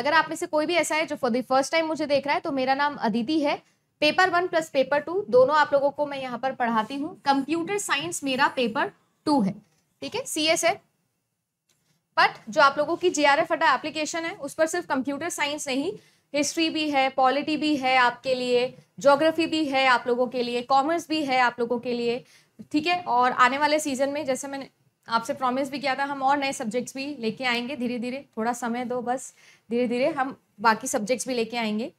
अगर आप में से कोई भी ऐसा है जो फॉर द फर्स्ट टाइम मुझे देख रहा है तो मेरा नाम अदिति है paper one plus paper two दोनों आप लोगों को मैं यहाँ पर पढ़ाती हूँ कंप्यूटर साइंस मेरा पेपर टू है ठीक है सी एस है बट जो आप लोगों की J R F Adda application है उस पर सिर्फ कंप्यूटर साइंस नहीं हिस्ट्री भी है पॉलिटी भी है आपके लिए जोग्राफी भी है आप लोगों के लिए कॉमर्स भी है आप लोगों के लिए ठीक है और आने वाले सीजन में जैसे मैंने आपसे प्रॉमिस भी किया था हम और नए सब्जेक्ट्स भी लेके आएंगे धीरे धीरे थोड़ा समय दो बस धीरे धीरे हम बाकी सब्जेक्ट्स भी लेके आएंगे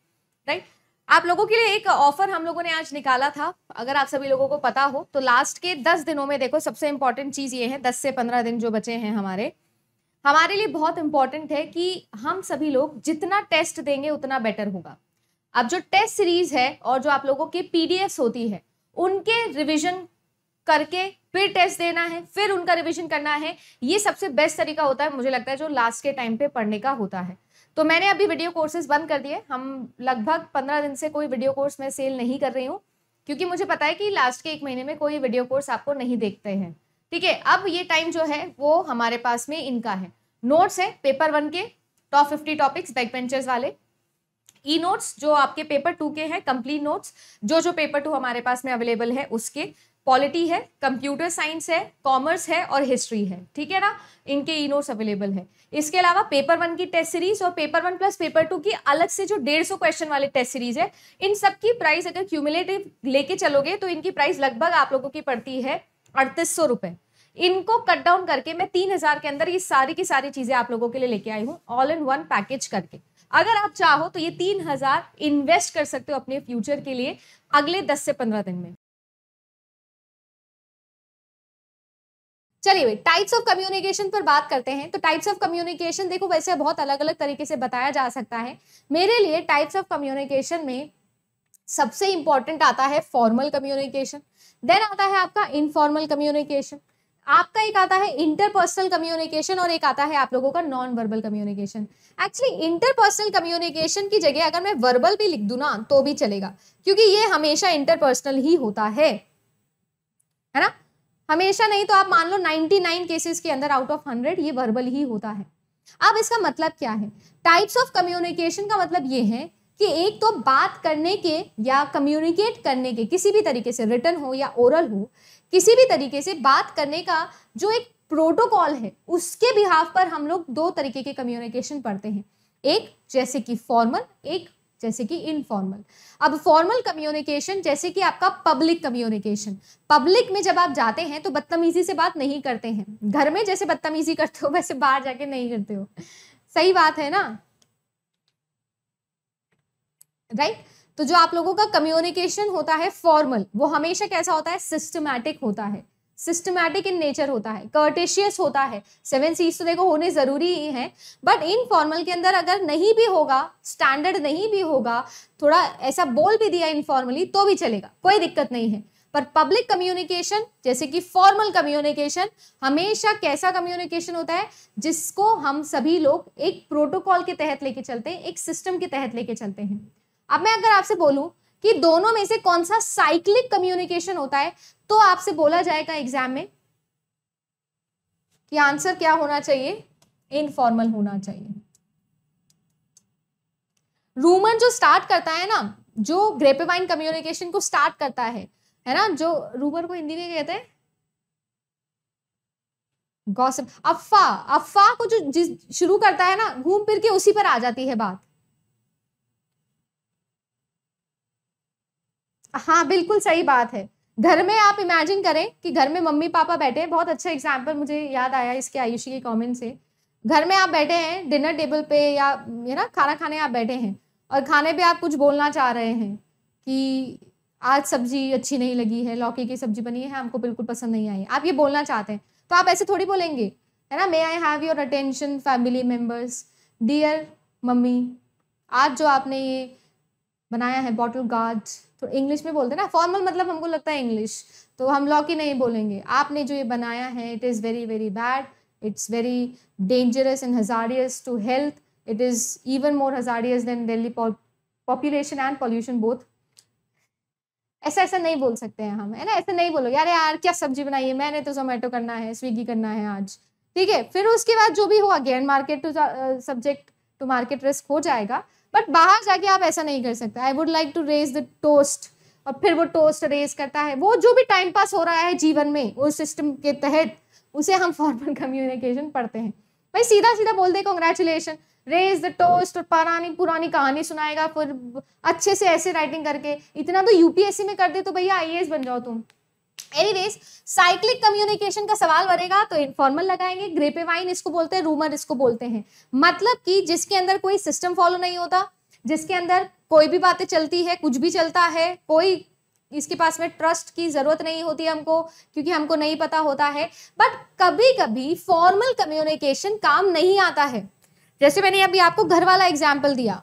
राइट आप लोगों के लिए एक ऑफर हम लोगों ने आज निकाला था अगर आप सभी लोगों को पता हो तो लास्ट के दस दिनों में देखो सबसे इम्पॉर्टेंट चीज़ ये है दस से पंद्रह दिन जो बचे हैं हमारे हमारे लिए बहुत इम्पॉर्टेंट है कि हम सभी लोग जितना टेस्ट देंगे उतना बेटर होगा अब जो टेस्ट सीरीज है और जो आप लोगों की पी होती है उनके रिविजन करके फिर टेस्ट देना है फिर उनका रिविजन करना है ये सबसे बेस्ट तरीका होता है मुझे लगता है जो लास्ट के टाइम पे पढ़ने का होता है तो मैंने अभी वीडियो कोर्सेज बंद कर दिए हम लगभग पंद्रह दिन से कोई वीडियो कोर्स मैं सेल नहीं कर रही हूँ क्योंकि मुझे पता है कि लास्ट के एक महीने में कोई वीडियो कोर्स आपको नहीं देखते हैं ठीक है अब ये टाइम जो है वो हमारे पास में इनका है नोट्स है पेपर वन के top fifty topics back benchers वाले ई नोट्स जो आपके पेपर टू के हैं कंप्लीट नोट्स जो जो पेपर टू हमारे पास में अवेलेबल है उसके पॉलिटी है कंप्यूटर साइंस है कॉमर्स है और हिस्ट्री है ठीक है ना इनके ई नोट्स अवेलेबल है इसके अलावा पेपर वन की टेस्ट सीरीज और paper one plus paper two की अलग से जो डेढ़ सौ क्वेश्चन वाले टेस्ट सीरीज है इन सब की प्राइस अगर क्यूमुलेटिव लेके चलोगे तो इनकी प्राइस लगभग आप लोगों की पड़ती है अड़तीस सौ रुपये इनको कट डाउन करके मैं तीन हजार के अंदर ये सारी की सारी चीजें आप लोगों के लिए लेके आई हूँ ऑल इन वन पैकेज करके अगर आप चाहो तो ये तीन हजार इन्वेस्ट कर सकते हो अपने फ्यूचर के लिए अगले दस से पंद्रह दिन में चलिए भाई टाइप्स ऑफ कम्युनिकेशन पर बात करते हैं तो टाइप्स ऑफ कम्युनिकेशन देखो वैसे बहुत अलग अलग तरीके से बताया जा सकता है मेरे लिए टाइप्स ऑफ कम्युनिकेशन में सबसे इंपॉर्टेंट आता है फॉर्मल कम्युनिकेशन देन आता है आपका इनफॉर्मल कम्युनिकेशन आपका एक आता है इंटरपर्सनल कम्युनिकेशन और एक आता है आप लोगों का non verbal communication actually interpersonal communication की जगह अगर मैं वर्बल भी लिख दूँ ना तो भी चलेगा क्योंकि ये हमेशा इंटरपर्सनल ही होता है है ना हमेशा नहीं तो आप मान लो 99 केसेस के अंदर आउट ऑफ 100 ये वर्बल ही होता है अब इसका मतलब क्या है टाइप्स ऑफ कम्युनिकेशन का मतलब ये है कि एक तो बात करने के या कम्युनिकेट करने के किसी भी तरीके से रिटर्न हो या ओरल हो किसी भी तरीके से बात करने का जो एक प्रोटोकॉल है उसके बिहाफ पर हम लोग दो तरीके के कम्युनिकेशन पढ़ते हैं एक जैसे कि फॉर्मल एक जैसे कि इनफॉर्मल अब फॉर्मल कम्युनिकेशन जैसे कि आपका पब्लिक कम्युनिकेशन पब्लिक में जब आप जाते हैं तो बदतमीजी से बात नहीं करते हैं घर में जैसे बदतमीजी करते हो वैसे बाहर जाके नहीं करते हो सही बात है ना राइट right? तो जो आप लोगों का कम्युनिकेशन होता है फॉर्मल वो हमेशा कैसा होता है सिस्टमैटिक होता है सिस्टमैटिक इन नेचर होता है कर्टेशियस होता है सेवन सीज तो देखो होने ज़रूरी ही है बट इन फॉर्मल के अंदर अगर नहीं भी होगा स्टैंडर्ड नहीं भी होगा थोड़ा ऐसा बोल भी दिया इनफॉर्मली तो भी चलेगा कोई दिक्कत नहीं है पर पब्लिक कम्युनिकेशन जैसे कि फॉर्मल कम्युनिकेशन हमेशा कैसा कम्युनिकेशन होता है जिसको हम सभी लोग एक प्रोटोकॉल के तहत लेके चलते हैं एक सिस्टम के तहत लेके चलते हैं अब मैं अगर आपसे बोलूँ कि दोनों में से कौन सा साइक्लिक कम्युनिकेशन होता है तो आपसे बोला जाएगा एग्जाम में कि आंसर क्या होना चाहिए इनफॉर्मल होना चाहिए रूमन जो स्टार्ट करता है ना जो ग्रेपेवाइन कम्युनिकेशन को स्टार्ट करता है है ना जो रूमर को हिंदी में कहते हैं गॉसिप अफवाह अफवाह को जो जिस शुरू करता है ना घूम फिर के उसी पर आ जाती है बात हाँ बिल्कुल सही बात है घर में आप इमेजिन करें कि घर में मम्मी पापा बैठे हैं बहुत अच्छा एग्जाम्पल मुझे याद आया इसके आयुषी के कॉमेंट से घर में आप बैठे हैं डिनर टेबल पे या ये ना खाना खाने आप बैठे हैं और खाने पे आप कुछ बोलना चाह रहे हैं कि आज सब्जी अच्छी नहीं लगी है लौकी की सब्जी बनी है हमको बिल्कुल पसंद नहीं आई आप ये बोलना चाहते हैं तो आप ऐसे थोड़ी बोलेंगे है ना may I have your attention family members dear mummy आज जो आपने ये बनाया है बॉटल गार्ड तो इंग्लिश में बोलते हैं ना फॉर्मल मतलब हमको लगता है इंग्लिश तो हम लॉ की नहीं बोलेंगे आपने जो ये बनाया है it is very very bad it's very dangerous and hazardous to health it is even more hazardous than Delhi population and pollution both ऐसा ऐसा नहीं बोल सकते हैं हम है ना ऐसा नहीं बोलो यार यार क्या सब्जी बनाई है मैंने तो जोमेटो करना है स्विगी करना है आज ठीक है फिर उसके बाद जो भी हुआ gain market to subject to market risk हो जाएगा बट बाहर जाके आप ऐसा नहीं कर सकते I would like to raise the toast और फिर वो टोस्ट रेज करता है वो जो भी टाइम पास हो रहा है जीवन में उस सिस्टम के तहत उसे हम फॉर्मल कम्युनिकेशन पढ़ते हैं भाई सीधा सीधा बोल दे कॉन्ग्रेचुलेशन रेज द टोस्ट और पुरानी पुरानी कहानी सुनाएगा फिर अच्छे से ऐसे राइटिंग करके इतना तो यूपीएससी में कर दे तो भैया आई बन जाओ तुम एनीवेज साइक्लिक कम्युनिकेशन का सवाल बनेगा तो इनफॉर्मल लगाएंगे ग्रेपेवाइन इसको बोलते हैं रूमर इसको बोलते हैं मतलब कि जिसके अंदर कोई सिस्टम फॉलो नहीं होता जिसके अंदर कोई भी बातें चलती है कुछ भी चलता है कोई इसके पास में ट्रस्ट की जरूरत नहीं होती हमको क्योंकि हमको नहीं पता होता है बट कभी कभी फॉर्मल कम्युनिकेशन काम नहीं आता है जैसे मैंने अभी आपको घर वाला एग्जाम्पल दिया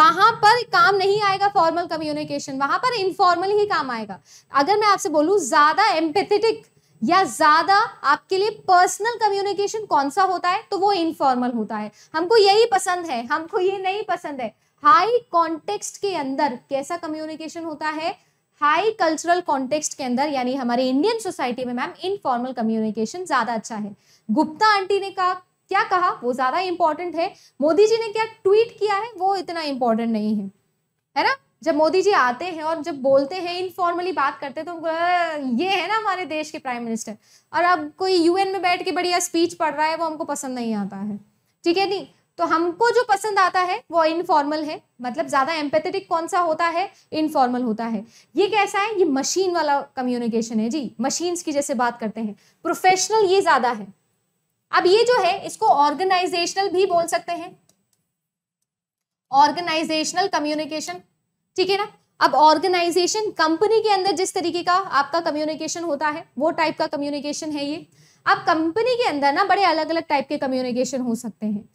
वहां पर काम नहीं आएगा फॉर्मल कम्युनिकेशन वहां पर इनफॉर्मल ही काम आएगा अगर मैं आपसे बोलू ज्यादा एम्पेथेटिक या ज्यादा आपके लिए पर्सनल कम्युनिकेशन कौन सा होता है तो वो इनफॉर्मल होता है हमको यही पसंद है हमको ये नहीं पसंद है हाई कॉन्टेक्स्ट के अंदर कैसा कम्युनिकेशन होता है हाई कल्चरल कॉन्टेक्स्ट के अंदर यानी हमारे इंडियन सोसाइटी में मैम इनफॉर्मल कम्युनिकेशन ज़्यादा अच्छा है गुप्ता आंटी ने कहा क्या कहा वो ज़्यादा इंपॉर्टेंट है मोदी जी ने क्या ट्वीट किया है वो इतना इंपॉर्टेंट नहीं है है ना जब मोदी जी आते हैं और जब बोलते हैं इनफॉर्मली बात करते हैं तो ये है ना हमारे देश के प्राइम मिनिस्टर और अब कोई यूएन में बैठ के बढ़िया स्पीच पढ़ रहा है वो हमको पसंद नहीं आता है ठीक है नहीं तो हमको जो पसंद आता है वो इनफॉर्मल है मतलब ज़्यादा एम्पेथेटिक कौन सा होता है इनफॉर्मल होता है ये कैसा है ये मशीन वाला कम्युनिकेशन है जी मशीन्स की जैसे बात करते हैं प्रोफेशनल ये ज़्यादा है अब ये जो है इसको ऑर्गेनाइजेशनल भी बोल सकते हैं ऑर्गेनाइजेशनल कम्युनिकेशन ठीक है ना अब ऑर्गेनाइजेशन कंपनी के अंदर जिस तरीके का आपका कम्युनिकेशन होता है वो टाइप का कम्युनिकेशन है ये अब कंपनी के अंदर ना बड़े अलग अलग टाइप के कम्युनिकेशन हो सकते हैं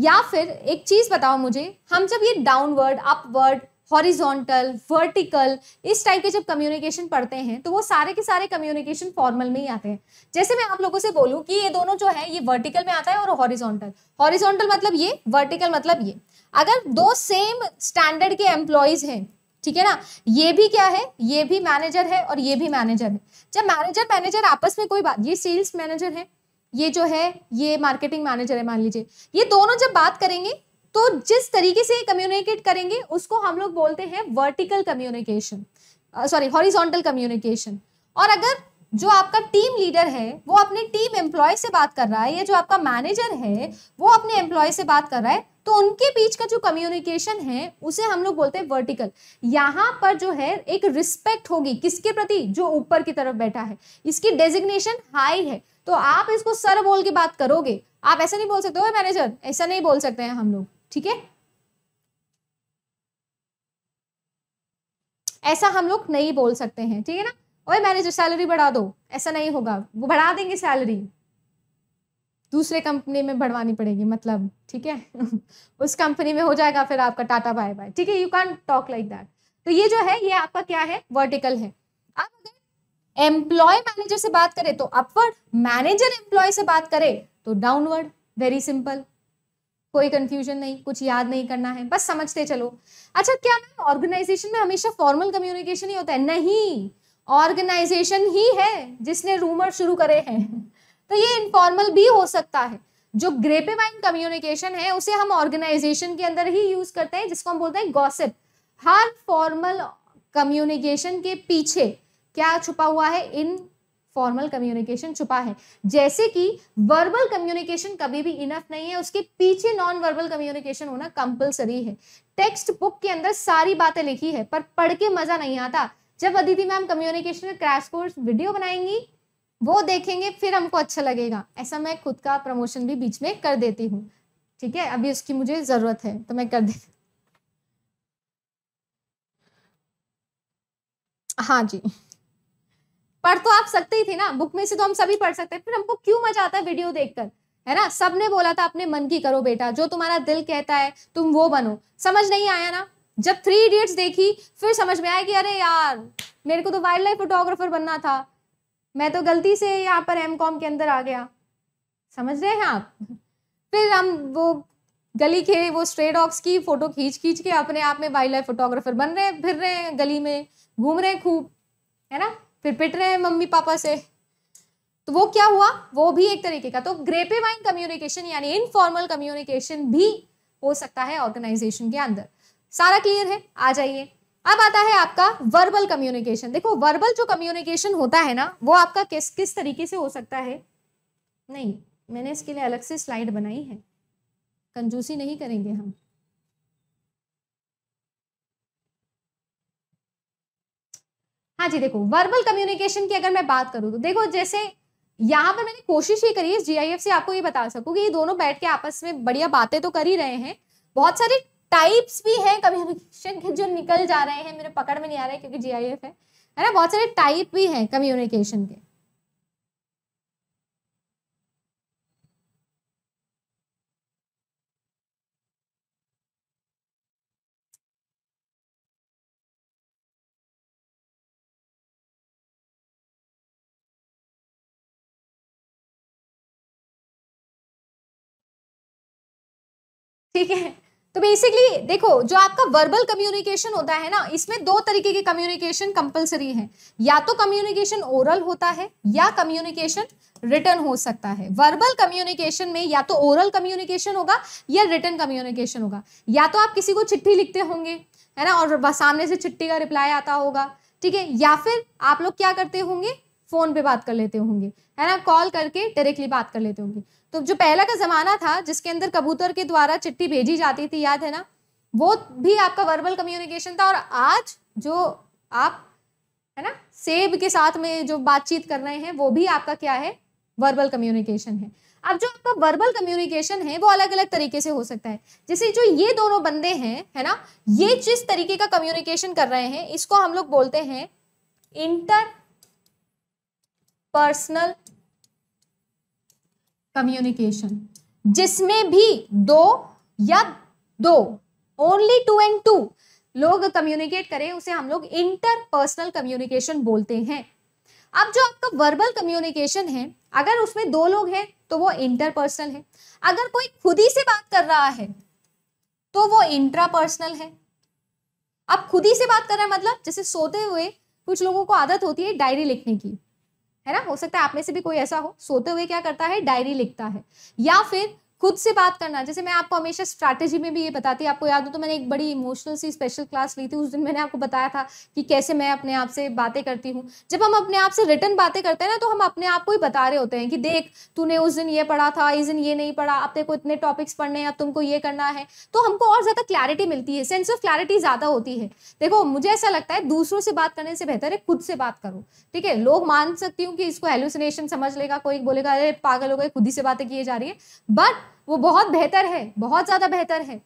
या फिर एक चीज बताओ मुझे हम जब ये डाउनवर्ड अपवर्ड हॉरिजॉन्टल वर्टिकल इस टाइप के जब कम्युनिकेशन पढ़ते हैं तो वो सारे के सारे कम्युनिकेशन फॉर्मल में ही आते हैं जैसे मैं आप लोगों से बोलूं कि ये दोनों जो है ये वर्टिकल में आता है और हॉरिजॉन्टल हॉरिजॉन्टल मतलब ये वर्टिकल मतलब ये अगर दो सेम स्टैंडर्ड के एम्प्लॉयज हैं ठीक है ना ये भी क्या है ये भी मैनेजर है और ये भी मैनेजर है जब मैनेजर मैनेजर आपस में कोई बात ये सेल्स मैनेजर है ये जो है ये मार्केटिंग मैनेजर है मान लीजिए ये दोनों जब बात करेंगे तो जिस तरीके से कम्युनिकेट करेंगे उसको हम लोग बोलते हैं vertical communication sorry horizontal communication और अगर जो आपका टीम लीडर है वो अपने टीम एम्प्लॉय से बात कर रहा है या जो आपका मैनेजर है वो अपने एम्प्लॉय से बात कर रहा है तो उनके बीच का जो कम्युनिकेशन है उसे हम लोग बोलते हैं वर्टिकल यहाँ पर जो है एक रिस्पेक्ट होगी किसके प्रति जो ऊपर की तरफ बैठा है इसकी डेजिग्नेशन हाई है तो आप इसको सर बोल के बात करोगे आप ऐसा नहीं बोल सकते हो मैनेजर ऐसा नहीं बोल सकते हैं हम लोग ठीक है ऐसा हम लोग नहीं बोल सकते हैं ठीक है ना और मैनेजर सैलरी बढ़ा दो ऐसा नहीं होगा वो बढ़ा देंगे सैलरी दूसरे कंपनी में बढ़वानी पड़ेगी मतलब ठीक है उस कंपनी में हो जाएगा फिर आपका टाटा बाय बाय ठीक है you can talk like that तो ये जो है ये आपका क्या है वर्टिकल है अब अगर एम्प्लॉय मैनेजर से बात करें तो अपवर्ड मैनेजर एम्प्लॉय से बात करें तो डाउनवर्ड वेरी सिंपल कोई कंफ्यूजन नहीं कुछ याद नहीं करना है बस समझते चलो अच्छा क्या मैम ऑर्गेनाइजेशन में हमेशा फॉर्मल कम्युनिकेशन ही होता है नहीं ऑर्गेनाइजेशन ही है जिसने रूमर शुरू करे हैं तो ये इनफॉर्मल भी हो सकता है जो ग्रेपेवाइन कम्युनिकेशन है उसे हम ऑर्गेनाइजेशन के अंदर ही यूज करते हैं जिसको हम बोलते हैं गॉसिप हर फॉर्मल कम्युनिकेशन के पीछे क्या छुपा हुआ है इन फॉर्मल कम्युनिकेशन छुपा है जैसे कि वर्बल कम्युनिकेशन कभी भी इनफ नहीं है उसके पीछे नॉन वर्बल कम्युनिकेशन होना कंपलसरी है टेक्स्ट बुक के अंदर सारी बातें लिखी है पर पढ़ के मजा नहीं आता जब Aditi ma'am communication crash course video बनाएंगी वो देखेंगे फिर हमको अच्छा लगेगा ऐसा मैं खुद का प्रमोशन भी बीच में कर देती हूँ ठीक है अभी उसकी मुझे ज़रूरत है तो मैं कर दे हाँ जी पढ़ तो आप सकते ही थे ना बुक में से तो हम सभी पढ़ सकते हैं फिर हमको क्यों मजा आता है वीडियो देखकर है ना सब ने बोला था अपने मन की करो बेटा जो तुम्हारा दिल कहता है तुम वो बनो समझ नहीं आया ना जब थ्री इडियट्स देखी फिर समझ में आया कि अरे यार मेरे को तो वाइल्ड लाइफ फोटोग्राफर बनना था मैं तो गलती से यहाँ पर एम कॉम के अंदर आ गया समझ रहे हैं आप फिर हम वो गली के वो स्ट्रे डॉग्स की फ़ोटो खींच खींच के अपने आप में वाइल्ड लाइफ फोटोग्राफर बन रहे हैं फिर रहे हैं गली में घूम रहे हैं खूब है ना फिर पिट रहे हैं मम्मी पापा से तो वो क्या हुआ वो भी एक तरीके का तो ग्रेपे वाइन कम्युनिकेशन यानी इनफॉर्मल कम्युनिकेशन भी हो सकता है ऑर्गेनाइजेशन के अंदर सारा क्लियर है आ जाइए अब आता है आपका वर्बल कम्युनिकेशन देखो वर्बल जो कम्युनिकेशन होता है ना वो आपका किस किस तरीके से हो सकता है नहीं मैंने इसके लिए अलग से स्लाइड बनाई है कंजूसी नहीं करेंगे हम हाँ जी देखो वर्बल कम्युनिकेशन की अगर मैं बात करूँ तो देखो जैसे यहाँ पर मैंने कोशिश ही करी इस जीआईएफ से आपको ये बता सकूँ कि ये दोनों बैठ के आपस में बढ़िया बातें तो कर ही रहे हैं बहुत सारे टाइप्स भी हैं कम्युनिकेशन के जो निकल जा रहे हैं मेरे पकड़ में नहीं आ रहे क्योंकि जी है है ना बहुत सारे टाइप भी हैं कम्युनिकेशन के ठीक है तो बेसिकली देखो जो आपका वर्बल कम्युनिकेशन होता है ना इसमें दो तरीके के कम्युनिकेशन कंपलसरी है या तो कम्युनिकेशन ओरल होता है या कम्युनिकेशन रिटर्न हो सकता है वर्बल कम्युनिकेशन में या तो ओरल कम्युनिकेशन होगा या रिटर्न कम्युनिकेशन होगा या तो आप किसी को चिट्ठी लिखते होंगे है ना और सामने से चिट्ठी का रिप्लाई आता होगा ठीक है या फिर आप लोग क्या करते होंगे फोन पे बात कर लेते होंगे है ना कॉल करके डायरेक्टली बात कर लेते होंगे तो जो पहला का ज़माना था जिसके अंदर कबूतर के द्वारा चिट्ठी भेजी जाती थी याद है ना वो भी आपका वर्बल कम्युनिकेशन था और आज जो आप है ना सेब के साथ में जो बातचीत कर रहे हैं वो भी आपका क्या है वर्बल कम्युनिकेशन है अब जो आपका वर्बल कम्युनिकेशन है वो अलग अलग तरीके से हो सकता है जैसे जो ये दोनों बंदे हैं है ना ये जिस तरीके का कम्युनिकेशन कर रहे हैं इसको हम लोग बोलते हैं इंटर पर्सनल कम्युनिकेशन जिसमें भी दो या दो ओनली टू एंड टू लोग कम्युनिकेट करें उसे हम लोग इंटरपर्सनल कम्युनिकेशन बोलते हैं अब जो आपका वर्बल कम्युनिकेशन है अगर उसमें दो लोग हैं तो वो इंटरपर्सनल है अगर कोई खुद ही से बात कर रहा है तो वो इंट्रापर्सनल है आप खुद ही से बात कर रहे हैं मतलब जैसे सोते हुए कुछ लोगों को आदत होती है डायरी लिखने की है ना हो सकता है आप में से भी कोई ऐसा हो सोते हुए क्या करता है डायरी लिखता है या फिर खुद से बात करना जैसे मैं आपको हमेशा स्ट्रैटेजी में भी ये बताती आपको याद हो तो मैंने एक बड़ी इमोशनल सी स्पेशल क्लास ली थी उस दिन मैंने आपको बताया था कि कैसे मैं अपने आप से बातें करती हूँ जब हम अपने आप से रिटर्न बातें करते हैं ना तो हम अपने आप को ही बता रहे होते हैं कि देख तूने उस दिन ये पढ़ा था इस दिन ये नहीं पढ़ा अब तेरे को इतने टॉपिक्स पढ़ने हैं अब तुमको ये करना है तो हमको और ज़्यादा क्लैरिटी मिलती है सेंस ऑफ क्लैरिटी ज़्यादा होती है देखो मुझे ऐसा लगता है दूसरों से बात करने से बेहतर है खुद से बात करो ठीक है लोग मान सकती हूँ कि इसको हेलुसिनेशन समझ लेगा कोई बोलेगा अरे पागल हो गए खुद ही से बातें किए जा रही है बट वो बहुत बेहतर है बहुत ज़्यादा बेहतर है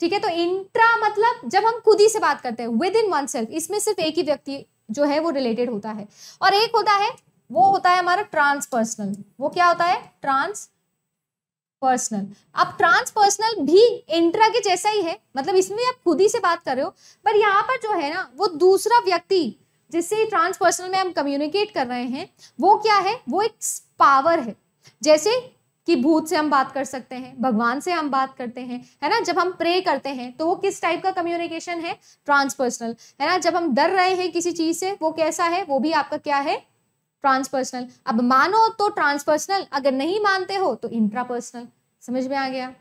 ठीक है तो इंट्रा मतलब जब हम खुद ही से बात करते हैं विद इन वन सेल्फ इसमें सिर्फ एक ही व्यक्ति जो है वो रिलेटेड होता है और एक होता है वो होता है हमारा ट्रांसपर्सनल वो क्या होता है ट्रांस पर्सनल अब ट्रांसपर्सनल भी इंट्रा के जैसा ही है मतलब इसमें आप खुद ही से बात कर रहे हो पर यहाँ पर जो है ना वो दूसरा व्यक्ति जिससे ट्रांसपर्सनल में हम कम्युनिकेट कर रहे हैं वो क्या है वो एक पावर है जैसे कि भूत से हम बात कर सकते हैं भगवान से हम बात करते हैं है ना जब हम प्रे करते हैं तो वो किस टाइप का कम्युनिकेशन है ट्रांसपर्सनल है ना जब हम डर रहे हैं किसी चीज़ से वो कैसा है वो भी आपका क्या है ट्रांसपर्सनल अब मानो तो ट्रांसपर्सनल अगर नहीं मानते हो तो इंट्रापर्सनल समझ में आ गया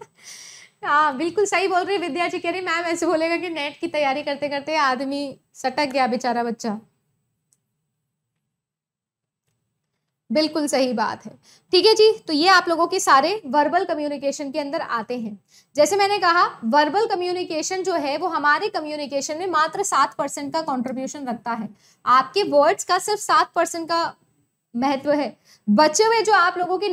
हाँ बिल्कुल सही बोल रही विद्या जी कह रही मैम ऐसे बोलेगा कि नेट की तैयारी करते करते आदमी सटक गया बेचारा बच्चा बिल्कुल सही बात है ठीक है जी तो ये आप लोगों के सारे वर्बल कम्युनिकेशन के अंदर आते हैं जैसे मैंने कहा वर्बल कम्युनिकेशन जो है वो हमारे कम्युनिकेशन में मात्र सात परसेंट का कंट्रीब्यूशन रखता है आपके वर्ड्स का सिर्फ सात परसेंट का महत्व है बच्चे में जो आप लोगों के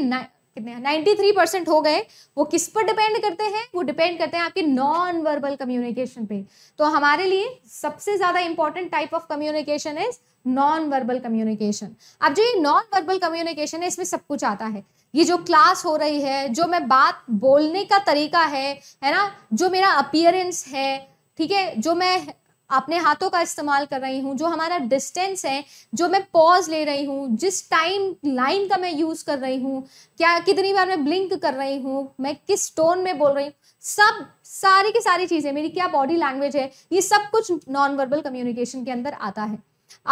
कितने नाइन्टी थ्री परसेंट हो गए वो किस पर डिपेंड करते हैं वो डिपेंड करते हैं आपके नॉन वर्बल कम्युनिकेशन पे तो हमारे लिए सबसे ज़्यादा important type of communication is non verbal communication अब जो ये नॉन वर्बल कम्युनिकेशन है इसमें सब कुछ आता है ये जो क्लास हो रही है जो मैं बात बोलने का तरीका है है ना जो मेरा अपियरेंस है ठीक है जो मैं अपने हाथों का इस्तेमाल कर रही हूँ जो हमारा डिस्टेंस है जो मैं पॉज ले रही हूँ जिस टाइम लाइन का मैं यूज़ कर रही हूँ क्या कितनी बार मैं ब्लिंक कर रही हूँ मैं किस टोन में बोल रही हूँ सब सारी की सारी चीज़ें मेरी क्या बॉडी लैंग्वेज है ये सब कुछ नॉन वर्बल कम्युनिकेशन के अंदर आता है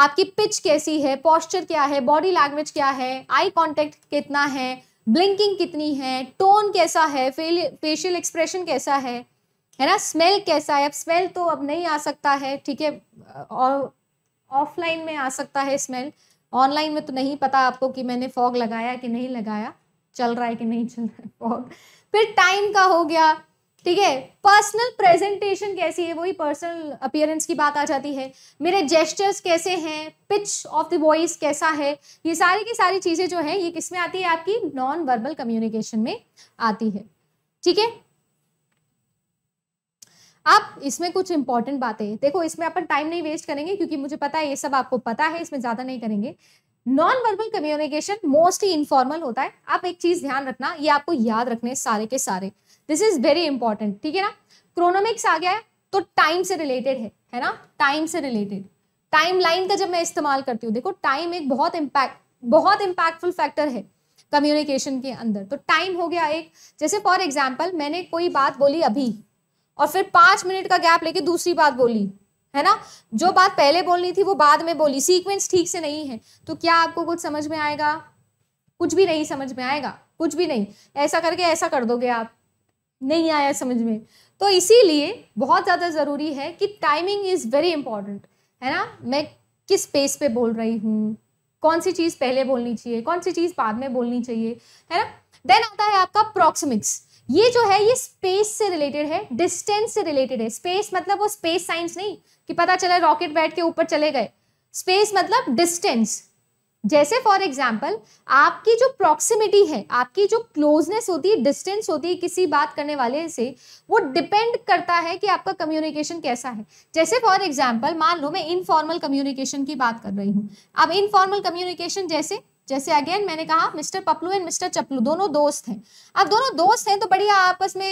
आपकी पिच कैसी है पॉस्चर क्या है बॉडी लैंग्वेज क्या है आई कॉन्टेक्ट कितना है ब्लिंकिंग कितनी है टोन कैसा है फेशियल एक्सप्रेशन कैसा है है ना स्मेल कैसा है अब स्मेल तो अब नहीं आ सकता है ठीक है और ऑफलाइन में आ सकता है स्मेल ऑनलाइन में तो नहीं पता आपको कि मैंने फॉग लगाया कि नहीं लगाया चल रहा है कि नहीं चल रहा है फॉग फिर टाइम का हो गया ठीक है पर्सनल प्रेजेंटेशन कैसी है वही पर्सनल अपियरेंस की बात आ जाती है मेरे जेस्टर्स कैसे हैं पिच ऑफ द वॉइस कैसा है ये सारी की सारी चीज़ें जो है ये किस में आती है आपकी नॉन वर्बल कम्युनिकेशन में आती है ठीक है अब इसमें कुछ इंपॉर्टेंट बातें देखो इसमें अपन टाइम नहीं वेस्ट करेंगे क्योंकि मुझे पता है ये सब आपको पता है इसमें ज्यादा नहीं करेंगे non verbal communication mostly informal होता है आप एक चीज ध्यान रखना ये आपको याद रखने सारे के सारे दिस इज वेरी इंपॉर्टेंट ठीक है ना क्रोनोमिक्स आ गया है तो टाइम से रिलेटेड है है ना टाइम से रिलेटेड टाइम लाइन का जब मैं इस्तेमाल करती हूँ देखो टाइम एक बहुत इम्पैक्ट बहुत इम्पैक्टफुल फैक्टर है कम्युनिकेशन के अंदर तो टाइम हो गया एक जैसे फॉर एग्जाम्पल मैंने कोई बात बोली अभी और फिर पाँच मिनट का गैप लेके दूसरी बात बोली है ना जो बात पहले बोलनी थी वो बाद में बोली सीक्वेंस ठीक से नहीं है तो क्या आपको कुछ समझ में आएगा कुछ भी नहीं समझ में आएगा कुछ भी नहीं ऐसा करके ऐसा कर दोगे आप नहीं आया समझ में तो इसीलिए बहुत ज़्यादा ज़रूरी है कि टाइमिंग इज़ वेरी इंपॉर्टेंट है ना मैं किस पेस पे बोल रही हूँ कौन सी चीज़ पहले बोलनी चाहिए कौन सी चीज़ बाद में बोलनी चाहिए है ना देन आता है आपका प्रॉक्सिमिक्स ये जो है ये स्पेस से रिलेटेड है डिस्टेंस से रिलेटेड है स्पेस मतलब वो स्पेस साइंस नहीं कि पता चले रॉकेट बैठ के ऊपर चले गए स्पेस मतलब डिस्टेंस जैसे फॉर एग्जाम्पल आपकी जो प्रॉक्सिमिटी है आपकी जो क्लोजनेस होती है डिस्टेंस होती है किसी बात करने वाले से वो डिपेंड करता है कि आपका कम्युनिकेशन कैसा है जैसे फॉर एग्जाम्पल मान लो मैं इनफॉर्मल कम्युनिकेशन की बात कर रही हूँ अब इनफॉर्मल कम्युनिकेशन जैसे जैसे अगेन मैंने कहा mister Paplu and mister Chaplu दोनों दोस्त हैं अब दोनों दोस्त हैं तो बढ़िया आपस में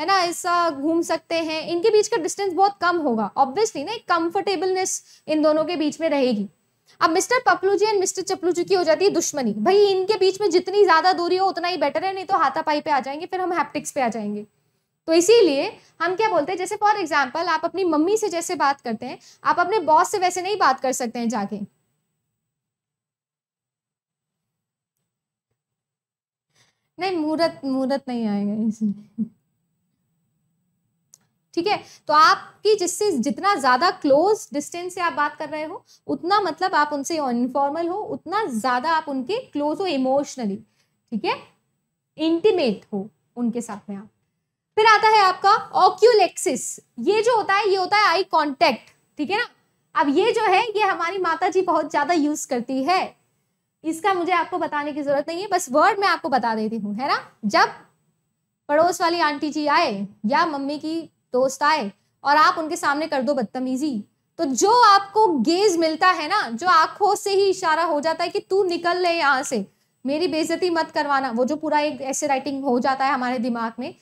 है ना ऐसा घूम सकते हैं इनके बीच का डिस्टेंस बहुत कम होगा ऑब्वियसली ना एक कंफर्टेबलनेस इन दोनों के बीच में रहेगी अब mister Paplu ji and mister Chaplu ji की हो जाती है दुश्मनी भाई इनके बीच में जितनी ज्यादा दूरी हो उतना ही बेटर है नहीं तो हाथापाई पे आ जाएंगे फिर हम हैप्टिक्स पे आ जाएंगे तो इसीलिए हम क्या बोलते हैं जैसे फॉर एग्जाम्पल आप अपनी मम्मी से जैसे बात करते हैं आप अपने बॉस से वैसे नहीं बात कर सकते हैं जाके नहीं मुहूर्त मुहूर्त नहीं आएगा इसमें ठीक है तो आपकी जिससे जितना ज़्यादा क्लोज डिस्टेंस से आप बात कर रहे हो उतना मतलब आप उनसे इनफॉर्मल हो उतना ज़्यादा आप उनके क्लोज हो इमोशनली ठीक है इंटीमेट हो उनके साथ में आप फिर आता है आपका ऑक्यूलेक्सिस ये जो होता है ये होता है आई कॉन्टेक्ट ठीक है ना अब ये जो है ये हमारी माता जी बहुत ज़्यादा यूज़ करती है इसका मुझे आपको बताने की जरूरत नहीं है बस वर्ड मैं आपको बता देती हूँ है ना जब पड़ोस वाली आंटी जी आए या मम्मी की दोस्त आए और आप उनके सामने कर दो बदतमीजी तो जो आपको गेज मिलता है ना जो आंखों से ही इशारा हो जाता है कि तू निकल ले यहाँ से मेरी बेजती मत करवाना वो जो पूरा एक ऐसे राइटिंग हो जाता है हमारे दिमाग में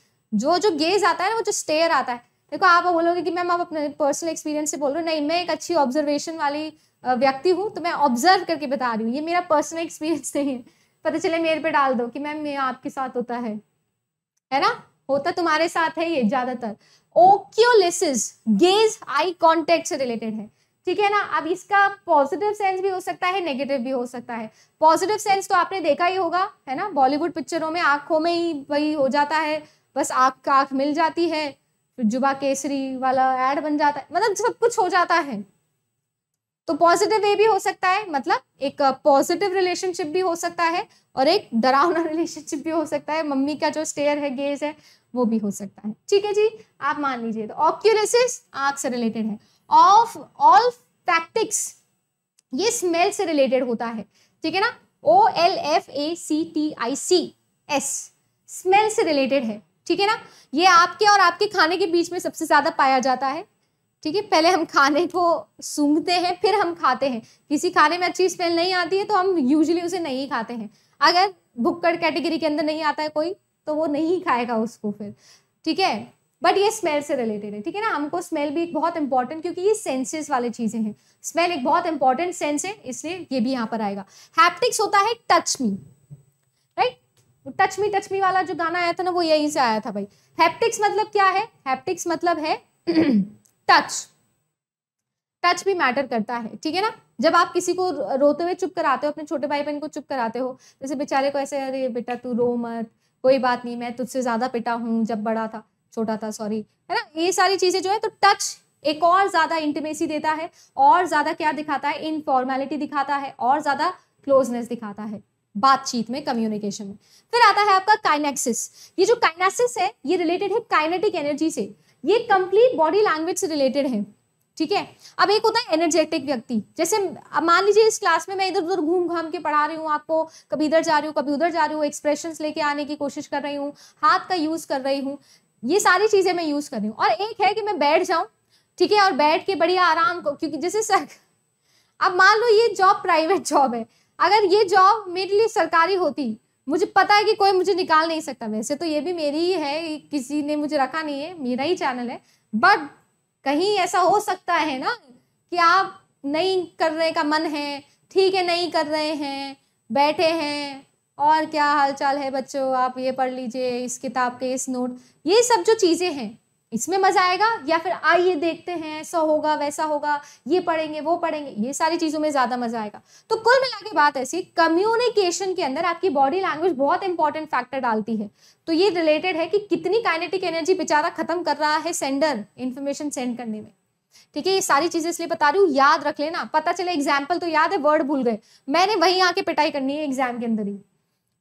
जो जो गेज आता है ना वो जो स्टेयर आता है देखो आप बोलोगे कि मैम आप अपने पर्सनल एक्सपीरियंस से बोल रहे हो नहीं मैं एक अच्छी ऑब्जर्वेशन वाली व्यक्ति हूँ तो मैं ऑब्जर्व करके बता रही हूँ ये मेरा पर्सनल एक्सपीरियंस नहीं है पता चले मेरे पे डाल दो कि मैम ये आपके साथ होता है है ना होता तुम्हारे साथ है ये ज्यादातर ओक्योलिसिस गेज आई कॉन्टेक्ट से रिलेटेड है ठीक है ना अब इसका पॉजिटिव सेंस भी हो सकता है नेगेटिव भी हो सकता है पॉजिटिव सेंस तो आपने देखा ही होगा है ना बॉलीवुड पिक्चरों में आंखों में ही वही हो जाता है बस आंख का आंख मिल जाती है फिर जुबा केसरी वाला एड बन जाता है मतलब सब कुछ हो जाता है तो पॉजिटिव वे भी हो सकता है मतलब एक पॉजिटिव uh, रिलेशनशिप भी हो सकता है और एक डरावना रिलेशनशिप भी हो सकता है मम्मी का जो स्टेयर है गेज है वो भी हो सकता है ठीक है जी आप मान लीजिए तो ऑक्यूरेसिस आग से रिलेटेड है ऑफ ऑल प्रैक्टिक्स ये स्मेल से रिलेटेड होता है ठीक है ना O L F A C T I C S smell से रिलेटेड है ठीक है ना ये आपके और आपके खाने के बीच में सबसे ज्यादा पाया जाता है ठीक है पहले हम खाने को सूंघते हैं फिर हम खाते हैं किसी खाने में अच्छी स्मेल नहीं आती है तो हम यूजली उसे नहीं खाते हैं अगर भुक्कड़ कैटेगरी के अंदर नहीं आता है कोई तो वो नहीं खाएगा उसको फिर ठीक है बट ये स्मेल से रिलेटेड है ठीक है ना हमको स्मेल भी एक बहुत इंपॉर्टेंट क्योंकि ये सेंसेस वाले चीज़ें हैं स्मेल एक बहुत इंपॉर्टेंट सेंस है इसलिए ये भी यहाँ पर आएगा हैप्टिक्स होता है touch me right touch me touch me वाला जो गाना आया था ना वो यहीं से आया था भाई हैप्टिक्स मतलब क्या है हैप्टिक्स मतलब है टच टच भी मैटर करता है ठीक है ना जब आप किसी को रोते हुए चुप कराते हो अपने छोटे भाई बहन को चुप कराते हो जैसे बेचारे को ऐसे अरे बेटा तू रो मत कोई बात नहीं मैं तुझसे ज़्यादा पिटा हूँ जब बड़ा था छोटा था सॉरी है ना ये सारी चीज़ें जो है तो टच एक और ज़्यादा इंटीमेसी देता है और ज़्यादा क्या दिखाता है इनफॉर्मेलिटी दिखाता है और ज़्यादा क्लोजनेस दिखाता है बातचीत में कम्युनिकेशन में फिर आता है आपका काइनेक्सिस ये जो काइनेसिस है ये रिलेटेड है काइनेटिक एनर्जी से ये कंप्लीट बॉडी लैंग्वेज से रिलेटेड है ठीक है अब एक होता है एनर्जेटिक व्यक्ति जैसे अब मान लीजिए इस क्लास में मैं इधर उधर घूम घाम के पढ़ा रही हूँ आपको कभी इधर जा रही हूँ कभी उधर जा रही हूँ एक्सप्रेशन लेके आने की कोशिश कर रही हूँ हाथ का यूज़ कर रही हूँ ये सारी चीज़ें मैं यूज़ कर रही हूँ और एक है कि मैं बैठ जाऊँ ठीक है और बैठ के बढ़िया आराम को क्योंकि जैसे सर अब मान लो ये जॉब प्राइवेट जॉब है अगर ये जॉब मेरे लिए सरकारी होती मुझे पता है कि कोई मुझे निकाल नहीं सकता वैसे तो ये भी मेरी ही है किसी ने मुझे रखा नहीं है मेरा ही चैनल है बट कहीं ऐसा हो सकता है ना कि आप नहीं करने का मन है ठीक है नहीं कर रहे हैं बैठे हैं और क्या हालचाल है बच्चों आप ये पढ़ लीजिए इस किताब के इस नोट ये सब जो चीज़ें हैं इसमें मज़ा आएगा या फिर आइए देखते हैं ऐसा होगा वैसा होगा ये पढ़ेंगे वो पढ़ेंगे ये सारी चीज़ों में ज़्यादा मज़ा आएगा तो कुल मिला के बात ऐसी कम्युनिकेशन के अंदर आपकी बॉडी लैंग्वेज बहुत इंपॉर्टेंट फैक्टर डालती है तो ये रिलेटेड है कि कितनी काइनेटिक एनर्जी बेचारा खत्म कर रहा है सेंडर इन्फॉर्मेशन सेंड करने में ठीक है ये सारी चीजें इसलिए बता रही हूँ याद रख लेना पता चले एग्जाम्पल तो याद है वर्ड भूल गए मैंने वही आके पिटाई करनी है एग्जाम के अंदर ही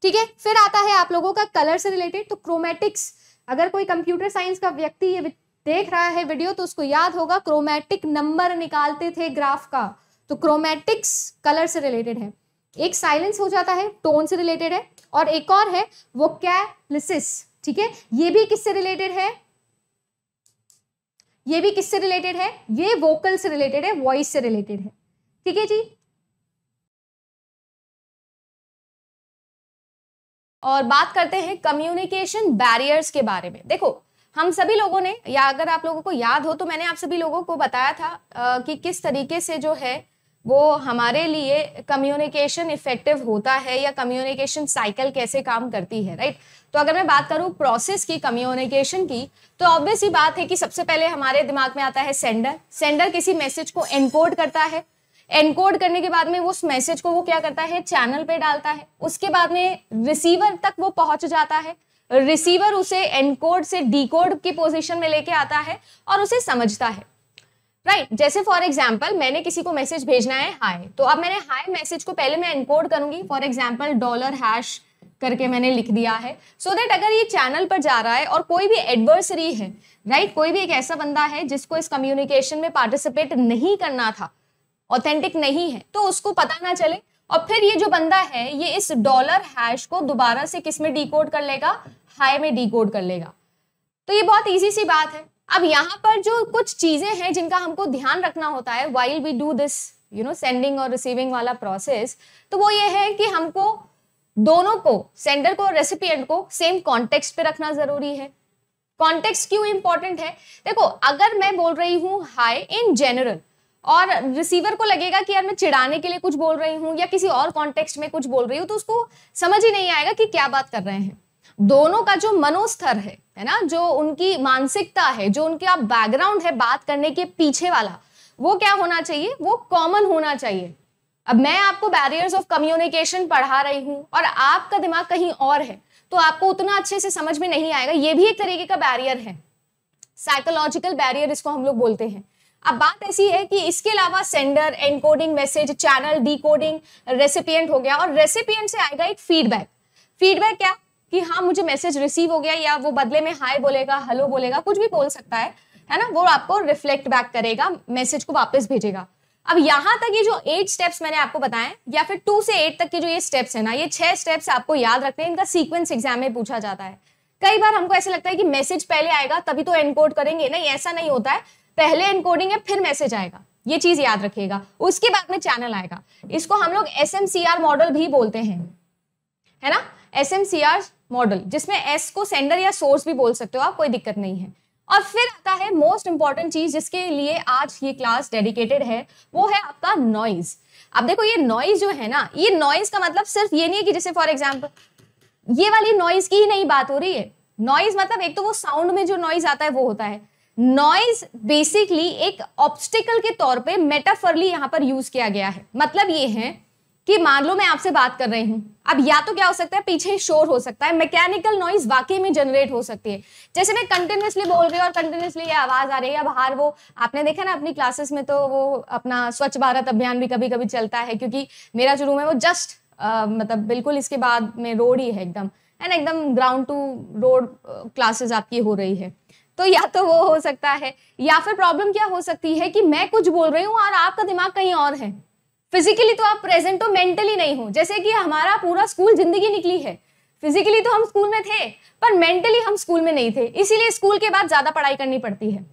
ठीक है फिर आता है आप लोगों का कलर से रिलेटेड तो क्रोमेटिक्स अगर कोई कंप्यूटर साइंस का व्यक्ति ये देख रहा है वीडियो तो उसको याद होगा क्रोमैटिक नंबर निकालते थे ग्राफ का तो क्रोमैटिक्स कलर से रिलेटेड है एक साइलेंस हो जाता है टोन से रिलेटेड है और एक और है वो कैलिसिस ठीक है ये भी किससे रिलेटेड है ये भी किससे रिलेटेड है ये वोकल से रिलेटेड है वॉइस से रिलेटेड है ठीक है जी और बात करते हैं कम्युनिकेशन बैरियर्स के बारे में देखो हम सभी लोगों ने या अगर आप लोगों को याद हो तो मैंने आप सभी लोगों को बताया था आ, कि किस तरीके से जो है वो हमारे लिए कम्युनिकेशन इफेक्टिव होता है या कम्युनिकेशन साइकिल कैसे काम करती है राइट तो अगर मैं बात करूँ प्रोसेस की कम्युनिकेशन की तो ऑब्वियस ही बात है कि सबसे पहले हमारे दिमाग में आता है सेंडर सेंडर किसी मैसेज को एनकोड करता है एनकोड करने के बाद में उस मैसेज को वो क्या करता है चैनल पे डालता है उसके बाद में रिसीवर तक वो पहुंच जाता है रिसीवर उसे एनकोड से डीकोड की पोजीशन में लेके आता है और उसे समझता है राइट right. जैसे फॉर एग्जाम्पल मैंने किसी को मैसेज भेजना है हाई तो अब मैंने हाई मैसेज को पहले मैं एनकोड करूंगी फॉर एग्जाम्पल डॉलर हैश करके मैंने लिख दिया है सो so देट अगर ये चैनल पर जा रहा है और कोई भी एडवर्सरी है राइट right? कोई भी एक ऐसा बंदा है जिसको इस कम्युनिकेशन में पार्टिसिपेट नहीं करना था ऑथेंटिक नहीं है तो उसको पता ना चले और फिर ये जो बंदा है ये इस डॉलर हैश को दोबारा से किस में डीकोड कर लेगा हाई में डीकोड कर लेगा तो ये बहुत ईजी सी बात है अब यहाँ पर जो कुछ चीजें हैं जिनका हमको ध्यान रखना होता है while we do this you know sending और रिसीविंग वाला प्रोसेस तो वो ये है कि हमको दोनों को सेंडर को और रेसिपियंट को सेम कॉन्टेक्स्ट पे रखना जरूरी है कॉन्टेक्स्ट क्यों इंपॉर्टेंट है देखो अगर मैं बोल रही हूँ हाई इन जनरल और रिसीवर को लगेगा कि यार मैं चिढ़ाने के लिए कुछ बोल रही हूँ या किसी और कॉन्टेक्स्ट में कुछ बोल रही हूँ तो उसको समझ ही नहीं आएगा कि क्या बात कर रहे हैं दोनों का जो मनोस्तर है है ना जो उनकी मानसिकता है जो उनका बैकग्राउंड है बात करने के पीछे वाला वो क्या होना चाहिए वो कॉमन होना चाहिए अब मैं आपको बैरियर्स ऑफ कम्युनिकेशन पढ़ा रही हूँ और आपका दिमाग कहीं और है तो आपको उतना अच्छे से समझ में नहीं आएगा ये भी एक तरीके का बैरियर है साइकोलॉजिकल बैरियर इसको हम लोग बोलते हैं अब बात ऐसी है कि इसके अलावा sender encoding message channel decoding recipient हो गया और रेसिपियंट से आएगा एक फीडबैक फीडबैक क्या कि हाँ मुझे मैसेज रिसीव हो गया या वो बदले में हाय बोलेगा हेलो बोलेगा कुछ भी बोल सकता है है ना वो आपको रिफ्लेक्ट बैक करेगा मैसेज को वापस भेजेगा अब यहाँ तक ये जो एट स्टेप्स मैंने आपको बताए या फिर टू से एट तक के जो ये स्टेप्स है ना ये छह स्टेप्स आपको याद रखने हैं इनका सीक्वेंस एग्जाम में पूछा जाता है कई बार हमको ऐसा लगता है कि मैसेज पहले आएगा तभी तो एनकोड करेंगे नहीं ऐसा नहीं होता है पहले एनकोडिंग है फिर मैसेज आएगा ये चीज याद रखिएगा उसके बाद में चैनल आएगा इसको हम लोग एस मॉडल भी बोलते हैं है ना एस मॉडल जिसमें एस को सेंडर या सोर्स भी बोल सकते हो आप कोई दिक्कत नहीं है और फिर आता है मोस्ट इंपॉर्टेंट चीज जिसके लिए आज ये क्लास डेडिकेटेड है वो है आपका नॉइज अब देखो ये नॉइज जो है ना ये नॉइज का मतलब सिर्फ ये नहीं है कि जैसे फॉर एग्जाम्पल ये वाली नॉइज की ही नहीं बात हो रही है नॉइज मतलब एक तो वो साउंड में जो नॉइज आता है वो होता है नॉइज बेसिकली एक ऑब्स्टिकल के तौर पे मेटाफरली यहाँ पर यूज किया गया है मतलब ये है कि मान लो मैं आपसे बात कर रही हूं अब या तो क्या हो सकता है पीछे शोर हो सकता है मैकेनिकल नॉइज वाकई में जनरेट हो सकती है जैसे मैं कंटिन्यूसली बोल रही हूँ और कंटिन्यूसली ये आवाज आ रही है बाहर वो आपने देखा ना अपनी क्लासेस में तो वो अपना स्वच्छ भारत अभियान भी कभी कभी चलता है क्योंकि मेरा जो रूम है वो जस्ट मतलब बिल्कुल इसके बाद में रोड ही है एकदम एंड एकदम ग्राउंड टू रोड क्लासेस आपकी हो रही है तो या तो वो हो सकता है या फिर प्रॉब्लम क्या हो सकती है कि मैं कुछ बोल रही हूँ और आपका दिमाग कहीं और है फिजिकली तो आप प्रेजेंट हो मेंटली नहीं हो जैसे कि हमारा पूरा स्कूल जिंदगी निकली है फिजिकली तो हम स्कूल में थे पर मेंटली हम स्कूल में नहीं थे इसीलिए स्कूल के बाद ज्यादा पढ़ाई करनी पड़ती है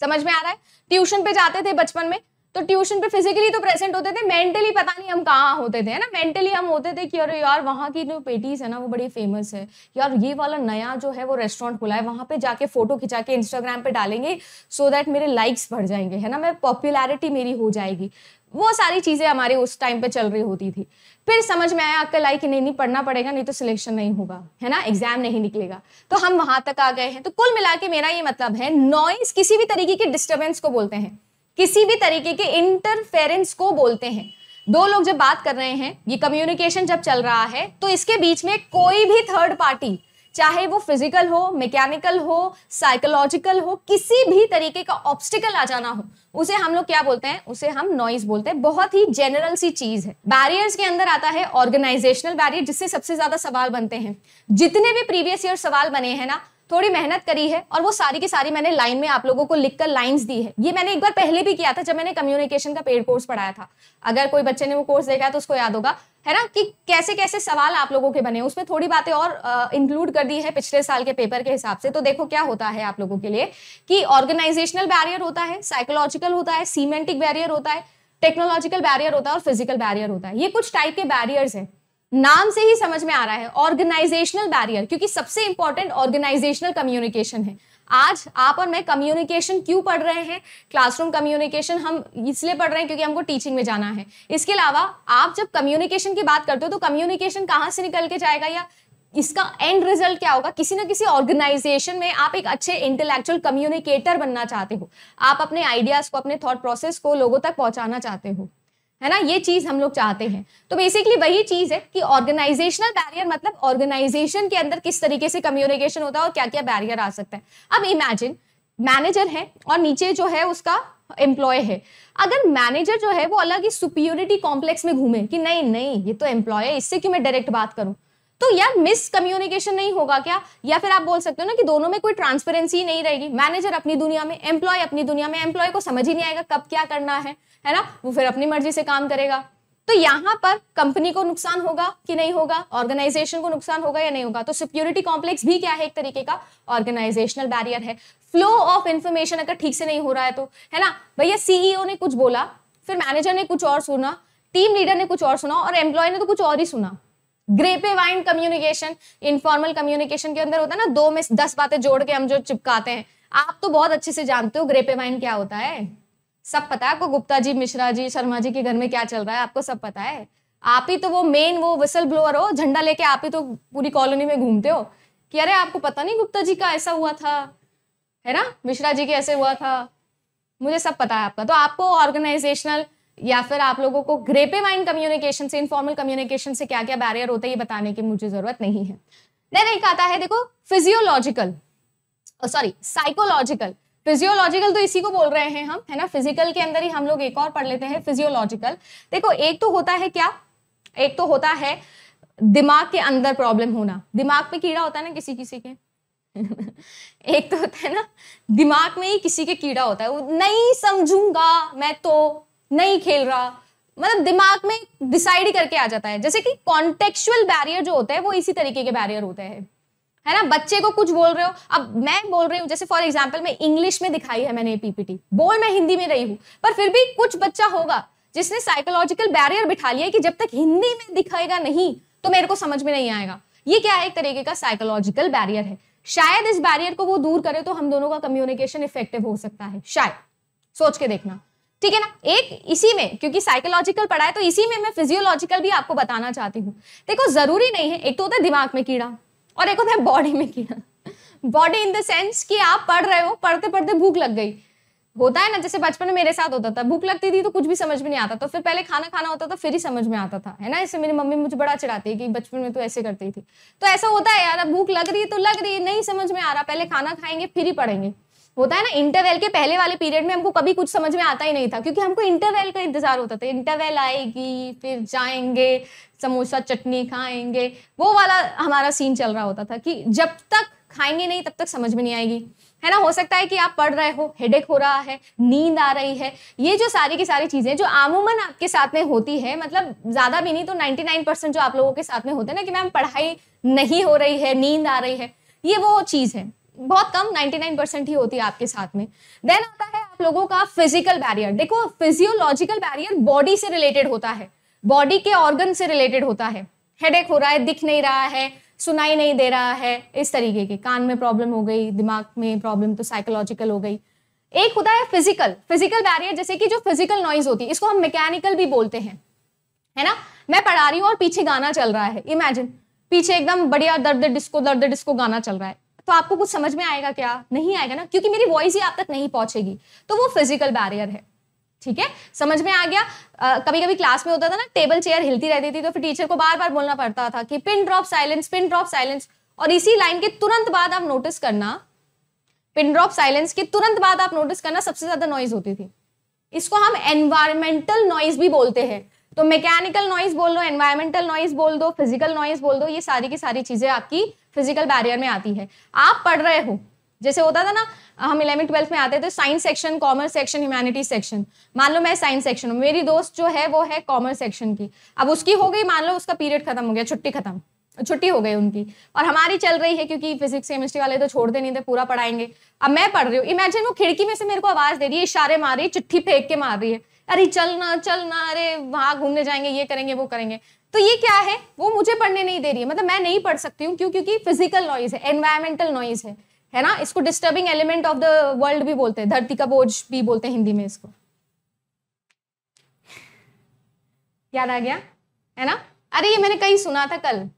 समझ में आ रहा है ट्यूशन पे जाते थे बचपन में तो ट्यूशन पे फिजिकली तो प्रेजेंट होते थे मेंटली पता नहीं हम कहाँ होते थे है ना मेंटली हम होते थे कि अरे यार वहाँ की जो पेटीज है ना वो बड़ी फेमस है यार ये वाला नया जो है वो रेस्टोरेंट खुला है वहाँ पे जाके फोटो खिंचा के इंस्टाग्राम पे डालेंगे सो so दैट मेरे लाइक्स बढ़ जाएंगे है ना मैं पॉपुलैरिटी मेरी हो जाएगी वो सारी चीज़ें हमारे उस टाइम पे चल रही होती थी फिर समझ में आया आपका लाइक नहीं नहीं पढ़ना पड़ेगा नहीं तो सिलेक्शन नहीं होगा है ना एग्जाम नहीं निकलेगा तो हम वहाँ तक आ गए हैं तो कुल मिला के मेरा ये मतलब है नॉइस किसी भी तरीके के डिस्टर्बेंस को बोलते हैं किसी भी तरीके के इंटरफेरेंस को बोलते हैं दो लोग जब बात कर रहे हैं ये कम्युनिकेशन जब चल रहा है तो इसके बीच में कोई भी थर्ड पार्टी चाहे वो फिजिकल हो मैकेनिकल हो साइकोलॉजिकल हो किसी भी तरीके का ऑब्स्टिकल आ जाना हो उसे हम लोग क्या बोलते हैं उसे हम नॉइज बोलते हैं बहुत ही जनरल सी चीज है बैरियर्स के अंदर आता है ऑर्गेनाइजेशनल बैरियर जिससे सबसे ज्यादा सवाल बनते हैं जितने भी प्रीवियस ईयर सवाल बने हैं ना थोड़ी मेहनत करी है और वो सारी की सारी मैंने लाइन में आप लोगों को लिख कर लाइन्स दी है ये मैंने एक बार पहले भी किया था जब मैंने कम्युनिकेशन का पेड कोर्स पढ़ाया था अगर कोई बच्चे ने वो कोर्स देखा है तो उसको याद होगा है ना कि कैसे कैसे सवाल आप लोगों के बने उसमें थोड़ी बातें और इंक्लूड कर दी है पिछले साल के पेपर के हिसाब से तो देखो क्या होता है आप लोगों के लिए कि ऑर्गेनाइजेशनल बैरियर होता है साइकोलॉजिकल होता है सीमेंटिक बैरियर होता है टेक्नोलॉजिकल बैरियर होता है और फिजिकल बैरियर होता है ये कुछ टाइप के बैरियर्स हैं नाम से ही समझ में आ रहा है ऑर्गेनाइजेशनल बैरियर क्योंकि सबसे इंपॉर्टेंट ऑर्गेनाइजेशनल कम्युनिकेशन है आज आप और मैं कम्युनिकेशन क्यों पढ़ रहे हैं क्लासरूम कम्युनिकेशन हम इसलिए पढ़ रहे हैं क्योंकि हमको टीचिंग में जाना है इसके अलावा आप जब कम्युनिकेशन की बात करते हो तो कम्युनिकेशन कहाँ से निकल के जाएगा या इसका एंड रिजल्ट क्या होगा किसी ना किसी ऑर्गेनाइजेशन में आप एक अच्छे इंटेलेक्चुअल कम्युनिकेटर बनना चाहते हो आप अपने आइडियाज को अपने थॉट प्रोसेस को लोगों तक पहुंचाना चाहते हो है ना ये चीज हम लोग चाहते हैं तो बेसिकली वही चीज है कि ऑर्गेनाइजेशनल बैरियर मतलब ऑर्गेनाइजेशन के अंदर किस तरीके से कम्युनिकेशन होता है और क्या क्या बैरियर आ सकता है अब इमेजिन मैनेजर है और नीचे जो है उसका एम्प्लॉय है अगर मैनेजर जो है वो अलग ही सुपियोरिटी कॉम्प्लेक्स में घूमे कि नहीं नहीं ये तो एम्प्लॉय है इससे क्यों मैं डायरेक्ट बात करूं तो यार मिस कम्युनिकेशन नहीं होगा क्या या फिर आप बोल सकते हो ना कि दोनों में कोई ट्रांसपेरेंसी नहीं रहेगी मैनेजर अपनी दुनिया में एम्प्लॉय अपनी दुनिया में एम्प्लॉय को समझ ही नहीं आएगा कब क्या करना है है ना वो फिर अपनी मर्जी से काम करेगा तो यहां पर कंपनी को नुकसान होगा कि नहीं होगा ऑर्गेनाइजेशन को नुकसान होगा या नहीं होगा तो सिक्योरिटी कॉम्प्लेक्स भी क्या है एक तरीके का ऑर्गेनाइजेशनल बैरियर है फ्लो ऑफ इन्फॉर्मेशन अगर ठीक से नहीं हो रहा है तो है ना भैया सीईओ e ने कुछ बोला फिर मैनेजर ने कुछ और सुना टीम लीडर ने कुछ और सुना और एम्प्लॉय ने तो कुछ और ही सुना वाइन कम्युनिकेशन इनफॉर्मल कम्युनिकेशन के अंदर होता है ना दो में दस बातें जोड़ के हम जो चिपकाते हैं आप तो बहुत अच्छे से जानते हो ग्रेपे वाइन क्या होता है सब पता है आपको गुप्ता जी मिश्रा जी शर्मा जी के घर में क्या चल रहा है आपको सब पता है आप ही तो वो मेन वो विसल ब्लोअर हो झंडा लेके आप ही तो पूरी कॉलोनी में घूमते हो कि अरे आपको पता नहीं गुप्ता जी का ऐसा हुआ था है ना मिश्रा जी के ऐसे हुआ था मुझे सब पता है आपका तो आपको ऑर्गेनाइजेशनल या फिर आप लोगों को ग्रेपे माइंड कम्युनिकेशन से इनफॉर्मल कम्युनिकेशन से क्या क्या बैरियर होते हैं ये बताने की मुझे जरूरत नहीं है नहीं नहीं कहता है देखो फिजियोलॉजिकल सॉरी साइकोलॉजिकल फिजियोलॉजिकल तो इसी को बोल रहे हैं हम है ना फिजिकल के अंदर ही हम लोग एक और पढ़ लेते हैं फिजियोलॉजिकल देखो एक तो होता है क्या एक तो होता है दिमाग के अंदर प्रॉब्लम होना दिमाग पे कीड़ा होता है ना किसी किसी के एक तो होता है ना दिमाग में ही किसी के कीड़ा होता है वो नहीं समझूंगा मैं तो नहीं खेल रहा मतलब दिमाग में डिसाइड करके आ जाता है जैसे कि कॉन्टेक्चुअल बैरियर जो होता है वो इसी तरीके के बैरियर होते हैं है ना बच्चे को कुछ बोल रहे हो अब मैं बोल रही हूँ जैसे फॉर एग्जाम्पल मैं इंग्लिश में दिखाई है मैंने पीपीटी बोल मैं हिंदी में रही हूँ पर फिर भी कुछ बच्चा होगा जिसने साइकोलॉजिकल बैरियर बिठा लिया कि जब तक हिंदी में दिखाएगा नहीं तो मेरे को समझ में नहीं आएगा ये क्या है एक तरीके का साइकोलॉजिकल बैरियर है शायद इस बैरियर को वो दूर करे तो हम दोनों का कम्युनिकेशन इफेक्टिव हो सकता है शायद सोच के देखना ठीक है ना एक इसी में क्योंकि साइकोलॉजिकल पढ़ा है तो इसी में मैं फिजियोलॉजिकल भी आपको बताना चाहती हूँ देखो जरूरी नहीं है एक तो होता है दिमाग में कीड़ा और एक होता है बॉडी में कीड़ा बॉडी इन द सेंस कि आप पढ़ रहे हो पढ़ते पढ़ते भूख लग गई होता है ना जैसे बचपन में मेरे साथ होता था भूख लगती थी तो कुछ भी समझ में नहीं आता तो फिर पहले खाना खाना होता था फिर ही समझ में आता था है ना इससे मेरी मम्मी मुझे बड़ा चिढ़ाती है कि बचपन में तो ऐसे करती थी तो ऐसा होता है यार भूख लग रही है तो लग रही है नहीं समझ में आ रहा पहले खाना खाएंगे फिर ही पढ़ेंगे होता है ना इंटरवेल के पहले वाले पीरियड में हमको कभी कुछ समझ में आता ही नहीं था क्योंकि हमको इंटरवेल का इंतजार होता था इंटरवेल आएगी फिर जाएंगे समोसा चटनी खाएंगे वो वाला हमारा सीन चल रहा होता था कि जब तक खाएंगे नहीं तब तक समझ में नहीं आएगी है ना हो सकता है कि आप पढ़ रहे हो हेडेक हो रहा है नींद आ रही है ये जो सारी की सारी चीज़ें जो आमूमन आपके साथ में होती है मतलब ज़्यादा भी नहीं तो 99 परसेंट जो आप लोगों के साथ में होते हैं ना कि मैम पढ़ाई नहीं हो रही है नींद आ रही है ये वो चीज़ है बहुत कम 99 परसेंट ही होती है आपके साथ में देन आता है आप लोगों का फिजिकल बैरियर देखो फिजियोलॉजिकल बैरियर बॉडी से रिलेटेड होता है बॉडी के ऑर्गन से रिलेटेड होता है हेडेक हो रहा है दिख नहीं रहा है सुनाई नहीं दे रहा है इस तरीके के कान में प्रॉब्लम हो गई दिमाग में प्रॉब्लम तो साइकोलॉजिकल हो गई एक होता है फिजिकल फिजिकल बैरियर जैसे कि जो फिजिकल नॉइज होती है इसको हम मैकेनिकल भी बोलते हैं है ना मैं पढ़ा रही हूँ और पीछे गाना चल रहा है इमेजिन पीछे एकदम बढ़िया दर्द डिस्को दर्द डिस्को गाना चल रहा है तो आपको कुछ समझ में आएगा क्या नहीं आएगा ना क्योंकि मेरी वॉइस ही आप तक नहीं पहुंचेगी तो वो फिजिकल बैरियर है ठीक है समझ में आ गया आ, कभी कभी क्लास में होता था ना टेबल चेयर हिलती रहती थी तो फिर टीचर को बार बार बोलना पड़ता था कि pin drop silence pin drop silence और इसी लाइन के तुरंत बाद आप नोटिस करना पिन ड्रॉप साइलेंस के तुरंत बाद आप नोटिस करना सबसे ज्यादा नॉइज होती थी इसको हम एनवायरमेंटल नॉइज भी बोलते हैं तो मैकेनिकल नॉइज बोल दो एनवायरमेंटल नॉइज बोल दो फिजिकल नॉइज बोल दो ये सारी की सारी चीजें आपकी फिजिकल बैरियर में आती है आप पढ़ रहे हो जैसे होता था ना हम इलेवन ट्वेल्थ में आते थे science section commerce section humanity section मान लो मैं साइंस सेक्शन हूँ मेरी दोस्त जो है वो है कॉमर्स सेक्शन की अब उसकी हो गई मान लो उसका पीरियड खत्म हो गया छुट्टी खत्म छुट्टी हो गई उनकी और हमारी चल रही है क्योंकि फिजिक्स केमिस्ट्री वाले तो छोड़ते नहीं थे पूरा पढ़ाएंगे अब मैं पढ़ रही हूँ इमेजिन वो खिड़की में से मेरे को आवाज दे रही है इशारे मार रही है चिट्ठी फेंक के मार रही है अरे चलना चलना अरे वहां घूमने जाएंगे ये करेंगे वो करेंगे तो ये क्या है वो मुझे पढ़ने नहीं दे रही है मतलब मैं नहीं पढ़ सकती हूँ क्यों क्योंकि फिजिकल नॉइज है एनवायरमेंटल नॉइज है है ना इसको disturbing element of the world भी बोलते हैं धरती का बोझ भी बोलते हैं हिंदी में इसको याद आ गया है ना अरे ये मैंने कहीं सुना था कल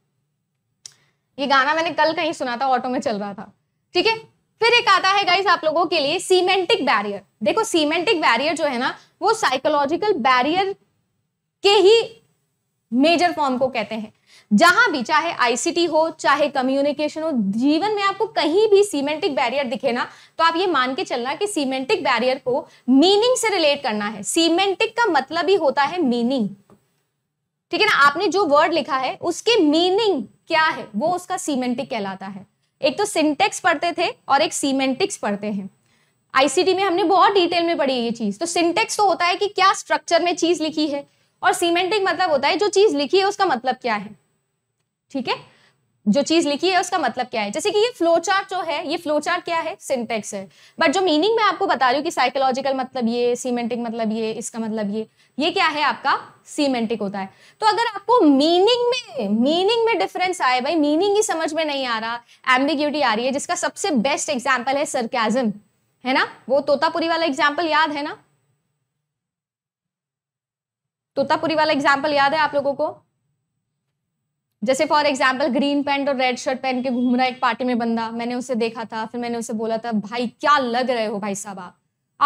ये गाना मैंने कल कहीं सुना था ऑटो में चल रहा था ठीक है फिर एक आता है गाइस आप लोगों के लिए सीमेंटिक बैरियर देखो सीमेंटिक बैरियर जो है ना वो साइकोलॉजिकल बैरियर के ही मेजर फॉर्म को कहते हैं जहां भी चाहे आईसीटी हो चाहे कम्युनिकेशन हो जीवन में आपको कहीं भी सीमेंटिक बैरियर दिखे ना तो आप ये मान के चलना कि सीमेंटिक बैरियर को मीनिंग से रिलेट करना है सीमेंटिक का मतलब ही होता है मीनिंग ठीक है ना आपने जो वर्ड लिखा है उसके मीनिंग क्या है वो उसका सीमेंटिक कहलाता है एक तो सिंटेक्स पढ़ते थे और एक सीमेंटिक्स पढ़ते हैं आईसीटी में हमने बहुत डिटेल में पढ़ी है ये चीज तो सिंटेक्स तो होता है कि क्या स्ट्रक्चर में चीज लिखी है और सीमेंटिक मतलब होता है जो चीज लिखी है उसका मतलब क्या है ठीक है जो चीज लिखी है उसका मतलब क्या है जैसे कि ये फ्लो चार्ट जो है ये फ्लो चार्ट क्या है सिंटेक्स है बट जो मीनिंग मैं आपको बता रही हूँ कि साइकोलॉजिकल मतलब ये सीमेंटिक मतलब ये इसका मतलब ये ये क्या है आपका सीमेंटिक होता है तो अगर आपको मीनिंग में मीनिंग में डिफरेंस आए भाई मीनिंग ही समझ में नहीं आ रहा एम्बिग्यूटी आ रही है जिसका सबसे बेस्ट एग्जाम्पल है सरकैजम है ना वो तोतापुरी वाला एग्जाम्पल याद है ना तोतापुरी वाला एग्जाम्पल याद है आप लोगों को जैसे फॉर एग्जाम्पल ग्रीन पैंट और रेड शर्ट पहन के घूम रहा एक पार्टी में बंदा मैंने उसे देखा था फिर मैंने उसे बोला था भाई क्या लग रहे हो भाई साहब आप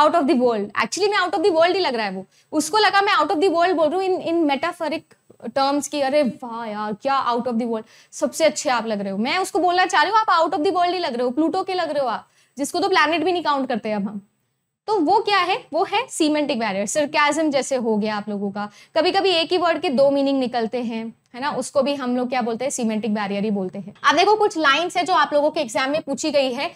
out of the world actually मैं आउट ऑफ दी वर्ल्ड ही लग रहा है वो उसको लगा मैं आउट ऑफ दी वर्ल्ड बोल रहा हूँ इन इन मेटाफरिक टर्म्स की अरे वाह यार क्या आउट ऑफ दी वर्ल्ड सबसे अच्छे आप लग रहे हो मैं उसको बोलना चाह रही हूँ आप आउट ऑफ दी वर्ल्ड ही लग रहे हो प्लूटो के लग रहे हो आप जिसको तो प्लानट भी नहीं काउंट करते अब हम तो वो क्या है वो है सीमेंटिक बैरियर सरकाजम जैसे हो गया आप लोगों का कभी कभी एक ही वर्ड के दो मीनिंग निकलते हैं है ना उसको भी हम लोग क्या बोलते हैं सीमेंटिक बैरियर ही बोलते हैं अब देखो कुछ लाइंस है जो आप लोगों के एग्जाम में पूछी गई है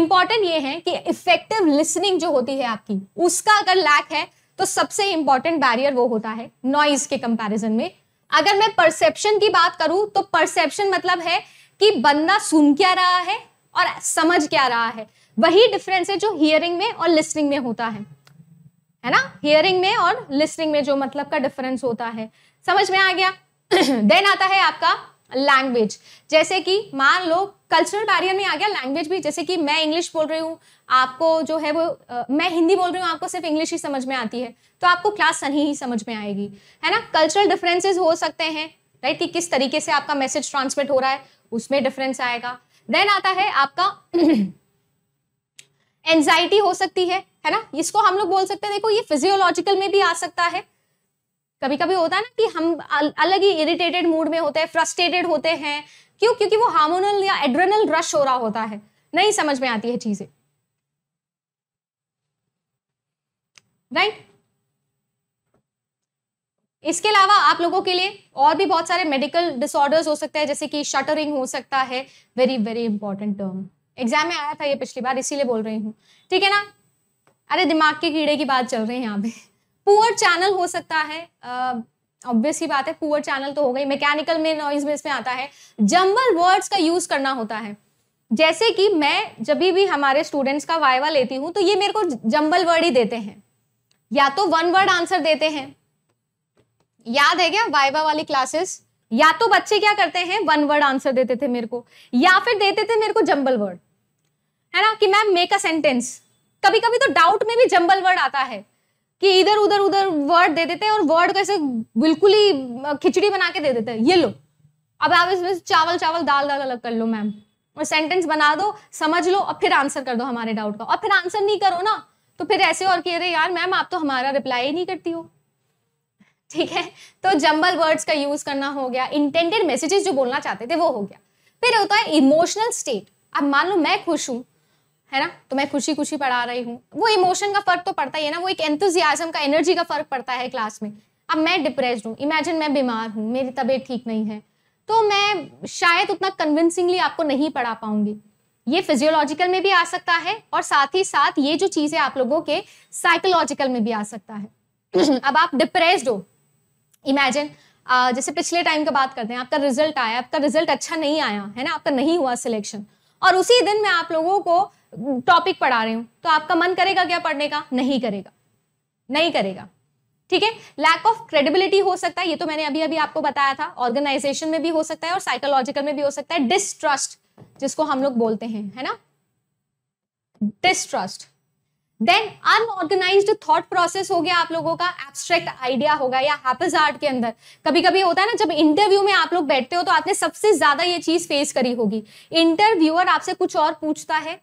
इंपॉर्टेंट ये है कि इफेक्टिव लिसनिंग जो होती है आपकी उसका अगर लैक है तो सबसे इंपॉर्टेंट बैरियर वो होता है नॉइज के कंपैरिजन में अगर मैं परसेप्शन की बात करूं तो परसेप्शन मतलब है कि बंदा सुन क्या रहा है और समझ क्या रहा है वही डिफरेंस है जो हियरिंग में और लिस्निंग में होता है है ना हियरिंग में और लिस्निंग में जो मतलब का डिफरेंस होता है समझ में आ गया देन आता है आपका लैंग्वेज जैसे कि मान लो कल्चरल बैरियर में आ गया लैंग्वेज भी जैसे कि मैं इंग्लिश बोल रही हूँ आपको जो है वो आ, मैं हिंदी बोल रही हूँ आपको सिर्फ इंग्लिश ही समझ में आती है तो आपको क्लास सही ही समझ में आएगी है ना कल्चरल डिफरेंसेस हो सकते हैं राइट कि किस तरीके से आपका मैसेज ट्रांसमिट हो रहा है उसमें डिफरेंस आएगा देन आता है आपका एंजाइटी हो सकती है है ना इसको हम लोग बोल सकते हैं देखो ये फिजियोलॉजिकल में भी आ सकता है कभी कभी होता है ना कि हम अलग ही इरिटेटेड मूड में होते हैं फ्रस्ट्रेटेड होते हैं क्यों क्योंकि वो हार्मोनल या एड्रेनल रश हो रहा होता है नहीं समझ में आती है चीजें राइट इसके अलावा आप लोगों के लिए और भी बहुत सारे मेडिकल डिसऑर्डर्स हो सकते हैं जैसे कि शटरिंग हो सकता है very very important term exam में आया था ये पिछली बार इसीलिए बोल रही हूँ ठीक है ना अरे दिमाग के कीड़े की बात चल रही है यहाँ पे पुअर चैनल हो सकता है ऑब्वियस ही बात है पुअर चैनल तो हो गई मैकेनिकल में नॉइज में इसमें आता है जम्बल वर्ड्स का यूज करना होता है जैसे कि मैं जब भी हमारे स्टूडेंट्स का वाइवा लेती हूँ तो ये मेरे को जम्बल वर्ड ही देते हैं या तो वन वर्ड आंसर देते हैं याद है क्या वाइवा वाली क्लासेस या तो बच्चे क्या करते हैं वन वर्ड आंसर देते थे मेरे को या फिर देते थे मेरे को जंबल वर्ड है ना कि मैम मेक अ सेंटेंस कभी कभी तो डाउट में भी जंबल वर्ड आता है कि इधर उधर उधर वर्ड दे देते हैं और वर्ड कैसे बिल्कुल ही खिचड़ी बना के दे देते हैं ये लो अब आप इसमें चावल चावल दाल दाल अलग कर लो मैम और सेंटेंस बना दो समझ लो और फिर आंसर कर दो हमारे डाउट का और फिर आंसर नहीं करो ना तो फिर ऐसे और कह रहे यार मैम आप तो हमारा रिप्लाई ही नहीं करती हो ठीक है तो जंबल वर्ड्स का यूज करना हो गया इंटेंडेड मैसेजेस जो बोलना चाहते थे वो हो गया फिर होता है इमोशनल स्टेट अब मान लो मैं खुश हूँ है ना तो मैं खुशी खुशी पढ़ा रही हूँ वो इमोशन का फर्क तो पड़ता ही है ना वो एक एंथुजियाजम का एनर्जी का फर्क पड़ता है क्लास में अब मैं डिप्रेस्ड हूँ इमेजिन मैं बीमार हूँ मेरी तबीयत ठीक नहीं है तो मैं शायद उतना कन्विंसिंगली आपको नहीं पढ़ा पाऊंगी ये फिजियोलॉजिकल में भी आ सकता है और साथ ही साथ ये जो चीज़ है आप लोगों के साइकोलॉजिकल में भी आ सकता है अब आप डिप्रेस्ड हो इमेजिन uh, जैसे पिछले टाइम का बात करते हैं आपका रिजल्ट आया आपका रिजल्ट अच्छा नहीं आया है ना आपका नहीं हुआ सिलेक्शन और उसी दिन मैं आप लोगों को टॉपिक पढ़ा रही हूँ तो आपका मन करेगा क्या पढ़ने का नहीं करेगा नहीं करेगा ठीक है लैक ऑफ क्रेडिबिलिटी हो सकता है ये तो मैंने अभी अभी आपको बताया था ऑर्गेनाइजेशन में भी हो सकता है और साइकोलॉजिकल में भी हो सकता है डिस्ट्रस्ट जिसको हम लोग बोलते हैं है ना distrust then unorganise thought process हो गया आप लोगों का एब्स्ट्रैक्ट आइडिया होगा या हैपज आर्ट के अंदर कभी कभी होता है ना जब इंटरव्यू में आप लोग बैठते हो तो आपने सबसे ज्यादा ये चीज फेस करी होगी इंटरव्यूअर आपसे कुछ और पूछता है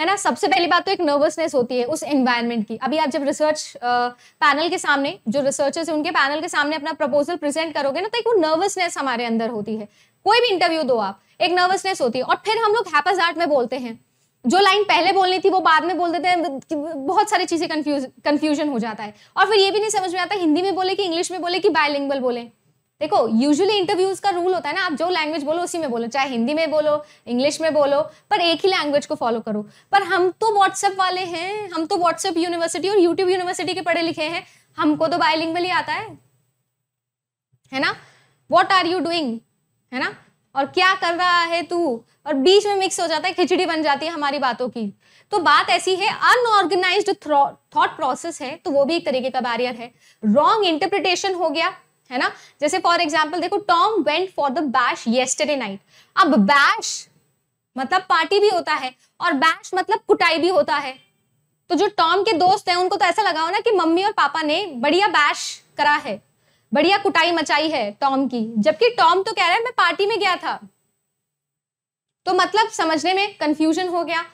है ना सबसे पहली बात तो एक नर्वसनेस होती है उस एनवायरनमेंट की अभी आप जब रिसर्च पैनल के सामने जो रिसर्चर्स हैं उनके पैनल के सामने अपना प्रपोजल प्रेजेंट करोगे ना तो एक वो नर्वसनेस हमारे अंदर होती है कोई भी इंटरव्यू दो आप एक नर्वसनेस होती है और फिर हम लोग हैपज आर्ट में बोलते हैं जो लाइन पहले बोलनी थी वो बाद में बोल देते हैं बहुत सारी चीज़ें कंफ्यूज कंफ्यूजन हो जाता है और फिर ये भी नहीं समझ में आता हिंदी में बोले कि इंग्लिश में बोले कि बायलिंगल बोले देखो यूजुअली इंटरव्यूज का रूल होता है ना आप जो लैंग्वेज बोलो उसी में बोलो चाहे हिंदी में बोलो इंग्लिश में बोलो पर एक ही लैंग्वेज को फॉलो करो पर हम तो व्हाट्सएप वाले हैं हम तो व्हाट्सएप यूनिवर्सिटी और यूट्यूब यूनिवर्सिटी के पढ़े लिखे हैं हमको तो बायलिंगल ही आता है है ना वॉट आर यू डूइंग है ना और क्या कर रहा है तू और बीच में मिक्स हो जाता है खिचड़ी बन जाती है हमारी बातों की तो बात ऐसी है अनऑर्गेनाइज थॉट प्रोसेस है तो वो भी एक तरीके का बैरियर है रॉन्ग इंटरप्रिटेशन हो गया है ना जैसे फॉर एग्जाम्पल देखो Tom went for the bash yesterday night अब बैश मतलब पार्टी भी होता है और बैश मतलब कुटाई भी होता है तो जो टॉम के दोस्त हैं उनको तो ऐसा लगा हो ना कि मम्मी और पापा ने बढ़िया बैश करा है बढ़िया कुटाई मचाई है टॉम की जबकि टॉम तो कह रहा है मैं पार्टी में गया था तो मतलब समझने में कंफ्यूजन हो गया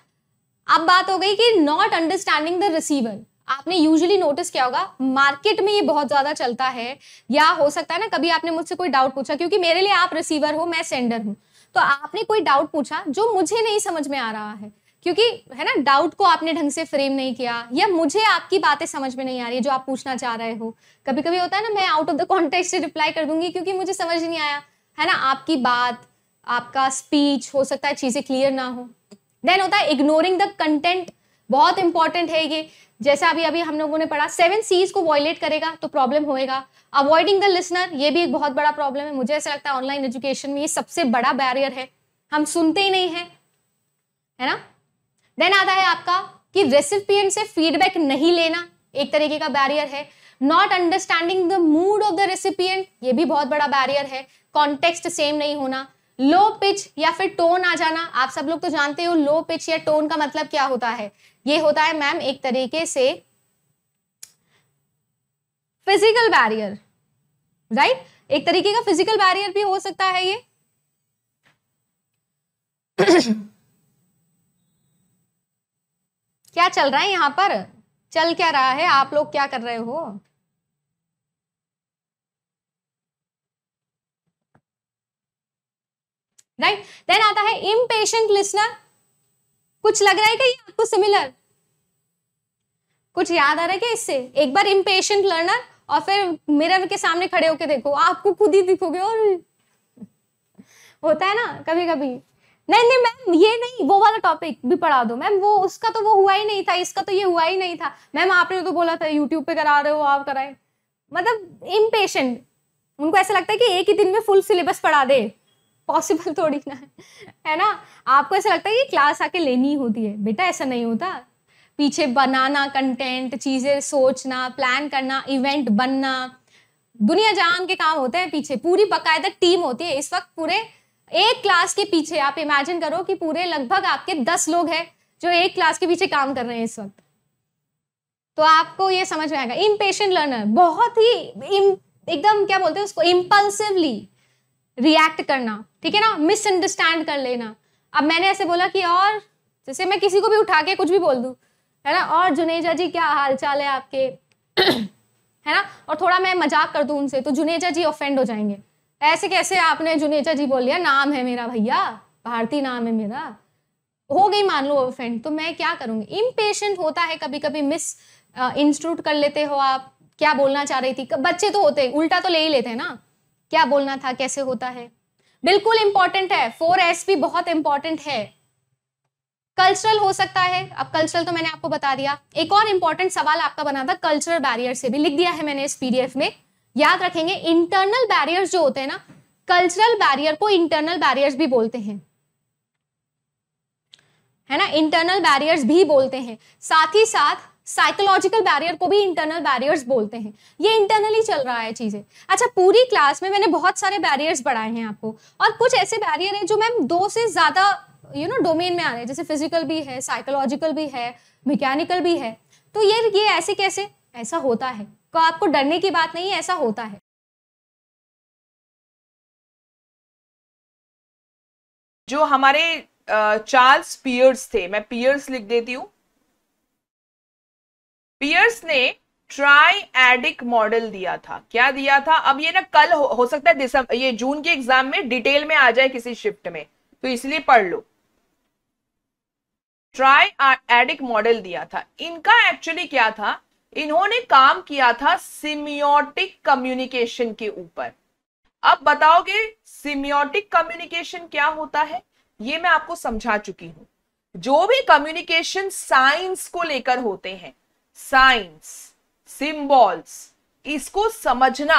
अब बात हो गई कि नॉट अंडरस्टैंडिंग द रिसीवर आपने यूजुअली नोटिस किया होगा मार्केट में ये बहुत ज्यादा चलता है या हो सकता है ना कभी आपने मुझसे कोई डाउट पूछा क्योंकि मेरे लिए आप रिसीवर हो मैं सेंडर हूँ तो आपने कोई डाउट पूछा जो मुझे नहीं समझ में आ रहा है क्योंकि है ना डाउट को आपने ढंग से फ्रेम नहीं किया या मुझे आपकी बातें समझ में नहीं आ रही है जो आप पूछना चाह रहे हो कभी कभी होता है ना मैं आउट ऑफ द कॉन्टेक्स्ट से रिप्लाई कर दूंगी क्योंकि मुझे समझ नहीं आया है ना आपकी बात आपका स्पीच हो सकता है चीज़ें क्लियर ना हो देन होता है इग्नोरिंग द कंटेंट बहुत इंपॉर्टेंट है ये जैसे अभी अभी हम लोगों ने पढ़ा सेवन सीज को वॉयलेट करेगा तो प्रॉब्लम होएगा अवॉइडिंग द लिसनर ये भी एक बहुत बड़ा प्रॉब्लम है मुझे ऐसा लगता है ऑनलाइन एजुकेशन में ये सबसे बड़ा बैरियर है हम सुनते ही नहीं है है ना देन आता है आपका कि रेसिपियंट से फीडबैक नहीं लेना एक तरीके का बैरियर है not understanding the mood of the recipient ये भी बहुत बड़ा बैरियर है कॉन्टेक्स्ट सेम नहीं होना लो पिच या फिर टोन आ जाना आप सब लोग तो जानते हो लो पिच या टोन का मतलब क्या होता है ये होता है मैम एक तरीके से फिजिकल बैरियर राइट एक तरीके का फिजिकल बैरियर भी हो सकता है ये क्या चल रहा है यहां पर चल क्या रहा है आप लोग क्या कर रहे हो राइट देन आता है इम्पेशेंट कुछ लग रहा है क्या आपको सिमिलर कुछ याद आ रहा है क्या इससे एक बार इम्पेशेंट लर्नर और फिर मिरर के सामने खड़े होके देखो आपको खुद ही दिखोगे और होता है ना कभी कभी नहीं नहीं मैम ये नहीं वो वाला टॉपिक भी पढ़ा दो मैम वो उसका तो वो हुआ ही नहीं था इसका तो ये हुआ ही नहीं था मैम आपने तो बोला था यूट्यूब पे करा रहे हो आप कराए मतलब इम्पेशेंट उनको ऐसा लगता है कि एक ही दिन में फुल सिलेबस पढ़ा दे पॉसिबल थोड़ी ना है है ना आपको ऐसा लगता है कि क्लास आके लेनी होती है बेटा ऐसा नहीं होता पीछे बनाना कंटेंट चीज़ें सोचना प्लान करना इवेंट बनना दुनिया जहान के काम होते हैं पीछे पूरी बाकायदा टीम होती है इस वक्त पूरे एक क्लास के पीछे आप इमेजिन करो कि पूरे लगभग आपके दस लोग हैं जो एक क्लास के पीछे काम कर रहे हैं इस वक्त तो आपको ये समझ में आएगा इम्पेशेंट लर्नर बहुत ही एकदम क्या बोलते हैं उसको इम्पल्सिवली रिएक्ट करना ठीक है ना मिसअंडरस्टैंड कर लेना अब मैंने ऐसे बोला कि और जैसे मैं किसी को भी उठा के कुछ भी बोल दू है ना और जुनेजा जी क्या हाल चाल है आपके है ना और थोड़ा मैं मजाक कर दू उनसे तो जुनेजा जी ऑफेंड हो जाएंगे ऐसे कैसे आपने जुनेजा जी बोल लिया नाम है मेरा भैया भारती नाम है मेरा हो गई मान लो ऑफेंड तो मैं क्या करूंगी इम्पेशेंट होता है कभी कभी मिस इंस्टीट्यूट कर लेते हो आप क्या बोलना चाह रही थी बच्चे तो होते उल्टा तो ले ही लेते हैं ना क्या बोलना था कैसे होता है बिल्कुल इंपॉर्टेंट है फोर एस भी बहुत इंपॉर्टेंट है कल्चरल हो सकता है अब कल्चरल तो मैंने आपको बता दिया एक और इंपॉर्टेंट सवाल आपका बना था कल्चरल बैरियर से भी लिख दिया है मैंने इस पीडीएफ में याद रखेंगे इंटरनल बैरियर जो होते हैं ना कल्चरल बैरियर को इंटरनल बैरियर्स भी बोलते हैं है ना इंटरनल बैरियर्स भी बोलते हैं साथ ही साथ साइकोलॉजिकल बैरियर को भी इंटरनल बैरियर्स बोलते हैं ये इंटरनली चल रहा है चीज़ें अच्छा पूरी क्लास में मैंने बहुत सारे बैरियर्स बढ़ाए हैं आपको और कुछ ऐसे बैरियर हैं जो मैम दो से ज़्यादा यू नो डोमेन में आ रहे हैं जैसे फिजिकल भी है साइकोलॉजिकल भी है मैकेनिकल भी है तो ये ये ऐसे कैसे ऐसा होता है तो आपको डरने की बात नहीं है ऐसा होता है जो हमारे चार्ल्स पियर्स थे मैं पियर्स लिख देती हूँ पियर्स ने ट्राई एडिक मॉडल दिया था क्या दिया था अब ये ना कल हो, हो सकता है दिसंबर ये जून के एग्जाम में डिटेल में आ जाए किसी शिफ्ट में तो इसलिए पढ़ लो ट्राई एडिक मॉडल दिया था इनका एक्चुअली क्या था इन्होंने काम किया था सिमियोटिक कम्युनिकेशन के ऊपर अब बताओगे सिमियोटिक कम्युनिकेशन क्या होता है ये मैं आपको समझा चुकी हूं जो भी कम्युनिकेशन साइंस को लेकर होते हैं साइंस सिंबल्स इसको समझना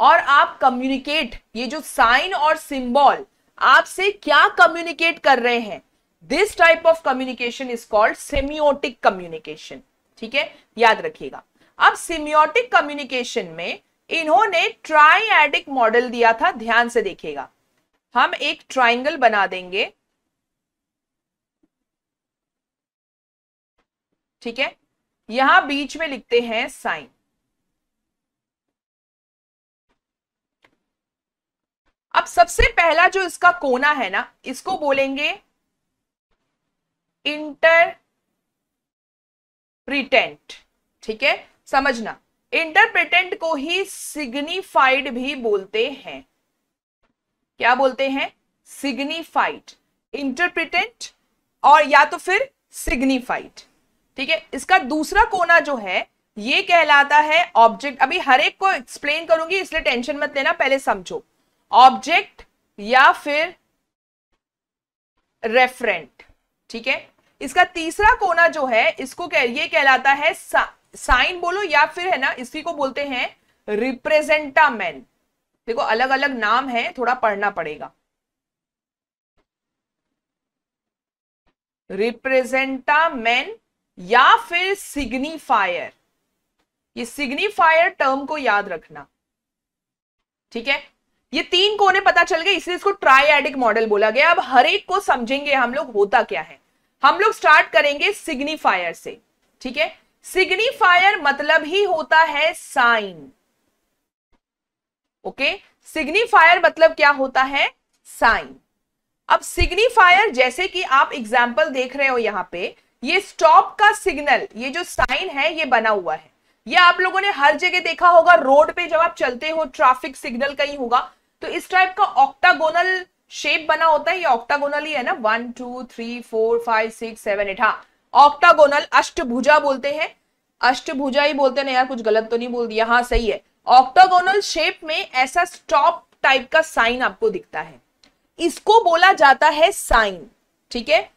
और आप कम्युनिकेट ये जो साइन और सिंबल आपसे क्या कम्युनिकेट कर रहे हैं this type of communication is called semiotic communication ठीक है याद रखिएगा अब सिमियोटिक कम्युनिकेशन में इन्होंने ट्राइएडिक मॉडल दिया था ध्यान से देखिएगा हम एक ट्राइंगल बना देंगे ठीक है यहां बीच में लिखते हैं साइन अब सबसे पहला जो इसका कोना है ना इसको बोलेंगे इंटरप्रिटेंट ठीक है समझना इंटरप्रिटेंट को ही सिग्निफाइड भी बोलते हैं क्या बोलते हैं सिग्निफाइड इंटरप्रिटेंट और या तो फिर सिग्निफाइड ठीक है इसका दूसरा कोना जो है ये कहलाता है ऑब्जेक्ट अभी हर एक को एक्सप्लेन करूंगी इसलिए टेंशन मत लेना पहले समझो ऑब्जेक्ट या फिर रेफरेंट ठीक है इसका तीसरा कोना जो है इसको कह, ये कहलाता है साइन बोलो या फिर है ना इसी को बोलते हैं रिप्रेजेंटामैन देखो अलग अलग नाम है थोड़ा पढ़ना पड़ेगा रिप्रेजेंटामैन या फिर सिग्निफायर ये सिग्निफायर टर्म को याद रखना ठीक है ये तीन कोने पता चल गए इसलिए इसको ट्राइएडिक मॉडल बोला गया अब हर एक को समझेंगे हम लोग होता क्या है हम लोग स्टार्ट करेंगे सिग्निफायर से ठीक है सिग्निफायर मतलब ही होता है साइन ओके सिग्निफायर मतलब क्या होता है साइन अब सिग्निफायर जैसे कि आप एग्जाम्पल देख रहे हो यहां पे ये स्टॉप का सिग्नल ये जो साइन है ये बना हुआ है ये आप लोगों ने हर जगह देखा होगा रोड पे जब आप चलते हो ट्रैफिक सिग्नल कहीं होगा तो इस टाइप का ऑक्टागोनल शेप बना होता है ये ऑक्टागोनल ही है ना one two three four five six seven eight हाँ ऑक्टागोनल अष्टभुजा बोलते हैं अष्टभुजा ही बोलते हैं ना यार कुछ गलत तो नहीं बोल दिया हाँ सही है ऑक्टागोनल शेप में ऐसा स्टॉप टाइप का साइन आपको दिखता है इसको बोला जाता है साइन ठीक है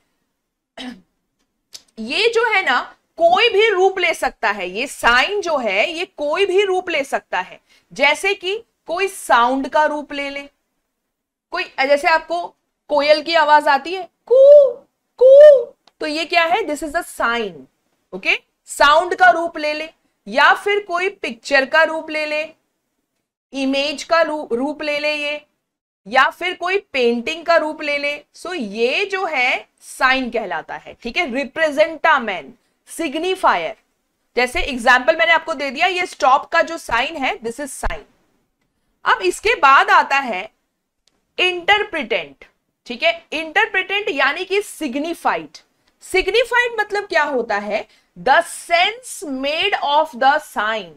ये जो है ना कोई भी रूप ले सकता है ये साइन जो है ये कोई भी रूप ले सकता है जैसे कि कोई साउंड का रूप ले ले कोई जैसे आपको कोयल की आवाज आती है कू कू तो ये क्या है this is a sign okay sound का रूप ले ले या फिर कोई पिक्चर का रूप ले ले इमेज का रूप ले ले ये या फिर कोई पेंटिंग का रूप ले ले सो so ये जो है साइन कहलाता है ठीक है मैन सिग्निफायर जैसे एग्जाम्पल मैंने आपको दे दिया ये स्टॉप का जो साइन है दिस इज साइन अब इसके बाद आता है इंटरप्रिटेंट ठीक है इंटरप्रिटेंट यानी कि सिग्निफाइड सिग्निफाइड मतलब क्या होता है the sense made of the sign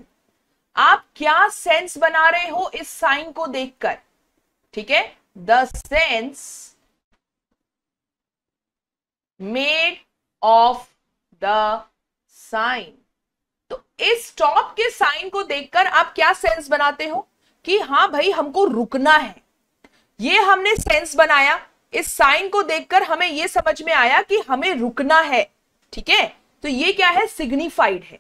आप क्या सेंस बना रहे हो इस साइन को देखकर ठीक है the sense made of the sign तो इस स्टॉप के साइन को देखकर आप क्या सेंस बनाते हो कि हाँ भाई हमको रुकना है ये हमने सेंस बनाया इस साइन को देखकर हमें ये समझ में आया कि हमें रुकना है ठीक है तो ये क्या है सिग्निफाइड है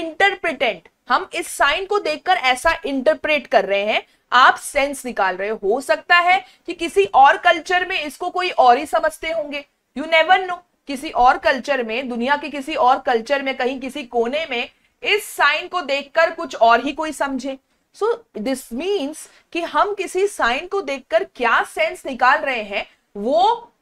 इंटरप्रिटेंट हम इस साइन को देखकर ऐसा इंटरप्रेट कर रहे हैं आप सेंस निकाल रहे हो सकता है कि किसी और कल्चर में इसको कोई और ही समझते होंगे यू नेवर नो किसी और कल्चर में दुनिया के किसी और कल्चर में कहीं किसी कोने में इस साइन को देखकर कुछ और ही कोई समझे सो दिस मीन्स कि हम किसी साइन को देखकर क्या सेंस निकाल रहे हैं वो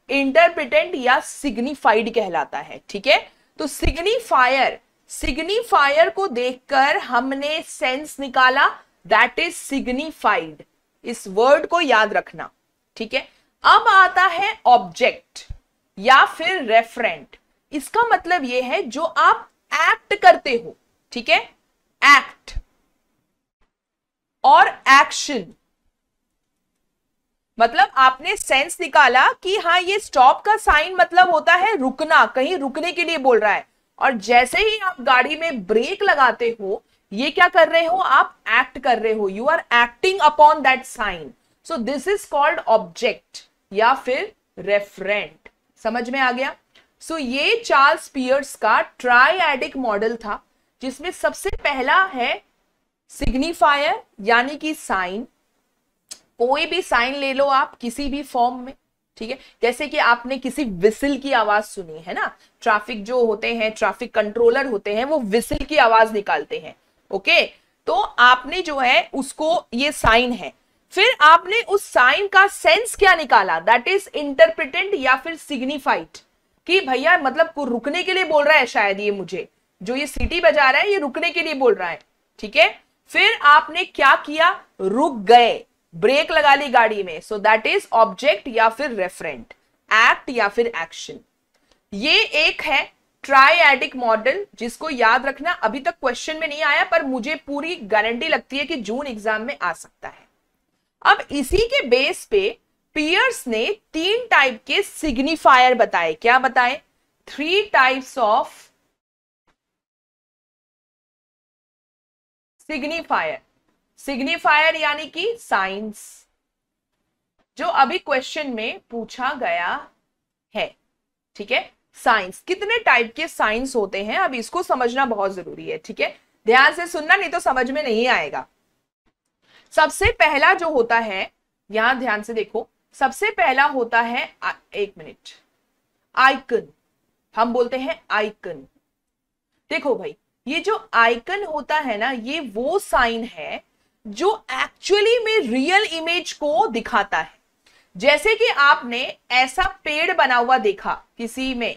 इंटरप्रिटेंट या सिग्निफाइड कहलाता है ठीक है तो सिग्निफायर सिग्निफायर को देखकर हमने सेंस निकाला दैट इज सिग्निफाइड इस वर्ड को याद रखना ठीक है अब आता है ऑब्जेक्ट या फिर रेफरेंट इसका मतलब यह है जो आप एक्ट करते हो ठीक है एक्ट और एक्शन मतलब आपने सेंस निकाला कि हाँ ये स्टॉप का साइन मतलब होता है रुकना कहीं रुकने के लिए बोल रहा है और जैसे ही आप गाड़ी में ब्रेक लगाते हो ये क्या कर रहे हो आप एक्ट कर रहे हो you are acting upon that sign so this is called object या फिर रेफरेंट समझ में आ गया सो so, ये चार्ल्स पियर्स का ट्राइएडिक मॉडल था जिसमें सबसे पहला है सिग्निफायर यानी कि साइन कोई भी साइन ले लो आप किसी भी फॉर्म में ठीक है जैसे कि आपने किसी विसिल की आवाज सुनी है ना ट्रैफिक जो होते हैं ट्रैफिक कंट्रोलर होते हैं वो विसिल की आवाज निकालते हैं ओके तो आपने जो है उसको ये साइन है फिर आपने उस साइन का सेंस क्या निकाला दैट इज इंटरप्रिटेंट या फिर सिग्निफाइड कि भैया मतलब को रुकने के लिए बोल रहा है शायद ये मुझे जो ये सिटी बजा रहा है ये रुकने के लिए बोल रहा है ठीक है फिर आपने क्या किया रुक गए ब्रेक लगा ली गाड़ी में सो दैट इज ऑब्जेक्ट या फिर रेफरेंट एक्ट या फिर एक्शन ये एक है ट्राइएडिक मॉडल जिसको याद रखना अभी तक क्वेश्चन में नहीं आया पर मुझे पूरी गारंटी लगती है कि जून एग्जाम में आ सकता है अब इसी के बेस पे पियर्स ने तीन टाइप के सिग्निफायर बताए क्या बताए three types of signifier signifier यानी कि साइंस जो अभी क्वेश्चन में पूछा गया है ठीक है साइंस कितने टाइप के साइंस होते हैं अब इसको समझना बहुत जरूरी है ठीक है ध्यान से सुनना नहीं तो समझ में नहीं आएगा सबसे पहला जो होता है यहां ध्यान से देखो सबसे पहला होता है एक मिनट आइकन हम बोलते हैं आइकन देखो भाई ये जो आइकन होता है ना ये वो साइन है जो एक्चुअली में रियल इमेज को दिखाता है जैसे कि आपने ऐसा पेड़ बना हुआ देखा किसी में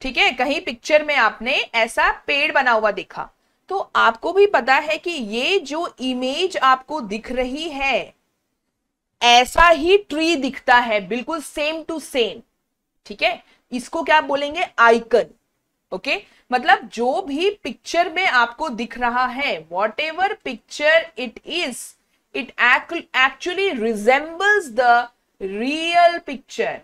ठीक है कहीं पिक्चर में आपने ऐसा पेड़ बना हुआ देखा तो आपको भी पता है कि ये जो इमेज आपको दिख रही है ऐसा ही ट्री दिखता है बिल्कुल सेम टू सेम ठीक है इसको क्या बोलेंगे आइकन ओके मतलब जो भी पिक्चर में आपको दिख रहा है whatever picture it is it actually resembles the real picture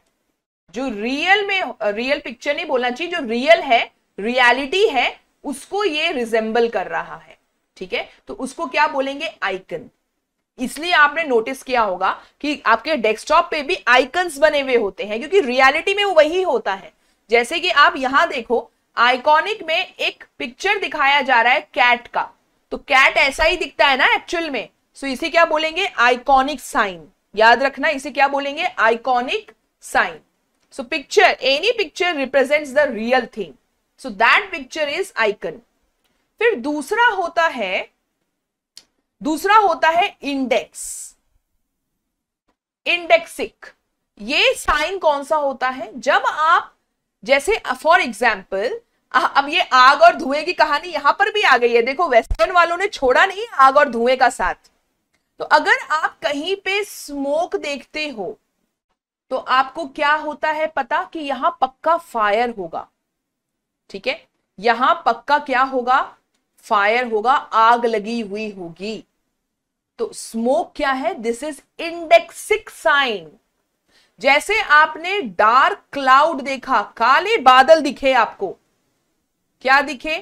जो रियल में रियल पिक्चर नहीं बोलना चाहिए जो रियल है रियलिटी है उसको ये रिजेंबल कर रहा है ठीक है तो उसको क्या बोलेंगे आइकन इसलिए आपने नोटिस किया होगा कि आपके डेस्कटॉप पे भी आइकन्स बने हुए होते हैं क्योंकि रियलिटी में वही होता है जैसे कि आप यहां देखो आइकॉनिक में एक पिक्चर दिखाया जा रहा है कैट का तो कैट ऐसा ही दिखता है ना एक्चुअल में सो इसे क्या बोलेंगे आइकॉनिक साइन याद रखना इसे क्या बोलेंगे iconic sign so picture any picture represents the real thing so that picture is icon फिर दूसरा होता है दूसरा होता है इंडेक्स इंडेक्सिक ये साइन कौन सा होता है जब आप जैसे फॉर एग्जाम्पल अब ये आग और धुएं की कहानी यहां पर भी आ गई है देखो वेस्टर्न वालों ने छोड़ा नहीं आग और धुएं का साथ तो अगर आप कहीं पे स्मोक देखते हो तो आपको क्या होता है पता कि यहां पक्का फायर होगा ठीक है यहां पक्का क्या होगा फायर होगा आग लगी हुई होगी तो स्मोक क्या है दिस इज इंडेक्सिक साइन जैसे आपने डार्क क्लाउड देखा काले बादल दिखे आपको क्या दिखे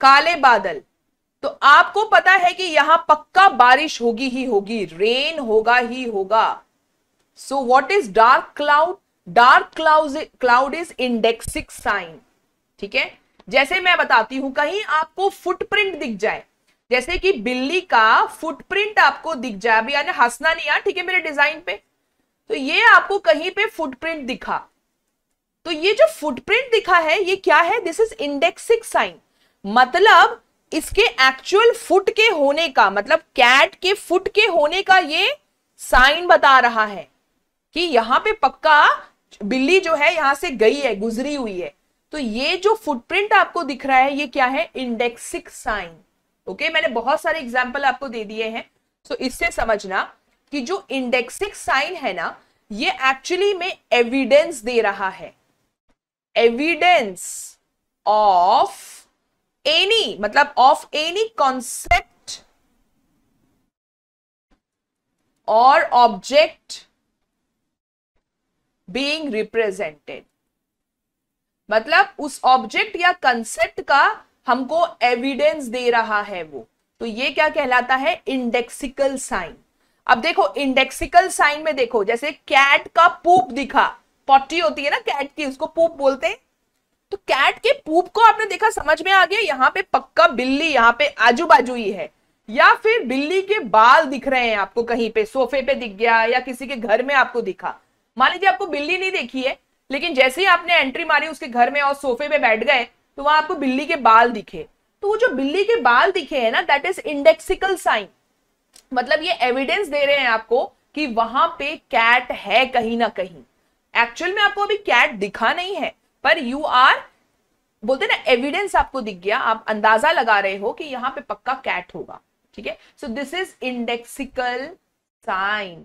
काले बादल तो आपको पता है कि यहां पक्का बारिश होगी ही होगी रेन होगा ही होगा so what is dark cloud dark cloud cloud is indexical sign ठीक है जैसे मैं बताती हूं कहीं आपको फुटप्रिंट दिख जाए जैसे कि बिल्ली का फुटप्रिंट आपको दिख जाए अभी यानी हंसना नहीं यार ठीक है मेरे डिजाइन पे तो ये आपको कहीं पे फुटप्रिंट दिखा तो ये जो फुटप्रिंट दिखा है ये क्या है दिस इज इंडेक्सिक साइन मतलब इसके एक्चुअल फुट के होने का मतलब कैट के फुट के होने का ये साइन बता रहा है कि यहां पे पक्का बिल्ली जो है यहां से गई है गुजरी हुई है तो ये जो फुटप्रिंट आपको दिख रहा है ये क्या है इंडेक्सिक साइन ओके मैंने बहुत सारे एग्जाम्पल आपको दे दिए हैं सो so, इससे समझना कि जो इंडेक्सिक साइन है ना ये एक्चुअली में एविडेंस दे रहा है एविडेंस ऑफ एनी मतलब ऑफ एनी कॉन्सेप्ट और ऑब्जेक्ट बीइंग रिप्रेजेंटेड मतलब उस ऑब्जेक्ट या कंसेप्ट का हमको एविडेंस दे रहा है वो तो ये क्या कहलाता है इंडेक्सिकल साइन अब देखो इंडेक्सिकल साइन में देखो जैसे कैट का पूप दिखा पॉटी होती है ना कैट की उसको पूप बोलते हैं तो कैट के पूप को आपने देखा समझ में आ गया यहाँ पे पक्का बिल्ली यहाँ पे आजू बाजू ही है या फिर बिल्ली के बाल दिख रहे हैं आपको कहीं पे सोफे पे दिख गया या किसी के घर में आपको दिखा मान लीजिए आपको बिल्ली नहीं देखी है लेकिन जैसे ही आपने एंट्री मारी उसके घर में और सोफे पे बैठ गए तो वहां आपको बिल्ली के बाल दिखे तो वो जो बिल्ली के बाल दिखे है ना दैट इज इंडेक्सिकल साइन मतलब ये एविडेंस दे रहे हैं आपको कि वहां पे कैट है कहीं ना कहीं एक्चुअल में आपको अभी कैट दिखा नहीं है पर यू आर बोलते ना एविडेंस आपको दिख गया आप अंदाजा लगा रहे हो कि यहाँ पे पक्का कैट होगा ठीक है so this is indexical sign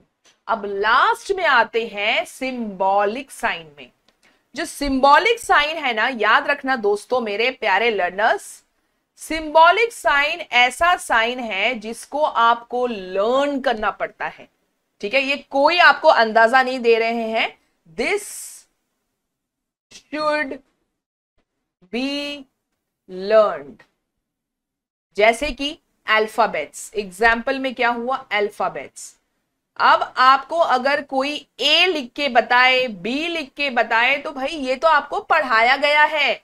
अब लास्ट में आते हैं सिंबॉलिक साइन में जो सिंबॉलिक साइन है ना याद रखना दोस्तों मेरे प्यारे लर्नर्स सिंबॉलिक साइन ऐसा साइन है जिसको आपको लर्न करना पड़ता है ठीक है ये कोई आपको अंदाजा नहीं दे रहे हैं दिस शुड बी लर्न जैसे कि अल्फाबेट्स एग्जाम्पल में क्या हुआ अल्फाबेट्स अब आपको अगर कोई ए लिख के बताए बी लिख के बताए तो भाई ये तो आपको पढ़ाया गया है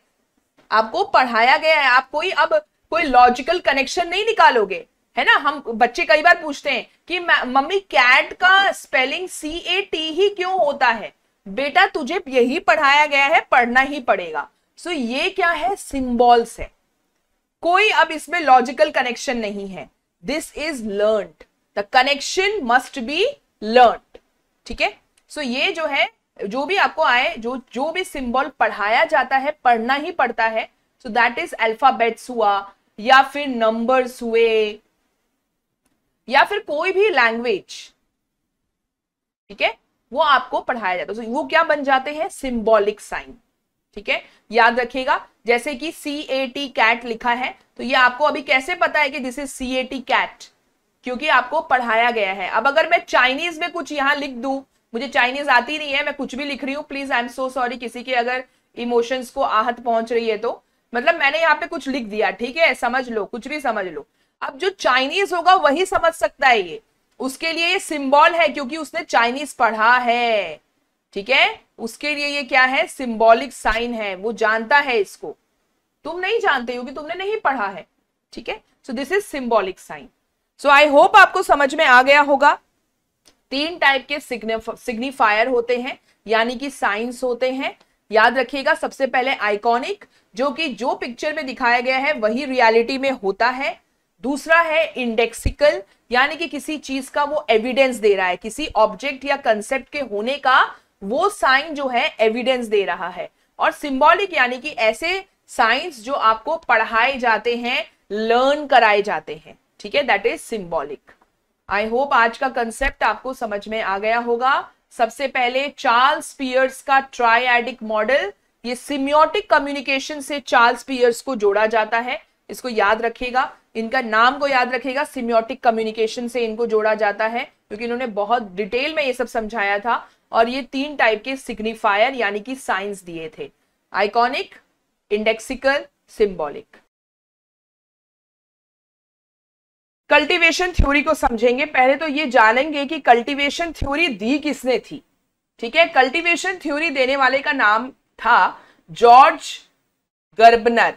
आपको पढ़ाया गया है आप कोई अब कोई लॉजिकल कनेक्शन नहीं निकालोगे है ना हम बच्चे कई बार पूछते हैं कि मम्मी कैट का स्पेलिंग सी ए टी ही क्यों होता है बेटा तुझे यही पढ़ाया गया है पढ़ना ही पड़ेगा सो so, ये क्या है सिंबॉल्स है कोई अब इसमें लॉजिकल कनेक्शन नहीं है this is learned the connection must be learn ठीक है सो ये जो है जो भी आपको आए जो जो भी सिंबल पढ़ाया जाता है पढ़ना ही पड़ता है सो दैट इज अल्फाबेट्स हुआ या फिर नंबर्स हुए या फिर कोई भी लैंग्वेज ठीक है वो आपको पढ़ाया जाता है so, वो क्या बन जाते हैं सिंबॉलिक साइन ठीक है याद रखिएगा जैसे कि सी ए टी कैट लिखा है तो ये आपको अभी कैसे पता है कि this is C A T cat क्योंकि आपको पढ़ाया गया है अब अगर मैं चाइनीज में कुछ यहाँ लिख दू मुझे चाइनीज आती नहीं है मैं कुछ भी लिख रही हूँ please I am so sorry किसी के अगर इमोशंस को आहत पहुंच रही है तो मतलब मैंने यहाँ पे कुछ लिख दिया ठीक है समझ लो कुछ भी समझ लो अब जो चाइनीज होगा वही समझ सकता है ये उसके लिए ये सिंबल है क्योंकि उसने चाइनीज पढ़ा है ठीक है उसके लिए ये क्या है सिंबॉलिक साइन है वो जानता है इसको तुम नहीं जानते हो कि तुमने नहीं पढ़ा है ठीक है so this is symbolic sign so I hope आपको समझ में आ गया होगा तीन टाइप के सिग्निफायर होते हैं यानी कि साइंस होते हैं याद रखिएगा सबसे पहले आइकॉनिक जो कि जो पिक्चर में दिखाया गया है वही रियलिटी में होता है दूसरा है इंडेक्सिकल यानी कि किसी चीज का वो एविडेंस दे रहा है किसी ऑब्जेक्ट या कंसेप्ट के होने का वो साइन जो है एविडेंस दे रहा है और सिंबॉलिक यानी कि ऐसे साइंस जो आपको पढ़ाए जाते हैं लर्न कराए जाते हैं ठीक है that is symbolic I hope आज का कंसेप्ट आपको समझ में आ गया होगा सबसे पहले चार्ल्स पियर्स का ट्राइएडिक मॉडल ये सिम्योटिक कम्युनिकेशन से चार्ल्स पियर्स को जोड़ा जाता है इसको याद रखेगा इनका नाम को याद रखेगा सिम्योटिक कम्युनिकेशन से इनको जोड़ा जाता है क्योंकि इन्होंने बहुत डिटेल में ये सब समझाया था और ये तीन टाइप के सिग्निफायर यानी कि साइंस दिए थे iconic indexical symbolic cultivation theory को समझेंगे पहले तो ये जानेंगे कि कल्टीवेशन थ्योरी दी किसने थी ठीक है कल्टीवेशन थ्योरी देने वाले का नाम था George Gerbner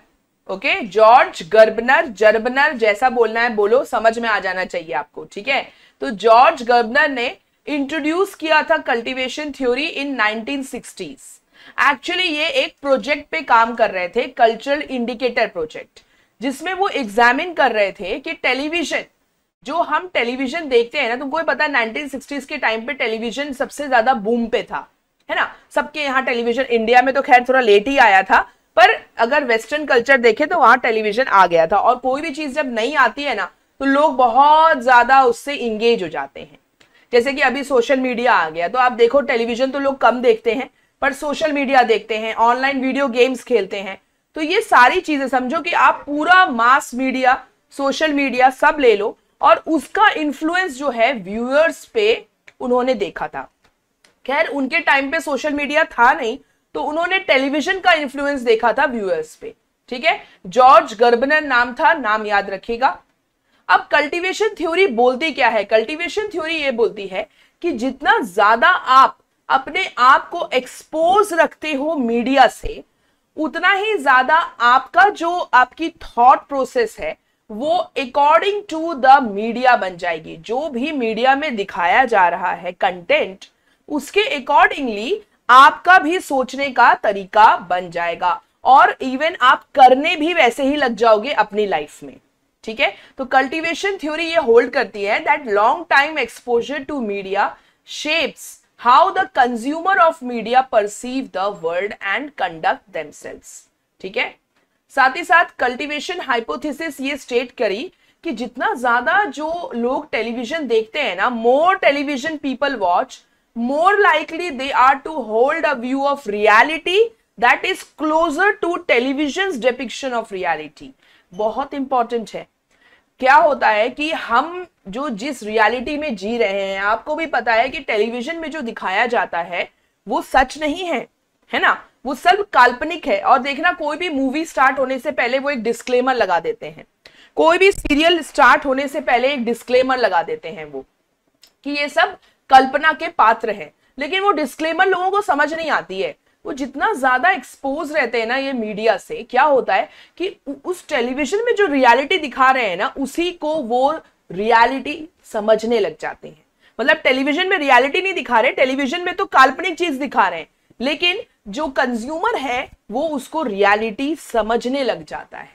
okay George Gerbner Gerbner जैसा बोलना है बोलो समझ में आ जाना चाहिए आपको ठीक है तो जॉर्ज गर्बनर ने इंट्रोड्यूस किया था कल्टीवेशन थ्योरी इन 1960s एक्चुअली ये एक प्रोजेक्ट पे काम कर रहे थे कल्चरल इंडिकेटर प्रोजेक्ट जिसमें वो एग्जामिन कर रहे थे कि टेलीविजन जो हम टेलीविजन देखते हैं ना तुमको पता है 1960s के टाइम पे टेलीविजन सबसे ज्यादा बूम पे था है ना सबके यहाँ टेलीविजन इंडिया में तो खैर थोड़ा लेट ही आया था पर अगर वेस्टर्न कल्चर देखे तो वहां टेलीविजन आ गया था और कोई भी चीज जब नहीं आती है ना तो लोग बहुत ज्यादा उससे इंगेज हो जाते हैं जैसे कि अभी सोशल मीडिया आ गया तो आप देखो टेलीविजन तो लोग कम देखते हैं पर सोशल मीडिया देखते हैं ऑनलाइन वीडियो गेम्स खेलते हैं तो ये सारी चीजें समझो कि आप पूरा मास मीडिया सोशल मीडिया सब ले लो और उसका इन्फ्लुएंस जो है व्यूअर्स पे उन्होंने देखा था खैर उनके टाइम पे सोशल मीडिया था नहीं तो उन्होंने टेलीविजन का इन्फ्लुएंस देखा था व्यूअर्स पे ठीक है जॉर्ज गर्बनर नाम था नाम याद रखिएगा अब कल्टीवेशन थ्योरी बोलती क्या है कल्टीवेशन थ्योरी ये बोलती है कि जितना ज्यादा आप अपने आप को एक्सपोज रखते हो मीडिया से उतना ही ज्यादा आपका जो आपकी थॉट प्रोसेस है वो अकॉर्डिंग टू द मीडिया बन जाएगी जो भी मीडिया में दिखाया जा रहा है कंटेंट उसके अकॉर्डिंगली आपका भी सोचने का तरीका बन जाएगा और इवन आप करने भी वैसे ही लग जाओगे अपनी लाइफ में ठीक है तो कल्टीवेशन थ्योरी ये होल्ड करती है that long time exposure to media shapes how the consumer of media perceive the world and conduct themselves ठीक है साथ ही साथ कल्टिवेशन हाइपोथेसिस ये स्टेट करी कि जितना ज्यादा जो लोग टेलीविजन देखते हैं ना more television people watch more likely they are to hold a view of reality that is closer to television depiction of reality बहुत इंपॉर्टेंट है क्या होता है कि हम जो जिस रियलिटी में जी रहे हैं आपको भी पता है कि टेलीविजन में जो दिखाया जाता है वो सच नहीं है है ना वो सब काल्पनिक है और देखना कोई भी मूवी स्टार्ट होने से पहले वो एक डिस्क्लेमर लगा देते हैं कोई भी सीरियल स्टार्ट होने से पहले एक डिस्क्लेमर लगा देते हैं वो कि ये सब कल्पना के पात्र हैं लेकिन वो डिस्क्लेमर लोगों को समझ नहीं आती है वो जितना ज्यादा एक्सपोज रहते हैं ना ये मीडिया से क्या होता है कि उस टेलीविजन में जो रियलिटी दिखा रहे हैं ना उसी को वो रियलिटी समझने लग जाते हैं मतलब टेलीविजन में रियलिटी नहीं दिखा रहे टेलीविजन में तो काल्पनिक चीज दिखा रहे हैं लेकिन जो कंज्यूमर है वो उसको रियलिटी समझने लग जाता है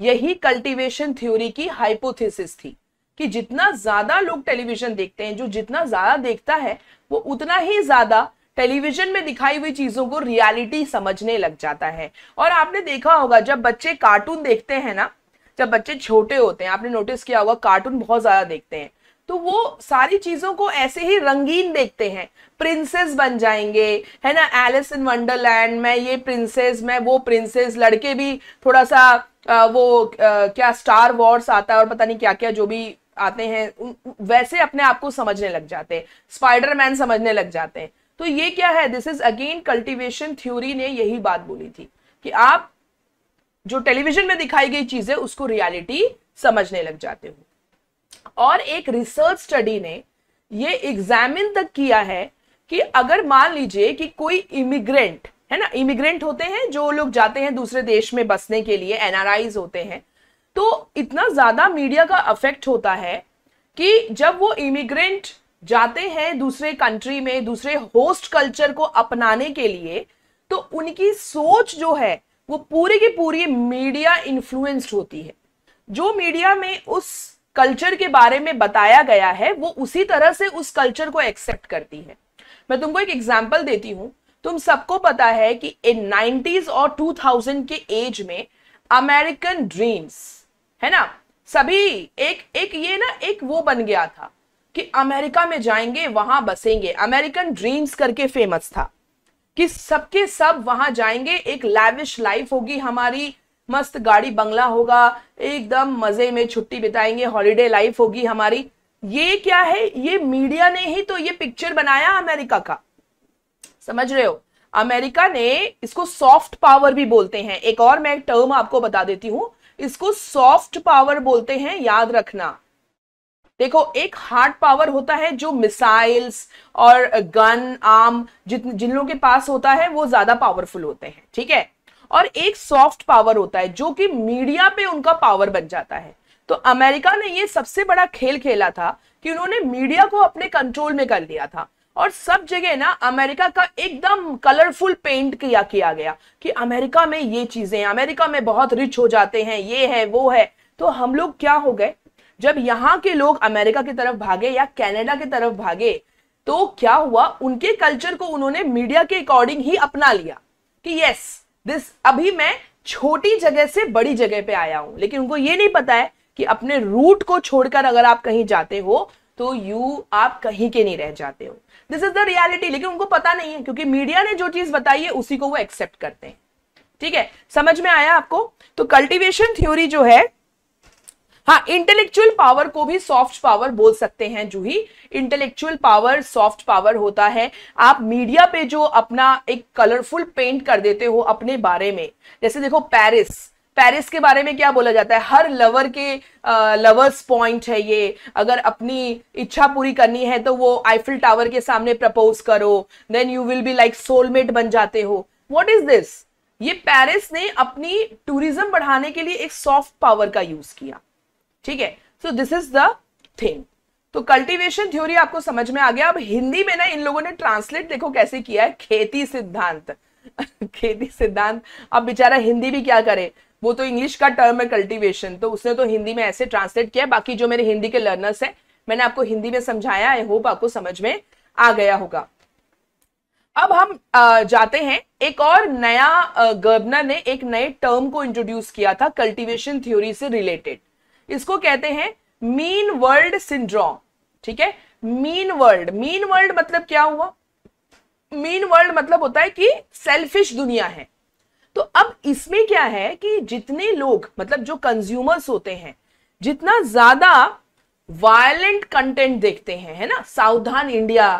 यही कल्टीवेशन थ्योरी की हाइपोथेसिस थी कि जितना ज्यादा लोग टेलीविजन देखते हैं जो जितना ज्यादा देखता है वो उतना ही ज्यादा टेलीविजन में दिखाई हुई चीजों को रियलिटी समझने लग जाता है और आपने देखा होगा जब बच्चे कार्टून देखते हैं ना जब बच्चे छोटे होते हैं आपने नोटिस किया होगा कार्टून बहुत ज्यादा देखते हैं तो वो सारी चीजों को ऐसे ही रंगीन देखते हैं प्रिंसेस बन जाएंगे है ना एलिस इन वंडरलैंड मैं ये प्रिंसेस मैं वो प्रिंसेस लड़के भी थोड़ा सा आ, वो आ, क्या स्टार वॉर्स आता है और पता नहीं क्या क्या जो भी आते हैं वैसे अपने आप को समझने लग जाते हैं स्पाइडरमैन समझने लग जाते हैं तो ये क्या है this is again cultivation theory ने यही बात बोली थी कि आप जो टेलीविजन में दिखाई गई चीजें उसको रियलिटी समझने लग जाते हो और एक रिसर्च स्टडी ने ये एग्जामिन तक किया है कि अगर मान लीजिए कि कोई इमिग्रेंट है ना इमिग्रेंट होते हैं जो लोग जाते हैं दूसरे देश में बसने के लिए एनआरआईज होते हैं तो इतना ज्यादा मीडिया का अफेक्ट होता है कि जब वो इमिग्रेंट जाते हैं दूसरे कंट्री में दूसरे होस्ट कल्चर को अपनाने के लिए तो उनकी सोच जो है वो पूरी की पूरी मीडिया इन्फ्लुएंस्ड होती है जो मीडिया में उस कल्चर के बारे में बताया गया है वो उसी तरह से उस कल्चर को एक्सेप्ट करती है मैं तुमको एक एग्जाम्पल देती हूँ तुम सबको पता है कि इन नाइन्टीज और टू थाउजेंड के एज में अमेरिकन ड्रीम्स है ना सभी एक एक ये ना एक वो बन गया था कि अमेरिका में जाएंगे वहां बसेंगे अमेरिकन ड्रीम्स करके फेमस था कि सबके सब वहां जाएंगे एक लैविश लाइफ होगी हमारी मस्त गाड़ी बंगला होगा एकदम मजे में छुट्टी बिताएंगे हॉलीडे लाइफ होगी हमारी ये क्या है ये मीडिया ने ही तो ये पिक्चर बनाया अमेरिका का समझ रहे हो अमेरिका ने इसको सॉफ्ट पावर भी बोलते हैं एक और मैं टर्म आपको बता देती हूं इसको सॉफ्ट पावर बोलते हैं याद रखना देखो एक हार्ड पावर होता है जो मिसाइल्स और गन आर्म जितने जिन लोगों के पास होता है वो ज्यादा पावरफुल होते हैं ठीक है और एक सॉफ्ट पावर होता है जो कि मीडिया पे उनका पावर बन जाता है तो अमेरिका ने ये सबसे बड़ा खेल खेला था कि उन्होंने मीडिया को अपने कंट्रोल में कर लिया था और सब जगह ना अमेरिका का एकदम कलरफुल पेंट किया किया गया कि अमेरिका में ये चीजें अमेरिका में बहुत रिच हो जाते हैं ये है वो है तो हम लोग क्या हो गए जब यहाँ के लोग अमेरिका की तरफ भागे या कैनेडा की तरफ भागे तो क्या हुआ उनके कल्चर को उन्होंने मीडिया के अकॉर्डिंग ही अपना लिया कि यस दिस अभी मैं छोटी जगह से बड़ी जगह पे आया हूं लेकिन उनको ये नहीं पता है कि अपने रूट को छोड़कर अगर आप कहीं जाते हो तो यू आप कहीं के नहीं रह जाते हो दिस इज द रियलिटी लेकिन उनको पता नहीं है क्योंकि मीडिया ने जो चीज बताई है उसी को वो एक्सेप्ट करते हैं ठीक है समझ में आया आपको तो कल्टीवेशन थ्योरी जो है हाँ इंटेलेक्चुअल पावर को भी सॉफ्ट पावर बोल सकते हैं जूही इंटेलेक्चुअल पावर सॉफ्ट पावर होता है आप मीडिया पे जो अपना एक कलरफुल पेंट कर देते हो अपने बारे में जैसे देखो पेरिस पेरिस के बारे में क्या बोला जाता है हर लवर के लवर्स लवर्स पॉइंट है ये अगर अपनी इच्छा पूरी करनी है तो वो आईफिल टावर के सामने प्रपोज करो then you will be like soulmate बन जाते हो व्हाट इज दिस ये पेरिस ने अपनी टूरिज्म बढ़ाने के लिए एक सॉफ्ट पावर का यूज किया ठीक है so this is the thing तो कल्टीवेशन थ्योरी आपको समझ में आ गया अब हिंदी में ना इन लोगों ने ट्रांसलेट देखो कैसे किया है खेती सिद्धांत खेती सिद्धांत अब बेचारा हिंदी भी क्या करे वो तो इंग्लिश का टर्म है कल्टीवेशन तो उसने तो हिंदी में ऐसे ट्रांसलेट किया बाकी जो मेरे हिंदी के लर्नर्स है मैंने आपको हिंदी में समझाया आई होप आपको समझ में आ गया होगा अब हम जाते हैं एक और नया गवर्नर ने एक नए टर्म को इंट्रोड्यूस किया था कल्टीवेशन थ्योरी से रिलेटेड इसको कहते हैं मीन वर्ल्ड सिंड्रोम ठीक है मीन वर्ल्ड मीन वर्ल्ड मतलब क्या हुआ मीन वर्ल्ड मतलब होता है कि सेल्फिश दुनिया है तो अब इसमें क्या है कि जितने लोग मतलब जो कंज्यूमर्स होते हैं जितना ज्यादा वायलेंट कंटेंट देखते हैं है ना सावधान इंडिया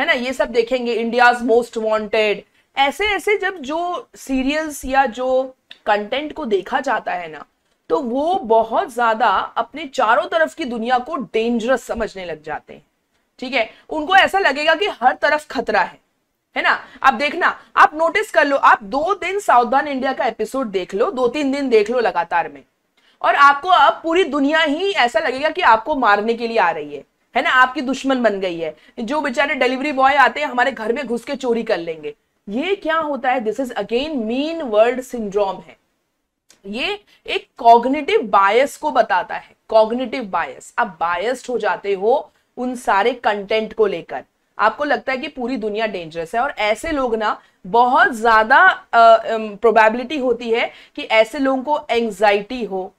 है ना ये सब देखेंगे इंडिया मोस्ट वांटेड ऐसे ऐसे जब जो सीरियल्स या जो कंटेंट को देखा जाता है ना तो वो बहुत ज्यादा अपने चारों तरफ की दुनिया को डेंजरस समझने लग जाते हैं ठीक है उनको ऐसा लगेगा कि हर तरफ खतरा है है ना आप देखना आप नोटिस कर लो आप दो दिन सावधान इंडिया का एपिसोड देख लो दो तीन दिन देख लो लगातार में और आपको अब पूरी दुनिया ही ऐसा लगेगा कि आपको मारने के लिए आ रही है है ना आपकी दुश्मन बन गई है जो बेचारे डिलीवरी बॉय आते हैं हमारे घर में घुस के चोरी कर लेंगे ये क्या होता है this is again mean world syndrome है ये एक कॉग्निटिव बायस को बताता है कॉग्निटिव बायस आप बायस्ड हो जाते हो उन सारे कंटेंट को लेकर आपको लगता है कि पूरी दुनिया डेंजरस है और ऐसे लोग ना बहुत ज्यादा प्रोबेबिलिटी होती है कि ऐसे लोगों को एंग्जाइटी हो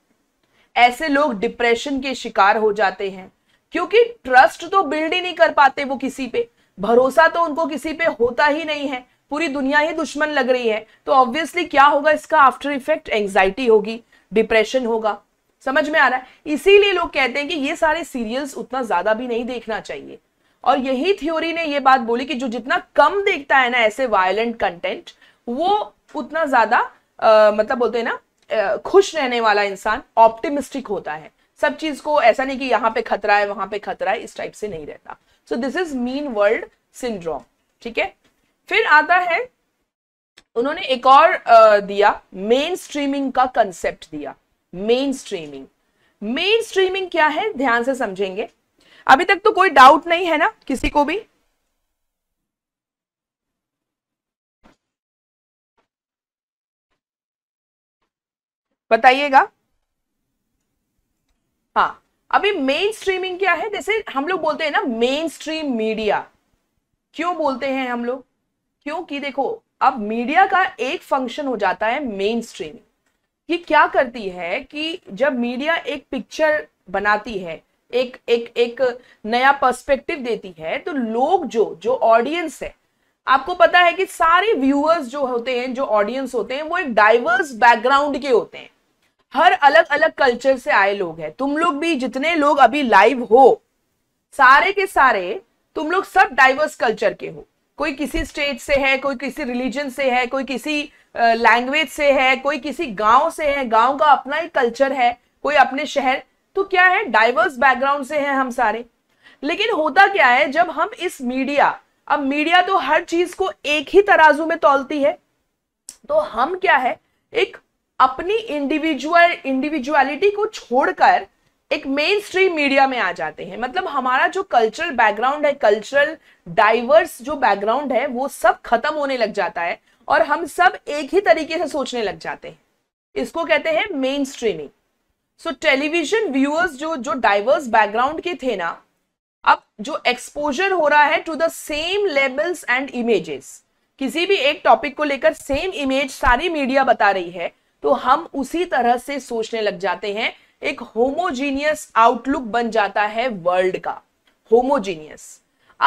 ऐसे लोग डिप्रेशन के शिकार हो जाते हैं क्योंकि ट्रस्ट तो बिल्ड ही नहीं कर पाते वो किसी पे भरोसा तो उनको किसी पे होता ही नहीं है पूरी दुनिया ही दुश्मन लग रही है तो ऑब्वियसली क्या होगा इसका आफ्टर इफेक्ट एंग्जाइटी होगी डिप्रेशन होगा समझ में आ रहा है इसीलिए लोग कहते हैं कि ये सारे सीरियल्स उतना ज्यादा भी नहीं देखना चाहिए और यही थ्योरी ने ये बात बोली कि जो जितना कम देखता है ना ऐसे वायलेंट कंटेंट वो उतना ज्यादा मतलब बोलते हैं ना आ, खुश रहने वाला इंसान ऑप्टिमिस्टिक होता है सब चीज को ऐसा नहीं कि यहाँ पे खतरा है वहां पे खतरा है इस टाइप से नहीं रहता so this is mean world syndrome ठीक है फिर आता है उन्होंने एक और दिया मेन स्ट्रीमिंग का कंसेप्ट दिया मेन स्ट्रीमिंग मेन स्ट्रीमिंग क्या है ध्यान से समझेंगे अभी तक तो कोई डाउट नहीं है ना किसी को भी बताइएगा हाँ अभी मेन स्ट्रीमिंग क्या है जैसे हम लोग बोलते हैं ना मेन स्ट्रीम मीडिया क्यों बोलते हैं हम लोग क्योंकि देखो अब मीडिया का एक फंक्शन हो जाता है मेन स्ट्रीम ये क्या करती है कि जब मीडिया एक पिक्चर बनाती है एक एक एक नया पर्सपेक्टिव देती है तो लोग जो जो ऑडियंस है आपको पता है कि सारे व्यूअर्स जो होते हैं जो ऑडियंस होते हैं वो एक डाइवर्स बैकग्राउंड के होते हैं हर अलग अलग कल्चर से आए लोग हैं तुम लोग भी जितने लोग अभी लाइव हो सारे के सारे तुम लोग सब डाइवर्स कल्चर के हो कोई किसी स्टेट से है कोई किसी रिलीजन से है कोई किसी लैंग्वेज से है कोई किसी गांव से है गांव का अपना ही कल्चर है कोई अपने शहर तो क्या है डाइवर्स बैकग्राउंड से हैं हम सारे लेकिन होता क्या है जब हम इस मीडिया अब मीडिया तो हर चीज को एक ही तराजू में तोलती है तो हम क्या है एक अपनी इंडिविजुअल इंडिविजुअलिटी को छोड़कर एक मेन स्ट्रीम मीडिया में आ जाते हैं मतलब हमारा जो कल्चरल बैकग्राउंड है कल्चरल डाइवर्स जो बैकग्राउंड है वो सब खत्म होने लग जाता है और हम सब एक ही तरीके से सोचने लग जाते हैं इसको कहते हैं mainstreaming so television viewers जो जो डाइवर्स बैकग्राउंड के थे ना अब जो एक्सपोजर हो रहा है to the same levels and images किसी भी एक टॉपिक को लेकर सेम इमेज सारी मीडिया बता रही है तो हम उसी तरह से सोचने लग जाते हैं एक होमोजीनियस आउटलुक बन जाता है वर्ल्ड का होमोजीनियस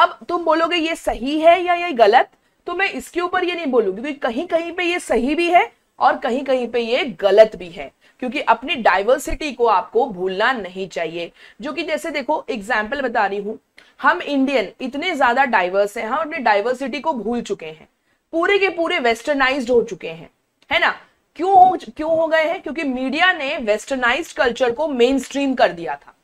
अब तुम बोलोगे ये सही है या ये गलत तो मैं इसके ऊपर ये नहीं बोलूंगी क्योंकि कहीं कहीं पे ये सही भी है और कहीं कहीं पे ये गलत भी है क्योंकि अपनी डाइवर्सिटी को आपको भूलना नहीं चाहिए जो कि जैसे देखो एग्जाम्पल बता रही हूं हम इंडियन इतने ज्यादा डाइवर्स हैं हम अपनी डाइवर्सिटी को भूल चुके हैं पूरे के पूरे वेस्टर्नाइज हो चुके हैं है ना क्यों हो क्यों हो गए हैं क्योंकि मीडिया ने वेस्टर्नाइज कल्चर को मेन स्ट्रीम कर दिया था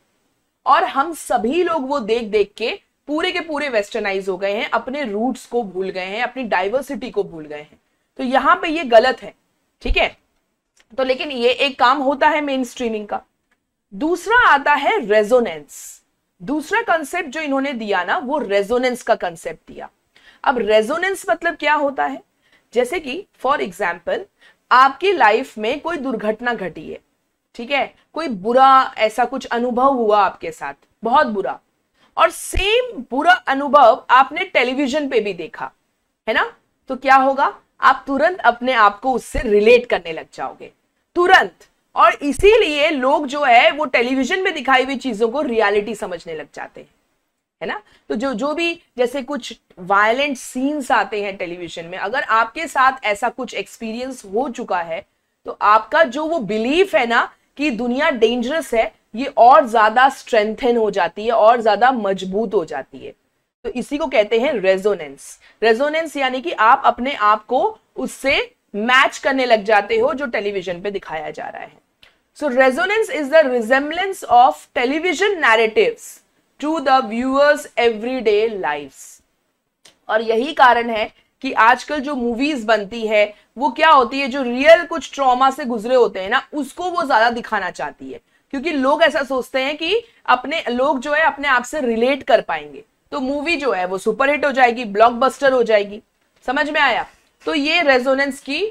और हम सभी लोग वो देख देख के पूरे के पूरे वेस्टर्नाइज हो गए हैं अपने रूट्स को भूल गए हैं अपनी डाइवर्सिटी को भूल गए हैं तो यहां पे ये गलत है ठीक है तो लेकिन ये एक काम होता है मेन स्ट्रीमिंग का दूसरा आता है रेजोनेंस दूसरा कंसेप्ट जो इन्होंने दिया ना वो रेजोनेंस का कंसेप्ट दिया अब रेजोनेंस मतलब क्या होता है जैसे कि फॉर एग्जाम्पल आपकी लाइफ में कोई दुर्घटना घटी है ठीक है कोई बुरा ऐसा कुछ अनुभव हुआ आपके साथ बहुत बुरा और सेम बुरा अनुभव आपने टेलीविजन पे भी देखा है ना तो क्या होगा आप तुरंत अपने आप को उससे रिलेट करने लग जाओगे तुरंत और इसीलिए लोग जो है वो टेलीविजन में दिखाई हुई चीजों को रियलिटी समझने लग जाते हैं है ना तो जो जो भी जैसे कुछ वायलेंट सीन्स आते हैं टेलीविजन में अगर आपके साथ ऐसा कुछ एक्सपीरियंस हो चुका है तो आपका जो वो बिलीफ है ना कि दुनिया डेंजरस है ये और ज्यादा स्ट्रेंथन हो जाती है और ज्यादा मजबूत हो जाती है तो इसी को कहते हैं रेजोनेंस रेजोनेंस यानी कि आप अपने आप को उससे मैच करने लग जाते हो जो टेलीविजन पे दिखाया जा रहा है so resonance is the resemblance of television narratives to the viewers every day और यही कारण है कि आजकल जो मूवीज बनती है वो क्या होती है जो रियल कुछ ट्रॉमा से गुजरे होते हैं ना उसको वो ज्यादा दिखाना चाहती है क्योंकि लोग ऐसा सोचते हैं कि अपने लोग जो है अपने आप से रिलेट कर पाएंगे तो मूवी जो है वो सुपरहिट हो जाएगी ब्लॉकबस्टर हो जाएगी समझ में आया तो ये रेजोनेंस की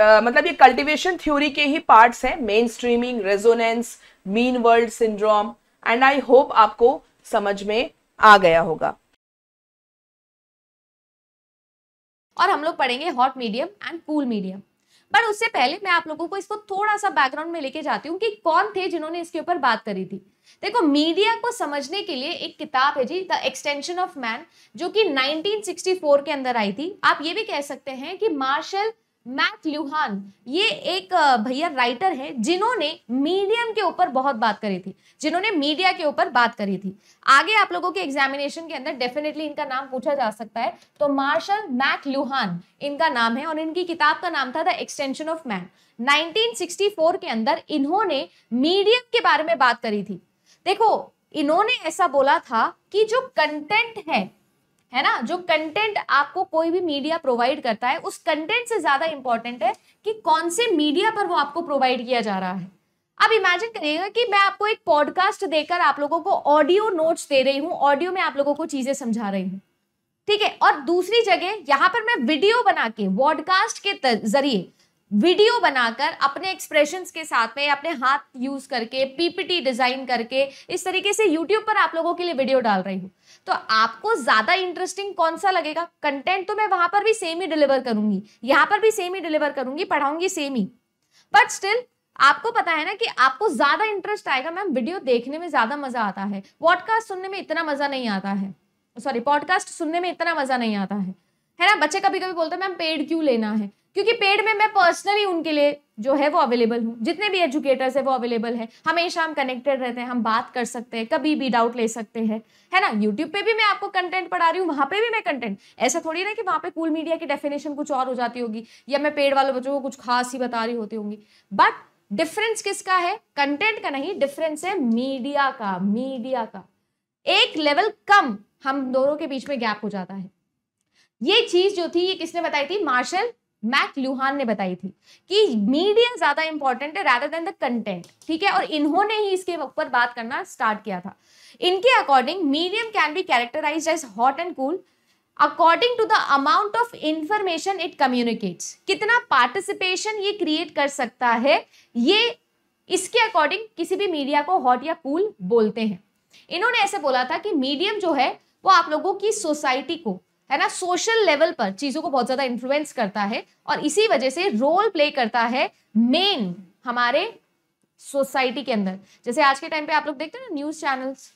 आ, मतलब ये कल्टिवेशन थ्योरी के ही पार्ट्स हैं mainstreaming resonance mean world syndrome and I hope आपको समझ में आ गया होगा और हम लोग पढ़ेंगे hot medium and cool medium पर उससे पहले मैं आप लोगों को इसको थोड़ा सा बैकग्राउंड में लेके जाती हूँ कि कौन थे जिन्होंने इसके ऊपर बात करी थी देखो मीडिया को समझने के लिए एक किताब है जी द एक्सटेंशन ऑफ मैन जो कि 1964 के अंदर आई थी आप ये भी कह सकते हैं कि मार्शल मैट ल्यूहान ये एक भैया राइटर है जिन्होंने मीडियम के ऊपर बहुत बात करी थी जिन्होंने मीडिया के ऊपर बात करी थी आगे आप लोगों के एग्जामिनेशन के अंदर डेफिनेटली इनका नाम पूछा जा सकता है तो मार्शल मैट ल्यूहान इनका नाम है और इनकी किताब का नाम था द एक्सटेंशन ऑफ मैन 1964 के अंदर इन्होंने मीडियम के बारे में बात करी थी देखो इन्होंने ऐसा बोला था कि जो कंटेंट है है ना जो कंटेंट आपको कोई भी मीडिया प्रोवाइड करता है उस कंटेंट से ज़्यादा इंपॉर्टेंट है कि कौन से मीडिया पर वो आपको प्रोवाइड किया जा रहा है अब इमेजिन करिएगा कि मैं आपको एक पॉडकास्ट देकर आप लोगों को ऑडियो नोट्स दे रही हूँ ऑडियो में आप लोगों को चीज़ें समझा रही हूँ ठीक है और दूसरी जगह यहाँ पर मैं वीडियो बना के वॉडकास्ट के जरिए वीडियो बनाकर अपने एक्सप्रेशंस के साथ में अपने हाथ यूज करके पीपीटी डिजाइन करके इस तरीके से यूट्यूब पर आप लोगों के लिए वीडियो डाल रही हूँ तो आपको ज्यादा इंटरेस्टिंग कौन सा लगेगा कंटेंट तो मैं वहां पर भी सेम ही डिलीवर करूंगी यहाँ पर भी सेम ही डिलीवर करूंगी पढ़ाऊंगी सेम ही बट स्टिल आपको पता है ना कि आपको ज्यादा इंटरेस्ट आएगा मैम वीडियो देखने में ज्यादा मजा आता है पॉडकास्ट सुनने में इतना मजा नहीं आता है सॉरी पॉडकास्ट सुनने में इतना मजा नहीं आता है है ना बच्चे कभी कभी बोलते हैं मैम पेड क्यों लेना है क्योंकि पेड में मैं पर्सनली उनके लिए जो है वो अवेलेबल हूँ जितने भी एजुकेटर्स है वो अवेलेबल है हमेशा हम कनेक्टेड रहते हैं हम बात कर सकते हैं कभी भी डाउट ले सकते हैं है ना यूट्यूब पे भी मैं आपको कंटेंट पढ़ा रही हूँ वहाँ पे भी मैं कंटेंट ऐसा थोड़ी ना कि वहाँ पे कूल मीडिया की डेफिनेशन कुछ और हो जाती होगी या मैं पेड़ वाले बच्चों को कुछ खास ही बता रही होती होंगी बट डिफरेंस किसका है कंटेंट का नहीं डिफरेंस है मीडिया का मीडिया का एक लेवल कम हम दोनों के बीच में गैप हो जाता है ये चीज जो थी ये किसने बताई थी मार्शल मैक लुहान ने बताई थी कि मीडियम ज्यादा इंपॉर्टेंट है रादर देन द कंटेंट ठीक है और इन्होंने ही इसके ऊपर बात करना स्टार्ट किया था इनके according medium can be characterize as hot and cool according to the amount of information it communicates कितना पार्टिसिपेशन ये क्रिएट कर सकता है ये इसके अकॉर्डिंग किसी भी मीडिया को हॉट या कूल बोलते हैं इन्होंने ऐसे बोला था कि मीडियम जो है वो आप लोगों की सोसाइटी को है ना सोशल लेवल पर चीजों को बहुत ज्यादा इन्फ्लुएंस करता है और इसी वजह से रोल प्ले करता है मेन हमारे सोसाइटी के अंदर जैसे आज के टाइम पे आप लोग देखते हो ना न्यूज चैनल्स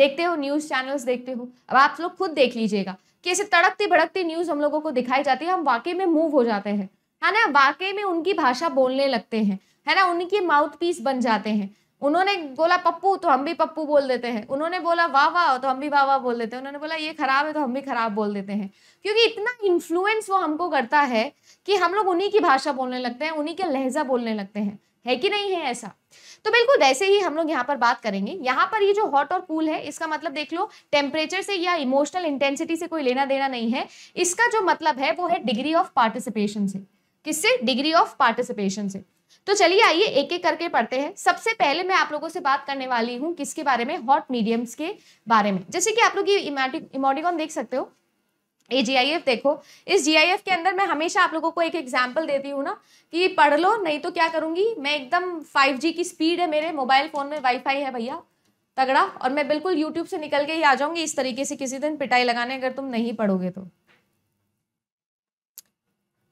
देखते हो न्यूज चैनल्स देखते हो अब आप लोग खुद देख लीजिएगा कि ऐसे तड़कती भड़कती न्यूज हम लोगों को दिखाई जाती है हम वाकई में मूव हो जाते हैं है ना वाकई में उनकी भाषा बोलने लगते हैं है ना उनकी माउथ पीस बन जाते हैं उन्होंने बोला पप्पू तो हम भी पप्पू बोल देते हैं उन्होंने बोला वाह वाह तो हम भी वाह वाह बोल देते हैं उन्होंने बोला ये खराब है तो हम भी खराब बोल देते हैं क्योंकि इतना इन्फ्लुएंस वो हमको करता है कि हम लोग उन्हीं की भाषा बोलने लगते हैं उन्हीं के लहजा बोलने लगते हैं है कि नहीं है ऐसा तो बिल्कुल वैसे ही हम लोग यहाँ पर बात करेंगे यहाँ पर ये जो हॉट और कूल है इसका मतलब देख लो टेम्परेचर से या इमोशनल इंटेंसिटी से कोई लेना देना नहीं है इसका जो मतलब है वो है डिग्री ऑफ पार्टिसिपेशन से किससे डिग्री ऑफ पार्टिसिपेशन से तो चलिए आइए एक एक करके पढ़ते हैं सबसे पहले मैं आप लोगों से बात करने वाली हूँ किसके बारे में हॉट मीडियम्स के बारे में जैसे कि आप लोग ये इमोडिकॉन देख सकते हो ए जी देखो इस जी के अंदर मैं हमेशा आप लोगों को एक एग्जाम्पल देती हूँ ना कि पढ़ लो नहीं तो क्या करूँगी मैं एकदम 5G की स्पीड है मेरे मोबाइल फ़ोन में वाईफाई है भैया तगड़ा और मैं बिल्कुल यूट्यूब से निकल के ही आ जाऊंगी इस तरीके से किसी दिन पिटाई लगाने अगर तुम नहीं पढ़ोगे तो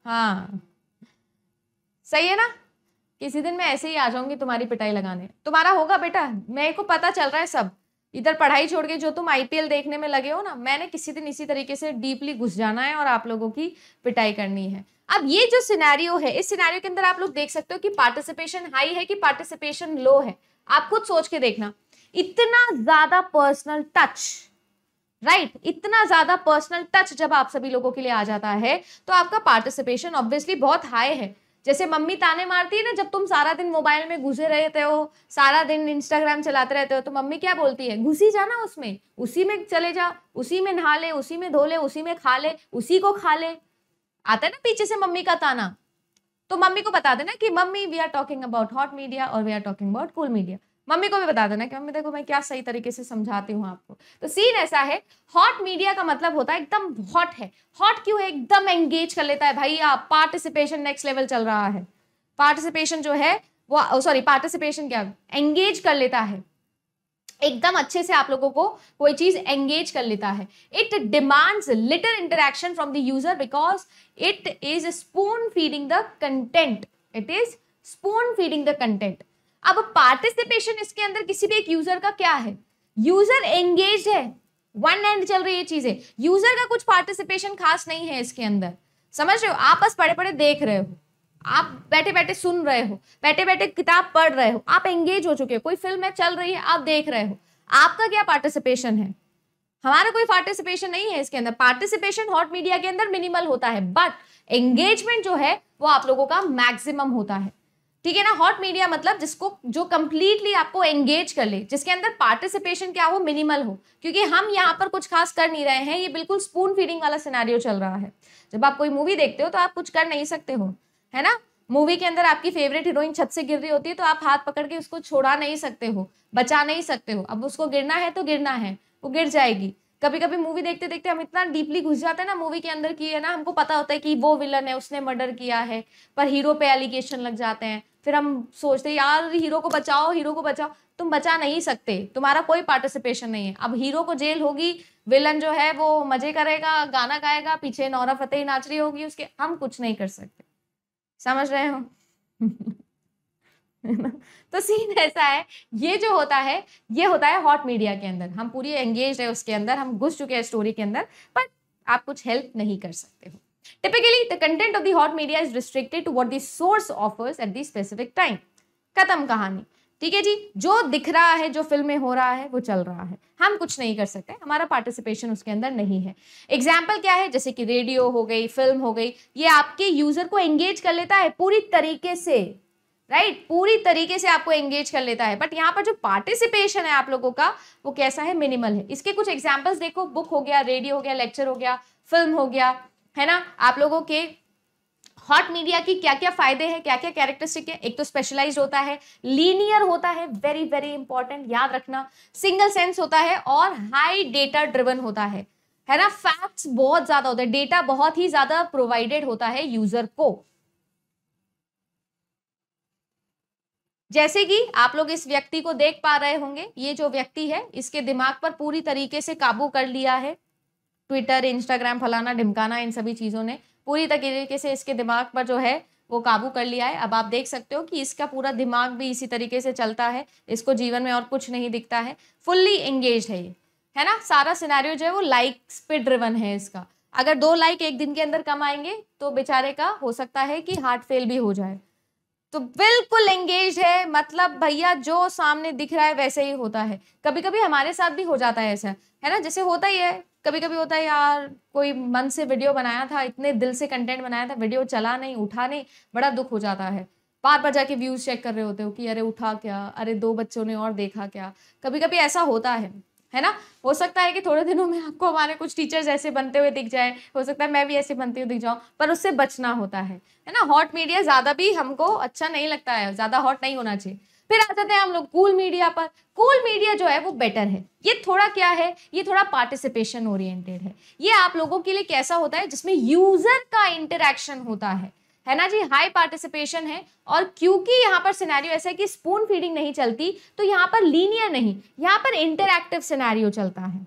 हाँ सही है ना किसी दिन मैं ऐसे ही आ जाऊंगी तुम्हारी पिटाई लगाने तुम्हारा होगा बेटा मेरे को पता चल रहा है सब इधर पढ़ाई छोड़ के जो तुम आईपीएल देखने में लगे हो ना मैंने किसी दिन इसी तरीके से डीपली घुस जाना है और आप लोगों की पिटाई करनी है अब ये जो सिनेरियो है इस सिनेरियो के अंदर आप लोग देख सकते हो कि पार्टिसिपेशन हाई है कि पार्टिसिपेशन लो है आप खुद सोच के देखना इतना ज्यादा पर्सनल टच राइट right. इतना ज्यादा पर्सनल टच जब आप सभी लोगों के लिए आ जाता है तो आपका पार्टिसिपेशन ऑब्वियसली बहुत हाई है जैसे मम्मी ताने मारती है ना जब तुम सारा दिन मोबाइल में घुसे रहते हो सारा दिन इंस्टाग्राम चलाते रहते हो तो मम्मी क्या बोलती है घुसी जाना उसमें उसी में चले जा उसी में नहा ले उसी में धो ले उसी में खा ले उसी को खा ले आता है ना पीछे से मम्मी का ताना तो मम्मी को बता देना कि mummy we are talking about hot media और we are talking about cool media mummy को भी बता देना कि मम्मी देखो मैं क्या सही तरीके से समझाती हूँ आपको तो सीन ऐसा है हॉट मीडिया का मतलब होता है एकदम हॉट है हॉट क्यों है एकदम एंगेज कर लेता है भाई आप पार्टिसिपेशन नेक्स्ट लेवल चल रहा है पार्टिसिपेशन जो है वो सॉरी पार्टिसिपेशन क्या एंगेज कर लेता है एकदम अच्छे से आप लोगों को कोई चीज एंगेज कर लेता है it demands little interaction from the user because it is spoon feeding the content it is spoon feeding the content अब पार्टिसिपेशन इसके अंदर किसी भी एक यूजर का क्या है यूजर एंगेज है वन एंड चल रही है चीजें यूजर का कुछ पार्टिसिपेशन खास नहीं है इसके अंदर समझ रहे हो आप बस पढ़े पढ़े देख रहे हो आप बैठे बैठे सुन रहे हो बैठे बैठे किताब पढ़ रहे हो आप एंगेज हो चुके हो कोई फिल्म है चल रही है आप देख रहे हो आपका क्या पार्टिसिपेशन है हमारा कोई पार्टिसिपेशन नहीं है इसके अंदर पार्टिसिपेशन हॉट मीडिया के अंदर मिनिमल होता है बट एंगेजमेंट जो है वो आप लोगों का मैक्सिमम होता है ठीक है ना हॉट मीडिया मतलब जिसको जो कम्प्लीटली आपको एंगेज कर ले जिसके अंदर पार्टिसिपेशन क्या हो मिनिमल हो क्योंकि हम यहाँ पर कुछ खास कर नहीं रहे हैं ये बिल्कुल स्पून फीडिंग वाला सिनारियो चल रहा है जब आप कोई मूवी देखते हो तो आप कुछ कर नहीं सकते हो है ना मूवी के अंदर आपकी फेवरेट हीरोइन छत से गिर रही होती है तो आप हाथ पकड़ के उसको छोड़ा नहीं सकते हो बचा नहीं सकते हो अब उसको गिरना है तो गिरना है वो गिर जाएगी कभी कभी मूवी देखते देखते हम इतना डीपली घुस जाते हैं ना मूवी के अंदर की है ना हमको पता होता है कि वो विलन है उसने मर्डर किया है पर हीरो पे एलिगेशन लग जाते हैं फिर हम सोचते यार हीरो को बचाओ हीरो को बचाओ तुम बचा नहीं सकते तुम्हारा कोई पार्टिसिपेशन नहीं है अब हीरो को जेल होगी विलन जो है वो मजे करेगा गाना गाएगा पीछे नौरा फतेह नाच रही होगी उसके हम कुछ नहीं कर सकते समझ रहे हो तो सीन ऐसा है ये जो होता है ये होता है हॉट मीडिया के अंदर हम पूरी एंगेज है उसके अंदर हम घुस चुके हैं स्टोरी के अंदर पर आप कुछ हेल्प नहीं कर सकते हो Typically, the content of the hot media is restricted to what the source offers at the specific time. खत्म कहानी ठीक है जी जो दिख रहा है जो फिल्म में हो रहा है वो चल रहा है हम कुछ नहीं कर सकते हमारा पार्टिसिपेशन उसके अंदर नहीं है एग्जाम्पल क्या है जैसे कि रेडियो हो गई फिल्म हो गई ये आपके यूजर को एंगेज कर लेता है पूरी तरीके से राइट right? पूरी तरीके से आपको एंगेज कर लेता है बट यहाँ पर जो पार्टिसिपेशन है आप लोगों का वो कैसा है मिनिमल है इसके कुछ एग्जाम्पल्स देखो बुक हो गया रेडियो हो गया लेक्चर हो गया फिल्म हो गया है ना आप लोगों के हॉट मीडिया की क्या क्या फायदे हैं क्या क्या कैरेक्टरिस्टिक है एक तो स्पेशलाइज होता है लीनियर होता है वेरी वेरी इंपॉर्टेंट याद रखना सिंगल सेंस होता है और हाई डेटा ड्रिवन होता है है ना फैक्ट्स बहुत ज्यादा होते हैं डेटा बहुत ही ज्यादा प्रोवाइडेड होता है यूजर को जैसे कि आप लोग इस व्यक्ति को देख पा रहे होंगे ये जो व्यक्ति है इसके दिमाग पर पूरी तरीके से काबू कर लिया है ट्विटर इंस्टाग्राम फलाना ढिमकाना इन सभी चीज़ों ने पूरी तरीके से इसके दिमाग पर जो है वो काबू कर लिया है अब आप देख सकते हो कि इसका पूरा दिमाग भी इसी तरीके से चलता है इसको जीवन में और कुछ नहीं दिखता है फुल्ली एंगेज है ये है ना सारा सिनारियो जो है वो लाइक्स पे ड्रिवन है इसका अगर दो लाइक एक दिन के अंदर कम आएंगे तो बेचारे का हो सकता है कि हार्ट फेल भी हो जाए तो बिल्कुल एंगेज है मतलब भैया जो सामने दिख रहा है वैसे ही होता है कभी कभी हमारे साथ भी हो जाता है ऐसा है ना जैसे होता ही है कभी कभी होता है यार कोई मन से वीडियो बनाया था इतने दिल से कंटेंट बनाया था वीडियो चला नहीं उठा नहीं बड़ा दुख हो जाता है बार बार जाके व्यूज़ चेक कर रहे होते हो कि अरे उठा क्या अरे दो बच्चों ने और देखा क्या कभी कभी ऐसा होता है है ना हो सकता है कि थोड़े दिनों में आपको हमारे कुछ टीचर्स ऐसे बनते हुए दिख जाए हो सकता है मैं भी ऐसे बनती हुई दिख जाऊँ पर उससे बचना होता है है ना हॉट मीडिया ज़्यादा भी हमको अच्छा नहीं लगता है ज़्यादा हॉट नहीं होना चाहिए फिर आ जाते हैं हम लोग कूल मीडिया पर कूल मीडिया जो है वो बेटर है ये थोड़ा क्या है ये थोड़ा पार्टिसिपेशन ओरिएंटेड है ये आप लोगों के लिए कैसा होता है जिसमें यूजर का इंटरेक्शन होता है है ना जी हाई पार्टिसिपेशन है और क्योंकि यहाँ पर सिनेरियो ऐसा है कि स्पून फीडिंग नहीं चलती तो यहाँ पर लीनियर नहीं यहाँ पर इंटरक्टिव सिनेरियो चलता है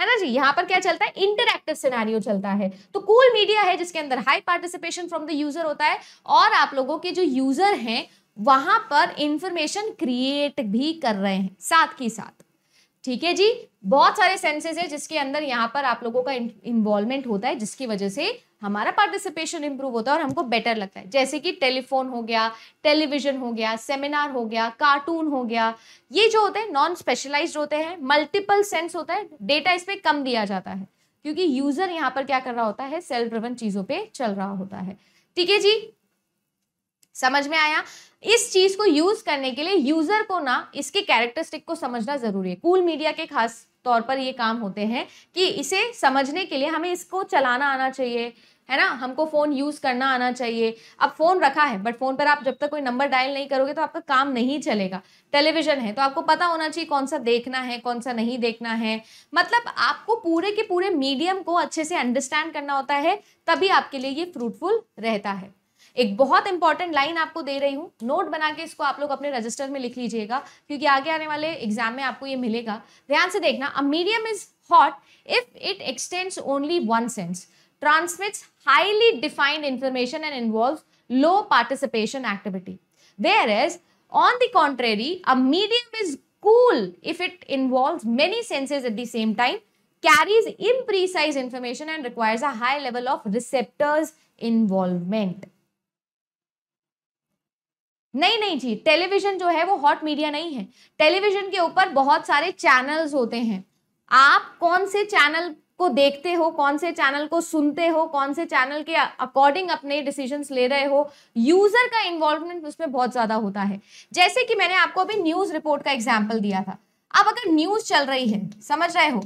है ना जी यहाँ पर क्या चलता है इंटरक्टिव सिनेरियो चलता है तो कूल cool मीडिया है जिसके अंदर high participation from the user होता है और आप लोगों के जो यूजर हैं वहां पर इंफॉर्मेशन क्रिएट भी कर रहे हैं साथ ही साथ ठीक है जी बहुत सारे सेंसेस है जिसके अंदर यहाँ पर आप लोगों का इन्वॉल्वमेंट होता है जिसकी वजह से हमारा पार्टिसिपेशन इंप्रूव होता है और हमको बेटर लगता है जैसे कि टेलीफोन हो गया टेलीविजन हो गया सेमिनार हो गया कार्टून हो गया ये जो होते हैं नॉन स्पेशलाइज्ड होते हैं मल्टीपल सेंस होता है डेटा इस पर कम दिया जाता है क्योंकि यूजर यहाँ पर क्या कर रहा होता है सेल्फ ड्रिवन चीजों पर चल रहा होता है ठीक है जी समझ में आया इस चीज को यूज करने के लिए यूजर को ना इसके कैरेक्टरिस्टिक को समझना जरूरी है कूल cool मीडिया के खास तौर पर ये काम होते हैं कि इसे समझने के लिए हमें इसको चलाना आना चाहिए है ना हमको फ़ोन यूज़ करना आना चाहिए अब फ़ोन रखा है बट फ़ोन पर आप जब तक कोई नंबर डायल नहीं करोगे तो आपका काम नहीं चलेगा टेलीविज़न है तो आपको पता होना चाहिए कौन सा देखना है कौन सा नहीं देखना है मतलब आपको पूरे के पूरे मीडियम को अच्छे से अंडरस्टैंड करना होता है तभी आपके लिए ये फ्रूटफुल रहता है एक बहुत इंपॉर्टेंट लाइन आपको दे रही हूँ नोट बना के इसको आप लोग अपने रजिस्टर में लिख लीजिएगा क्योंकि आगे आने वाले एग्जाम में आपको ये मिलेगा ध्यान से देखना a medium is hot if it extends only one sense transmits highly defined information and involve low participation activity there is on the contrary a medium is cool if it involve many senses at the same time carries imprecise information and requires a high level of receptors involvement नहीं नहीं जी television जो है वो hot media नहीं है television के ऊपर बहुत सारे चैनल्स होते हैं आप कौन से चैनल को देखते हो कौन से चैनल को सुनते हो कौन से चैनल के अकॉर्डिंग अपने डिसीजंस ले रहे हो यूजर का इन्वॉल्वमेंट उसमें बहुत ज्यादा होता है जैसे कि मैंने आपको अभी न्यूज रिपोर्ट का एग्जाम्पल दिया था अब अगर न्यूज चल रही है समझ रहे हो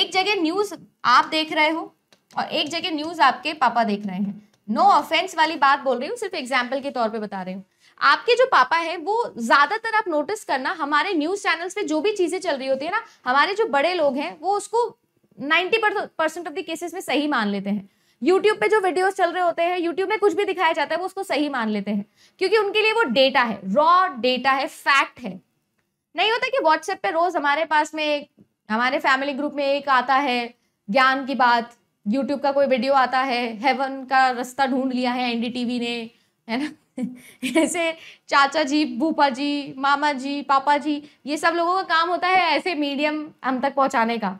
एक जगह न्यूज आप देख रहे हो और एक जगह न्यूज आपके पापा देख रहे हैं नो no ऑफेंस वाली बात बोल रही हूँ सिर्फ एग्जाम्पल के तौर पर बता रही हूँ आपके जो पापा हैं वो ज्यादातर आप नोटिस करना हमारे न्यूज चैनल्स पे जो भी चीजें चल रही होती है ना हमारे जो बड़े लोग हैं वो उसको ninety percent of the cases में सही मान लेते हैं यूट्यूब पे जो वीडियोस चल रहे होते हैं यूट्यूब में कुछ भी दिखाया जाता है वो उसको सही मान लेते हैं क्योंकि उनके लिए वो डेटा है रॉ डेटा है फैक्ट है नहीं होता कि व्हाट्सएप पे रोज हमारे पास में एक हमारे फैमिली ग्रुप में एक आता है ज्ञान की बात यूट्यूब का कोई वीडियो आता है हेवन का रास्ता ढूंढ लिया है एनडीटीवी ने है ना ऐसे चाचा जी भूपा जी मामा जी पापा जी ये सब लोगों का काम होता है ऐसे मीडियम हम तक पहुंचाने का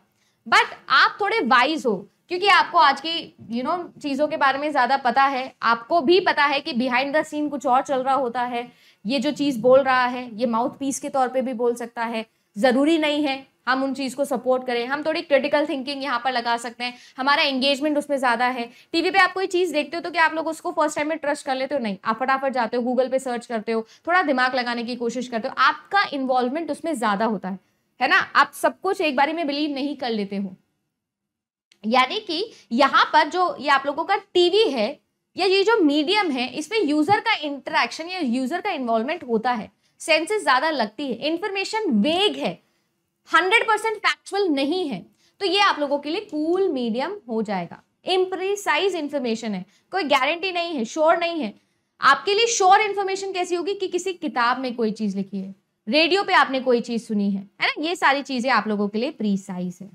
बट आप थोड़े वाइज हो क्योंकि आपको आज की यू नो चीज़ों के बारे में ज़्यादा पता है आपको भी पता है कि बिहाइंड द सीन कुछ और चल रहा होता है ये जो चीज़ बोल रहा है ये माउथ पीस के तौर पे भी बोल सकता है ज़रूरी नहीं है हम उन चीज़ को सपोर्ट करें हम थोड़ी क्रिटिकल थिंकिंग यहाँ पर लगा सकते हैं हमारा एंगेजमेंट उसमें ज़्यादा है टीवी पे आप कोई चीज़ देखते हो तो क्या आप लोग उसको फर्स्ट टाइम में ट्रस्ट कर लेते हो नहीं आप फटाफट जाते हो गूगल पे सर्च करते हो थोड़ा दिमाग लगाने की कोशिश करते हो आपका इन्वॉल्वमेंट उसमें ज़्यादा होता है है ना आप सब कुछ एक बार में बिलीव नहीं कर लेते हो यानी कि यहाँ पर जो ये आप लोगों का टीवी है या ये जो मीडियम है इसमें यूजर का इंटरेक्शन या यूजर का इन्वॉल्वमेंट होता है सेंसेस ज्यादा लगती है इंफॉर्मेशन वेग है हंड्रेड परसेंट फैक्चुअल नहीं है तो ये आप लोगों के लिए कूल मीडियम हो जाएगा इम्प्रीसाइज इन्फॉर्मेशन है कोई गारंटी नहीं है श्योर नहीं है आपके लिए श्योर इन्फॉर्मेशन कैसी होगी कि किसी किताब में कोई चीज लिखी है रेडियो पे आपने कोई चीज सुनी है है ना ये सारी चीजें आप लोगों के लिए प्रीसाइज है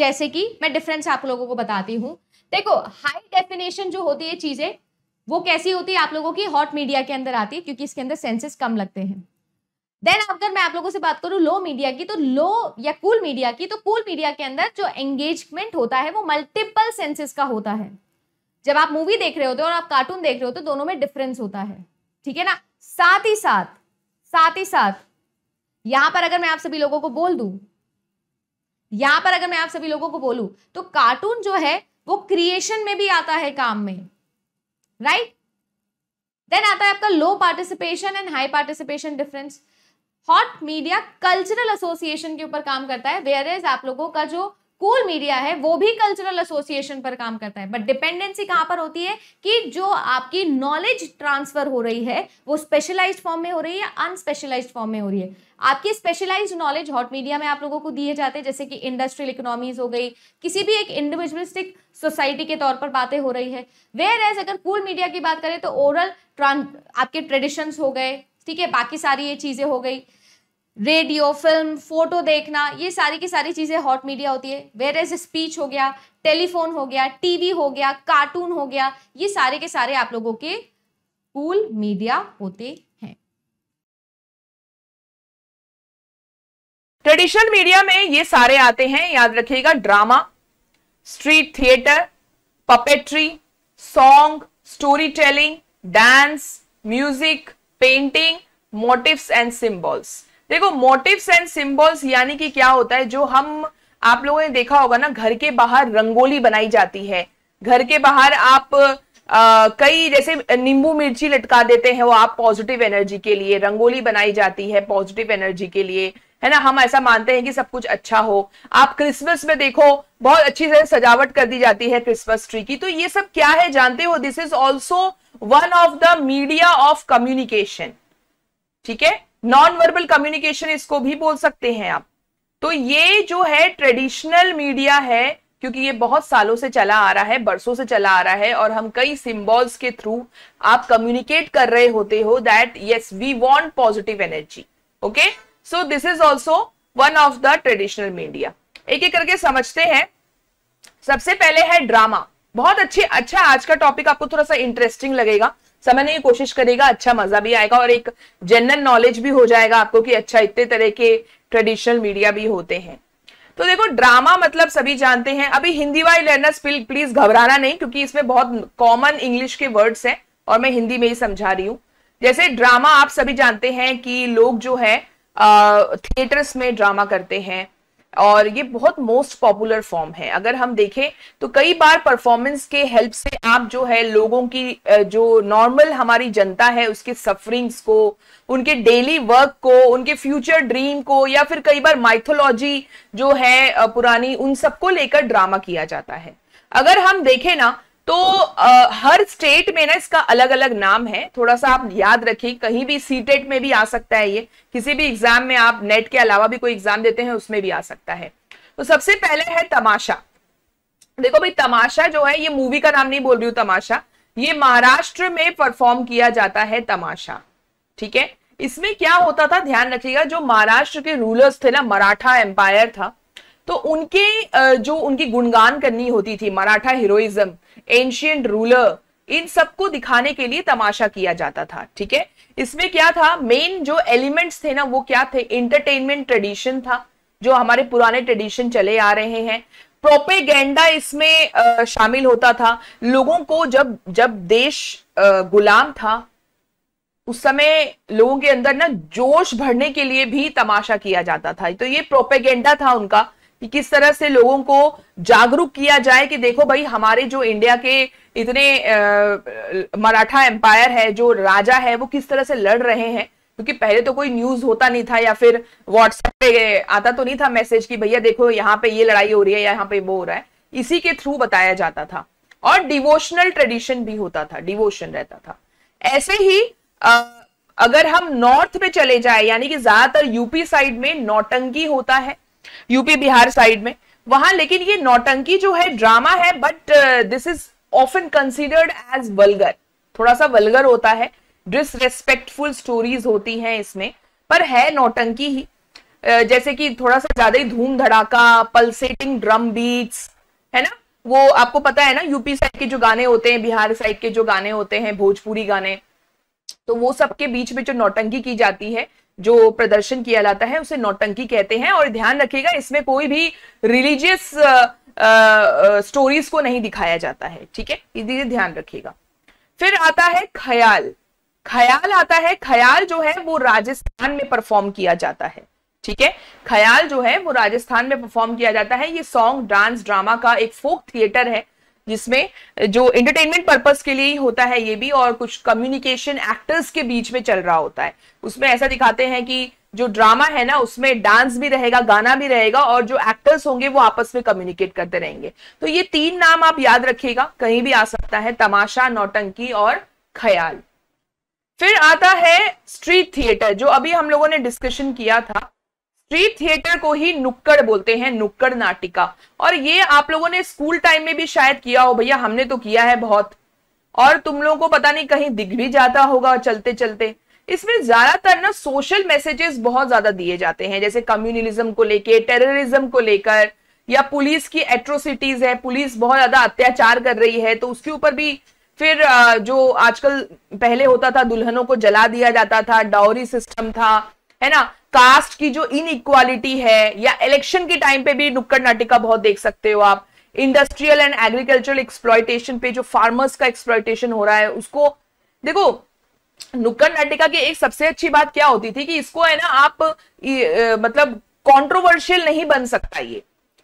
जैसे कि मैं डिफरेंस आप लोगों को बताती हूँ देखो हाई डेफिनेशन जो होती है चीजें वो कैसी होती है आप लोगों की हॉट मीडिया के अंदर आती है क्योंकि इसके अंदर सेंसेस कम लगते हैं देन अगर मैं आप लोगों से बात करूं लो मीडिया की तो लो या कूल मीडिया की तो कूल मीडिया के अंदर जो एंगेजमेंट होता है वो मल्टीपल सेंसेस का होता है जब आप मूवी देख रहे होते हो और आप कार्टून देख रहे होते हो दोनों में डिफरेंस होता है ठीक है ना साथ ही साथ साथ ही साथ यहां पर अगर मैं आप सभी लोगों को बोल दू यहां पर अगर मैं आप सभी लोगों को बोलू तो कार्टून जो है वो क्रिएशन में भी आता है काम में राइट right? देन आता है आपका low participation and high participation difference hot media cultural association के ऊपर काम करता है वेयर इज आप लोगों का जो कूल मीडिया है वो भी कल्चरल एसोसिएशन पर काम करता है बट डिपेंडेंसी कहाँ पर होती है कि जो आपकी नॉलेज ट्रांसफर हो रही है वो स्पेशलाइज्ड फॉर्म में हो रही है अनस्पेशलाइज्ड फॉर्म में हो रही है आपकी स्पेशलाइज नॉलेज हॉट मीडिया में आप लोगों को दिए जाते हैं जैसे कि इंडस्ट्रियल इकोनॉमीज हो गई किसी भी एक इंडिविजुअलिस्टिक सोसाइटी के तौर पर बातें हो रही है वेयर एज अगर कूल मीडिया की बात करें तो ओरल आपके ट्रेडिशंस हो गए ठीक है बाकी सारी ये चीज़ें हो गई रेडियो फिल्म फोटो देखना ये सारी की सारी चीज़ें हॉट मीडिया होती है वेर एज स्पीच हो गया टेलीफोन हो गया टीवी हो गया कार्टून हो गया ये सारे के सारे आप लोगों के कूल मीडिया होते हैं ट्रेडिशनल मीडिया में ये सारे आते हैं याद रखिएगा drama street theatre puppetry song storytelling dance music painting motives and symbols देखो मोटिव्स एंड सिंबल्स यानी कि क्या होता है जो हम आप लोगों ने देखा होगा ना घर के बाहर रंगोली बनाई जाती है घर के बाहर आप आ, कई जैसे नींबू मिर्ची लटका देते हैं वो आप पॉजिटिव एनर्जी के लिए रंगोली बनाई जाती है पॉजिटिव एनर्जी के लिए है ना हम ऐसा मानते हैं कि सब कुछ अच्छा हो आप क्रिसमस में देखो बहुत अच्छी से सजावट कर दी जाती है क्रिसमस ट्री की तो ये सब क्या है जानते हो this is also one of the media of communication ठीक है नॉन वर्बल कम्युनिकेशन इसको भी बोल सकते हैं आप तो ये जो है ट्रेडिशनल मीडिया है क्योंकि ये बहुत सालों से चला आ रहा है बरसों से चला आ रहा है और हम कई सिम्बॉल्स के थ्रू आप कम्युनिकेट कर रहे होते हो that yes we want positive energy okay so this is also one of the traditional media एक एक करके समझते हैं सबसे पहले है ड्रामा बहुत अच्छे अच्छा आज का टॉपिक आपको थोड़ा सा इंटरेस्टिंग लगेगा समझने की कोशिश करेगा अच्छा मजा भी आएगा और एक जनरल नॉलेज भी हो जाएगा आपको कि अच्छा इतने तरह के ट्रेडिशनल मीडिया भी होते हैं तो देखो ड्रामा मतलब सभी जानते हैं अभी हिंदी वाई लर्नर्स प्लीज घबराना नहीं क्योंकि इसमें बहुत कॉमन इंग्लिश के वर्ड्स हैं और मैं हिंदी में ही समझा रही हूँ जैसे ड्रामा आप सभी जानते हैं कि लोग जो है थिएटर्स में ड्रामा करते हैं और ये बहुत मोस्ट पॉपुलर फॉर्म है अगर हम देखें तो कई बार परफॉर्मेंस के हेल्प से आप जो है लोगों की जो नॉर्मल हमारी जनता है उसके सफरिंग्स को उनके डेली वर्क को उनके फ्यूचर ड्रीम को या फिर कई बार माइथोलॉजी जो है पुरानी उन सबको लेकर ड्रामा किया जाता है अगर हम देखें ना तो आ, हर स्टेट में ना इसका अलग अलग नाम है थोड़ा सा आप याद रखिए कहीं भी सीटेट e में भी आ सकता है ये किसी भी एग्जाम में आप नेट के अलावा भी कोई एग्जाम देते हैं उसमें भी आ सकता है तो सबसे पहले है तमाशा देखो भाई तमाशा जो है ये मूवी का नाम नहीं बोल रही हूँ तमाशा ये महाराष्ट्र में परफॉर्म किया जाता है तमाशा ठीक है इसमें क्या होता था ध्यान रखिएगा जो महाराष्ट्र के रूलर्स थे ना मराठा एम्पायर था तो उनके जो उनकी गुणगान करनी होती थी मराठा हीरोइज्म एंशियंट रूलर इन सबको दिखाने के लिए तमाशा किया जाता था ठीक है इसमें क्या था मेन जो एलिमेंट्स थे ना वो क्या थे इंटरटेनमेंट ट्रेडिशन था जो हमारे पुराने ट्रेडिशन चले आ रहे हैं प्रोपेगेंडा इसमें आ, शामिल होता था लोगों को जब जब देश आ, गुलाम था उस समय लोगों के अंदर ना जोश भरने के लिए भी तमाशा किया जाता था तो ये प्रोपेगेंडा था उनका कि किस तरह से लोगों को जागरूक किया जाए कि देखो भाई हमारे जो इंडिया के इतने मराठा एम्पायर है जो राजा है वो किस तरह से लड़ रहे हैं क्योंकि पहले तो कोई न्यूज होता नहीं था या फिर व्हाट्सएप पे आता तो नहीं था मैसेज कि भैया देखो यहाँ पे ये लड़ाई हो रही है या यहाँ पे वो हो रहा है इसी के थ्रू बताया जाता था और डिवोशनल ट्रेडिशन भी होता था डिवोशन रहता था ऐसे ही आ, अगर हम नॉर्थ पे चले जाए यानी कि ज्यादातर यूपी साइड में नौटंकी होता है यूपी बिहार साइड में वहां लेकिन ये नौटंकी जो है ड्रामा है but this is often considered as vulgar थोड़ा सा वलगर होता है डिसरेस्पेक्टफुल स्टोरीज होती हैं इसमें पर है नौटंकी ही जैसे कि थोड़ा सा ज्यादा ही धूम धड़ाका पल्सेटिंग ड्रम बीट्स है ना वो आपको पता है ना यूपी साइड के जो गाने होते हैं बिहार साइड के जो गाने होते हैं भोजपुरी गाने तो वो सबके बीच में जो नौटंकी की जाती है जो प्रदर्शन किया जाता है उसे नौटंकी कहते हैं और ध्यान रखिएगा इसमें कोई भी रिलीजियस स्टोरीज को नहीं दिखाया जाता है ठीक है ध्यान रखिएगा फिर आता है ख्याल ख्याल आता है ख्याल जो है वो राजस्थान में परफॉर्म किया जाता है ठीक है ख्याल जो है वो राजस्थान में परफॉर्म किया जाता है ये सॉन्ग डांस ड्रामा का एक फोक थिएटर है जिसमें जो एंटरटेनमेंट पर्पस के लिए ही होता है ये भी और कुछ कम्युनिकेशन एक्टर्स के बीच में चल रहा होता है उसमें ऐसा दिखाते हैं कि जो ड्रामा है ना उसमें डांस भी रहेगा गाना भी रहेगा और जो एक्टर्स होंगे वो आपस में कम्युनिकेट करते रहेंगे तो ये तीन नाम आप याद रखिएगा कहीं भी आ सकता है तमाशा नौटंकी और ख्याल फिर आता है स्ट्रीट थिएटर जो अभी हम लोगों ने डिस्कशन किया था स्ट्रीट थिएटर को ही नुक्कड़ बोलते हैं नुक्कड़ नाटिका और ये आप लोगों ने स्कूल टाइम में भी शायद किया हो भैया हमने तो किया है बहुत और तुम लोगों को पता नहीं कहीं दिख भी जाता होगा चलते चलते इसमें ज्यादातर ना सोशल मैसेजेस बहुत ज्यादा दिए जाते हैं जैसे कम्युनलिज्म को लेके टेररिज्म को लेकर या पुलिस की एट्रोसिटीज है पुलिस बहुत ज्यादा अत्याचार कर रही है तो उसके ऊपर भी फिर जो आजकल पहले होता था दुल्हनों को जला दिया जाता था डाउरी सिस्टम था है ना कास्ट की जो इनइक्वालिटी है या इलेक्शन के टाइम पे भी नुक्कड़ नाटिका बहुत देख सकते हो आप इंडस्ट्रियल एंड एग्रीकल्चरल एक्सप्लॉयटेशन पे जो फार्मर्स का एक्सप्लॉयटेशन हो रहा है उसको देखो नुक्कड़ नाटिका की एक सबसे अच्छी बात क्या होती थी कि इसको है ना आप इ, मतलब कॉन्ट्रोवर्शियल नहीं बन सकता ये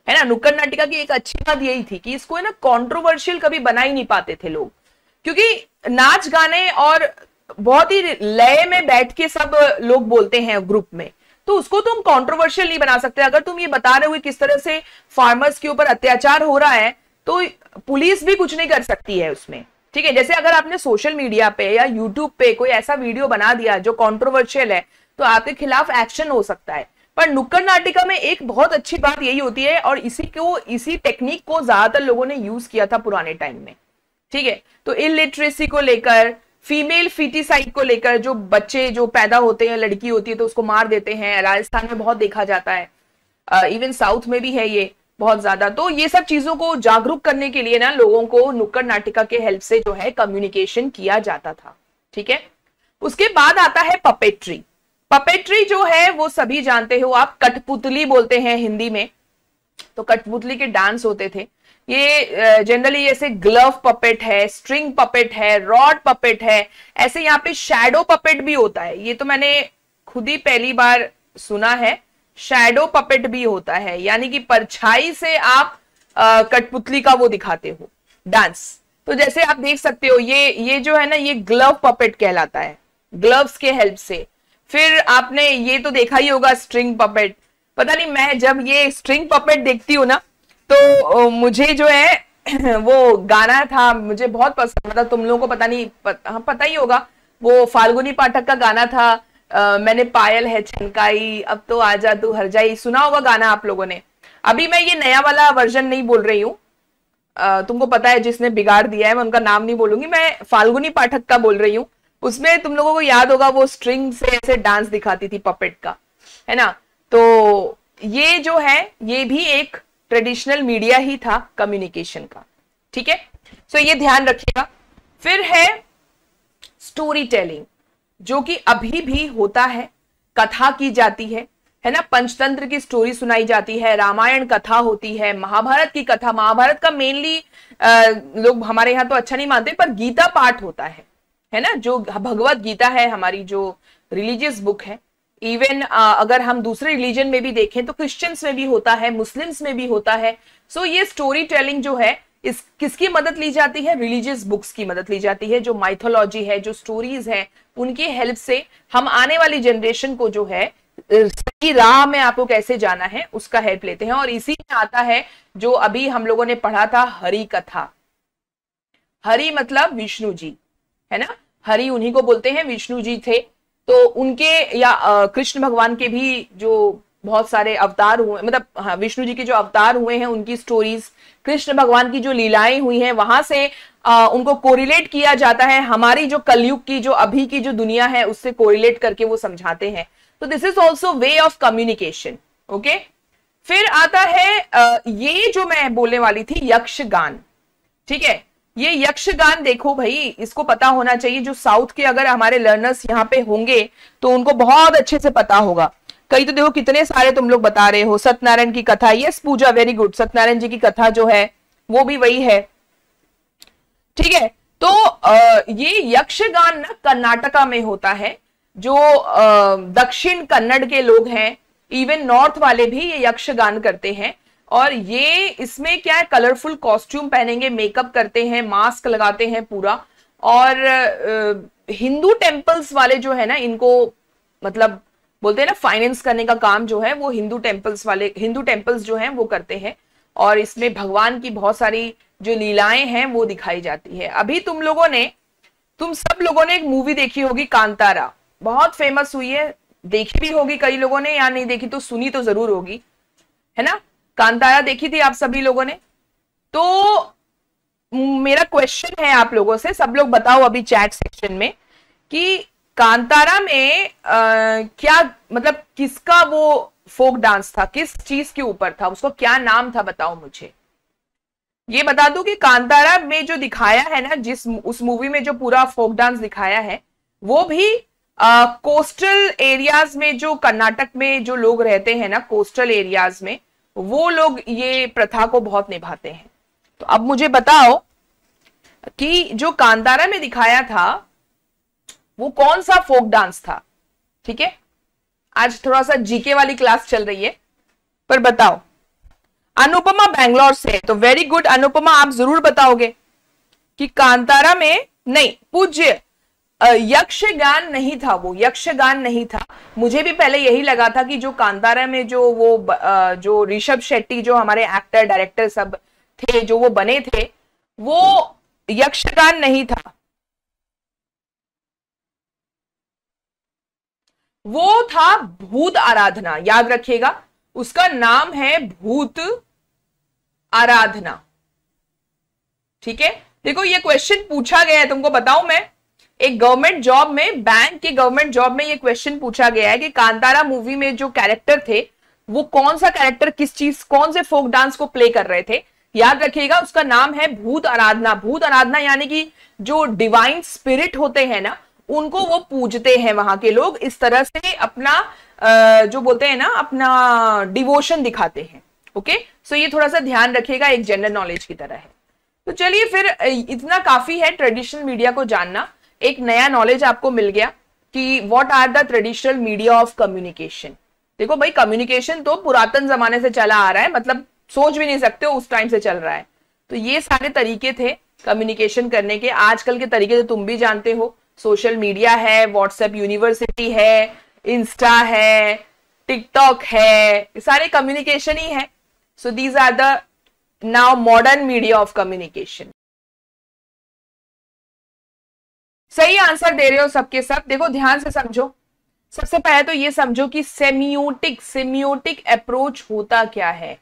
है ना नुक्कड़ नाटिका की एक अच्छी बात यही थी कि इसको है ना कॉन्ट्रोवर्शियल कभी बना ही नहीं पाते थे लोग क्योंकि नाच गाने और बहुत ही लय में बैठ के सब लोग बोलते हैं ग्रुप में तो उसको तुम तो कॉन्ट्रोवर्शियल नहीं बना सकते अगर तुम ये बता रहे हो किस तरह से फार्मर्स के ऊपर अत्याचार हो रहा है तो पुलिस भी कुछ नहीं कर सकती है उसमें ठीक है जैसे अगर आपने सोशल मीडिया पे या यूट्यूब पे कोई ऐसा वीडियो बना दिया जो कॉन्ट्रोवर्शियल है तो आपके खिलाफ एक्शन हो सकता है पर नुक्कड़ नाटिका में एक बहुत अच्छी बात यही होती है और इसी को इसी टेक्निक को ज्यादातर लोगों ने यूज किया था पुराने टाइम में ठीक है तो इलिटरेसी को लेकर फीमेल फिटिसाइड को लेकर जो बच्चे जो पैदा होते हैं लड़की होती है तो उसको मार देते हैं राजस्थान में बहुत देखा जाता है इवन uh, साउथ में भी है ये बहुत ज्यादा तो ये सब चीजों को जागरूक करने के लिए ना लोगों को नुक्कड़ नाटिका के हेल्प से जो है कम्युनिकेशन किया जाता था ठीक है उसके बाद आता है पपेट्री पपेट्री जो है वो सभी जानते हो आप कठपुतली बोलते हैं हिंदी में तो कठपुतली के डांस होते थे ये जनरली जैसे ग्लव पपेट है स्ट्रिंग पपेट है रॉड पपेट है ऐसे यहाँ पे शेडो पपेट भी होता है ये तो मैंने खुद ही पहली बार सुना है शेडो पपेट भी होता है यानी कि परछाई से आप आ, कठपुतली का वो दिखाते हो डांस तो जैसे आप देख सकते हो ये ये जो है ना ये ग्लव पपेट कहलाता है ग्लव्स के हेल्प से फिर आपने ये तो देखा ही होगा स्ट्रिंग पपेट पता नहीं मैं जब ये स्ट्रिंग पपेट देखती हूँ ना तो मुझे जो है वो गाना था मुझे बहुत पसंद था मतलब तुम लोगों को पता नहीं पता, हाँ पता ही होगा वो फाल्गुनी पाठक का गाना था आ, मैंने पायल है छनकाई अब तो जा तू हर जाई सुना होगा गाना आप लोगों ने अभी मैं ये नया वाला वर्जन नहीं बोल रही हूँ तुमको पता है जिसने बिगाड़ दिया है मैं उनका नाम नहीं बोलूंगी मैं फाल्गुनी पाठक का बोल रही हूँ उसमें तुम लोगों को याद होगा वो स्ट्रिंग से ऐसे डांस दिखाती थी पपेट का है ना तो ये जो है ये भी एक ट्रेडिशनल मीडिया ही था कम्युनिकेशन का ठीक है सो ये ध्यान रखिएगा फिर है स्टोरी टेलिंग जो कि अभी भी होता है कथा की जाती है है ना पंचतंत्र की स्टोरी सुनाई जाती है रामायण कथा होती है महाभारत की कथा महाभारत का मेनली लोग हमारे यहाँ तो अच्छा नहीं मानते पर गीता पाठ होता है है ना जो भगवत गीता है हमारी जो रिलीजियस बुक है इवन uh, अगर हम दूसरे रिलीजन में भी देखें तो क्रिश्चियंस में भी होता है मुस्लिम्स में भी होता है सो so, ये स्टोरी टेलिंग जो है इस किसकी मदद ली जाती है रिलीजियस बुक्स की मदद ली जाती है जो माइथोलॉजी है जो स्टोरीज है उनकी हेल्प से हम आने वाली जनरेशन को जो है सही राह में आपको कैसे जाना है उसका हेल्प लेते हैं और इसी में आता है जो अभी हम लोगों ने पढ़ा था हरी कथा हरी मतलब विष्णु जी है ना हरी उन्हीं को बोलते हैं विष्णु जी थे तो उनके या कृष्ण भगवान के भी जो बहुत सारे अवतार हुए मतलब हाँ, विष्णु जी के जो अवतार हुए हैं उनकी स्टोरीज कृष्ण भगवान की जो लीलाएं हुई हैं वहां से आ, उनको कोरिलेट किया जाता है हमारी जो कलयुग की जो अभी की जो दुनिया है उससे कोरिलेट करके वो समझाते हैं तो this is also way of communication okay फिर आता है आ, ये जो मैं बोलने वाली थी गान ठीक है ये यक्षगान देखो भाई इसको पता होना चाहिए जो साउथ के अगर हमारे लर्नर्स यहाँ पे होंगे तो उनको बहुत अच्छे से पता होगा कई तो देखो कितने सारे तुम लोग बता रहे हो सत्यनारायण की कथा yes Puja very good Satyanarayan ji की कथा जो है वो भी वही है ठीक है तो आ, ये यक्षगान ना कर्नाटका में होता है जो दक्षिण कन्नड़ के लोग हैं इवन नॉर्थ वाले भी ये यक्षगान करते हैं और ये इसमें क्या है कलरफुल कॉस्ट्यूम पहनेंगे मेकअप करते हैं मास्क लगाते हैं पूरा और हिंदू टेम्पल्स वाले जो है ना इनको मतलब बोलते हैं ना फाइनेंस करने का काम जो है वो हिंदू टेम्पल्स वाले हिंदू टेम्पल्स जो हैं वो करते हैं और इसमें भगवान की बहुत सारी जो लीलाएं हैं वो दिखाई जाती है अभी तुम लोगों ने तुम सब लोगों ने एक मूवी देखी होगी कांतारा बहुत फेमस हुई है देखी भी होगी कई लोगों ने या नहीं देखी तो सुनी तो जरूर होगी है ना कांतारा देखी थी आप सभी लोगों ने तो मेरा क्वेश्चन है आप लोगों से सब लोग बताओ अभी चैट सेक्शन में कि कांतारा में आ, क्या मतलब किसका वो फोक डांस था किस चीज के ऊपर था उसको क्या नाम था बताओ मुझे ये बता दू कि कांतारा में जो दिखाया है ना जिस उस मूवी में जो पूरा फोक डांस दिखाया है वो भी आ, कोस्टल एरियाज में जो कर्नाटक में जो लोग रहते हैं ना कोस्टल एरियाज में वो लोग ये प्रथा को बहुत निभाते हैं तो अब मुझे बताओ कि जो कांतारा में दिखाया था वो कौन सा फोक डांस था ठीक है आज थोड़ा सा जीके वाली क्लास चल रही है पर बताओ अनुपमा बैंगलोर से तो वेरी गुड अनुपमा आप जरूर बताओगे कि कांतारा में नहीं पूज्य यक्षगान नहीं था वो यक्षगान नहीं था मुझे भी पहले यही लगा था कि जो कांतारा में जो वो जो ऋषभ शेट्टी जो हमारे एक्टर डायरेक्टर सब थे जो वो बने थे वो यक्षगान नहीं था वो था भूत आराधना याद रखिएगा उसका नाम है भूत आराधना ठीक है देखो ये क्वेश्चन पूछा गया है तुमको बताऊं मैं एक गवर्नमेंट जॉब में बैंक के गवर्नमेंट जॉब में ये क्वेश्चन पूछा गया है कि कांतारा मूवी में जो कैरेक्टर थे वो कौन सा कैरेक्टर किस चीज कौन से फोक डांस को प्ले कर रहे थे याद रखिएगा उसका नाम है भूत आराधना भूत आराधना यानी कि जो डिवाइन स्पिरिट होते हैं ना उनको वो पूजते हैं वहां के लोग इस तरह से अपना जो बोलते हैं ना अपना डिवोशन दिखाते हैं ओके सो ये थोड़ा सा ध्यान रखिएगा एक जनरल नॉलेज की तरह है तो चलिए फिर इतना काफी है ट्रेडिशनल मीडिया को जानना एक नया नॉलेज आपको मिल गया कि what are the traditional media of communication देखो भाई कम्युनिकेशन तो पुरातन जमाने से चला आ रहा है मतलब सोच भी नहीं सकते उस टाइम से चल रहा है तो ये सारे तरीके थे कम्युनिकेशन करने के आजकल के तरीके तो तुम भी जानते हो सोशल मीडिया है व्हाट्सएप यूनिवर्सिटी है इंस्टा है टिकटॉक है सारे कम्युनिकेशन ही है so these are the now modern media of communication सही आंसर दे रहे हो सबके सब देखो ध्यान से समझो सबसे पहले तो ये समझो कि सेमियोटिक सिम्योटिक अप्रोच होता क्या है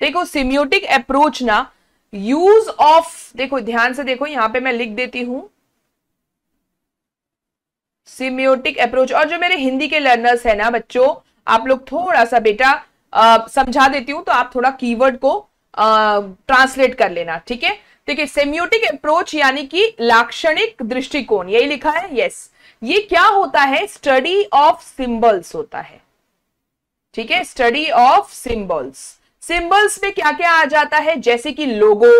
देखो सिम्योटिक अप्रोच ना यूज ऑफ देखो ध्यान से देखो यहां पे मैं लिख देती हूं सिम्योटिक अप्रोच और जो मेरे हिंदी के लर्नर्स है ना बच्चों आप लोग थोड़ा सा बेटा समझा देती हूं तो आप थोड़ा कीवर्ड को ट्रांसलेट कर लेना ठीक है देखिए सेम्योटिक अप्रोच यानी कि लाक्षणिक दृष्टिकोण यही लिखा है यस ये क्या होता है स्टडी ऑफ सिंबल्स होता है ठीक है स्टडी ऑफ सिंबल्स सिंबल्स में क्या क्या आ जाता है जैसे कि लोगो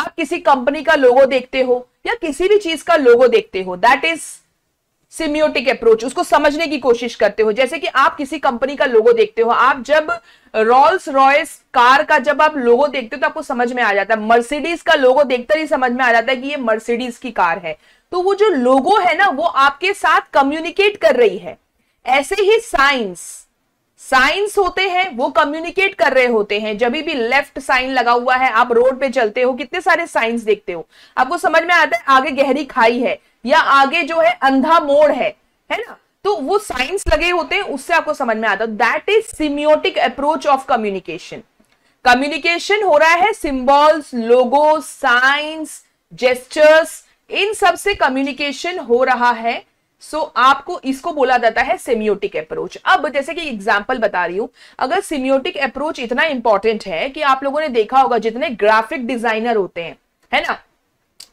आप किसी कंपनी का लोगो देखते हो या किसी भी चीज का लोगो देखते हो दैट इज सिम्योटिक अप्रोच उसको समझने की कोशिश करते हो जैसे कि आप किसी कंपनी का लोगो देखते हो आप जब रॉल्स रॉयस कार का जब आप लोगो देखते हो तो आपको समझ में आ जाता है मर्सिडीज का लोगो देखकर ही समझ में आ जाता है कि ये मर्सिडीज की कार है तो वो जो लोगो है ना वो आपके साथ कम्युनिकेट कर रही है ऐसे ही साइंस साइंस होते हैं वो कम्युनिकेट कर रहे होते हैं जब भी लेफ्ट साइन लगा हुआ है आप रोड पे चलते हो कितने सारे साइंस देखते हो आपको समझ में आता है आगे गहरी खाई है या आगे जो है अंधा मोड़ है है ना तो वो साइंस लगे होते हैं उससे आपको समझ में आता है that is semiotic approach of communication communication हो रहा है सिंबल्स लोगो साइंस जेस्टर्स इन सब से कम्युनिकेशन हो रहा है सो so, आपको इसको बोला जाता है सिमियोटिक अप्रोच अब जैसे कि एग्जाम्पल बता रही हूं अगर सिम्योटिक अप्रोच इतना इंपॉर्टेंट है कि आप लोगों ने देखा होगा जितने ग्राफिक डिजाइनर होते हैं है ना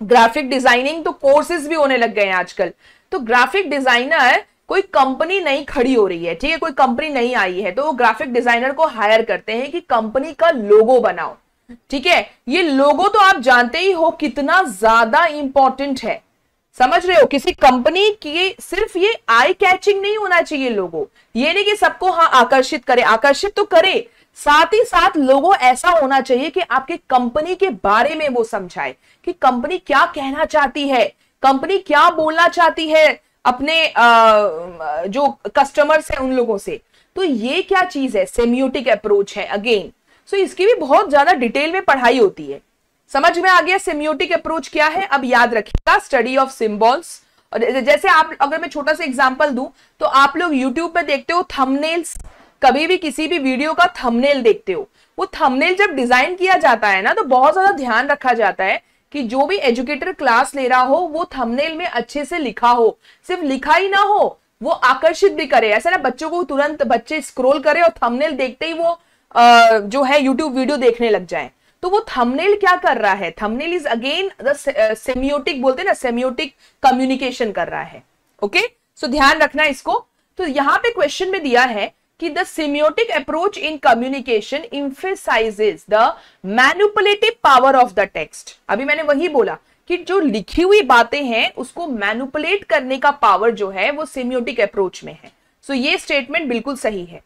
ग्राफिक डिजाइनिंग तो कोर्सेज भी होने लग गए हैं आजकल तो ग्राफिक डिजाइनर कोई कंपनी नहीं खड़ी हो रही है ठीक है कोई कंपनी नहीं आई है तो वो ग्राफिक डिजाइनर को हायर करते हैं कि कंपनी का लोगो बनाओ ठीक है ये लोगो तो आप जानते ही हो कितना ज्यादा इंपॉर्टेंट है समझ रहे हो किसी कंपनी की सिर्फ ये आई कैचिंग नहीं होना चाहिए लोगो ये नहीं कि सबको हाँ आकर्षित करे आकर्षित तो करे साथ ही साथ लोगों ऐसा होना चाहिए कि आपके कंपनी के बारे में वो समझाए कि कंपनी क्या कहना चाहती है कंपनी क्या बोलना चाहती है अपने आ, जो कस्टमर्स हैं उन लोगों से तो ये क्या चीज है सेम्यूटिक अप्रोच है अगेन सो so, इसकी भी बहुत ज्यादा डिटेल में पढ़ाई होती है समझ में आ गया सेम्यूटिक अप्रोच क्या है अब याद रखिएगा स्टडी ऑफ सिम्बॉल्स और जैसे आप अगर मैं छोटा सा एग्जाम्पल दू तो आप लोग यूट्यूब पे देखते हो थमनेल्स कभी भी किसी भी वीडियो का थंबनेल देखते हो वो थंबनेल जब डिजाइन किया जाता है ना तो बहुत ज्यादा ध्यान रखा जाता है कि जो भी एजुकेटर क्लास ले रहा हो वो थंबनेल में अच्छे से लिखा हो सिर्फ लिखा ही ना हो वो आकर्षित भी करे ऐसा ना बच्चों को तुरंत बच्चे स्क्रोल करे और थमनेल देखते ही वो आ, जो है यूट्यूब वीडियो देखने लग जाए तो वो थमनेल क्या कर रहा है थमनेल इज अगेन सेमियोटिक बोलते ना सेमियोटिक कम्युनिकेशन कर रहा है ओके सो ध्यान रखना इसको तो यहाँ पे क्वेश्चन में दिया है कि the semiotic approach in communication emphasizes the manipulative power of the text अभी मैंने वही बोला कि जो लिखी हुई बातें हैं उसको मैनुपुलेट करने का पावर जो है वो सिमियोटिक अप्रोच में है सो so, ये स्टेटमेंट बिल्कुल सही है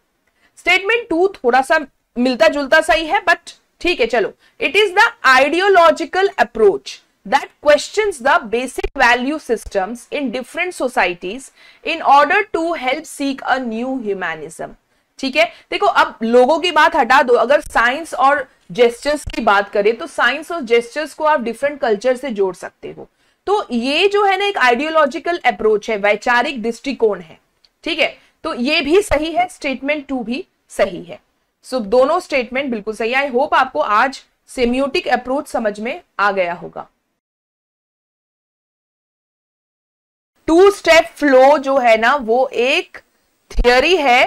स्टेटमेंट टू थोड़ा सा मिलता जुलता सही है बट ठीक है चलो it is the ideological approach that question the basic value system in different societies in order to help seek a new humanism ठीक है देखो अब लोगों की बात हटा दो अगर साइंस और जेस्टर्स की बात करें तो साइंस और जेस्टर्स को आप डिफरेंट कल्चर से जोड़ सकते हो तो ये जो है ना एक आइडियोलॉजिकल अप्रोच है वैचारिक दृष्टिकोण है ठीक है तो ये भी सही है स्टेटमेंट टू भी सही है सो so, दोनों स्टेटमेंट बिल्कुल सही आई होप आपको आज सेम्यूटिक अप्रोच समझ में आ गया होगा टू स्टेप फ्लो जो है ना वो एक थियोरी है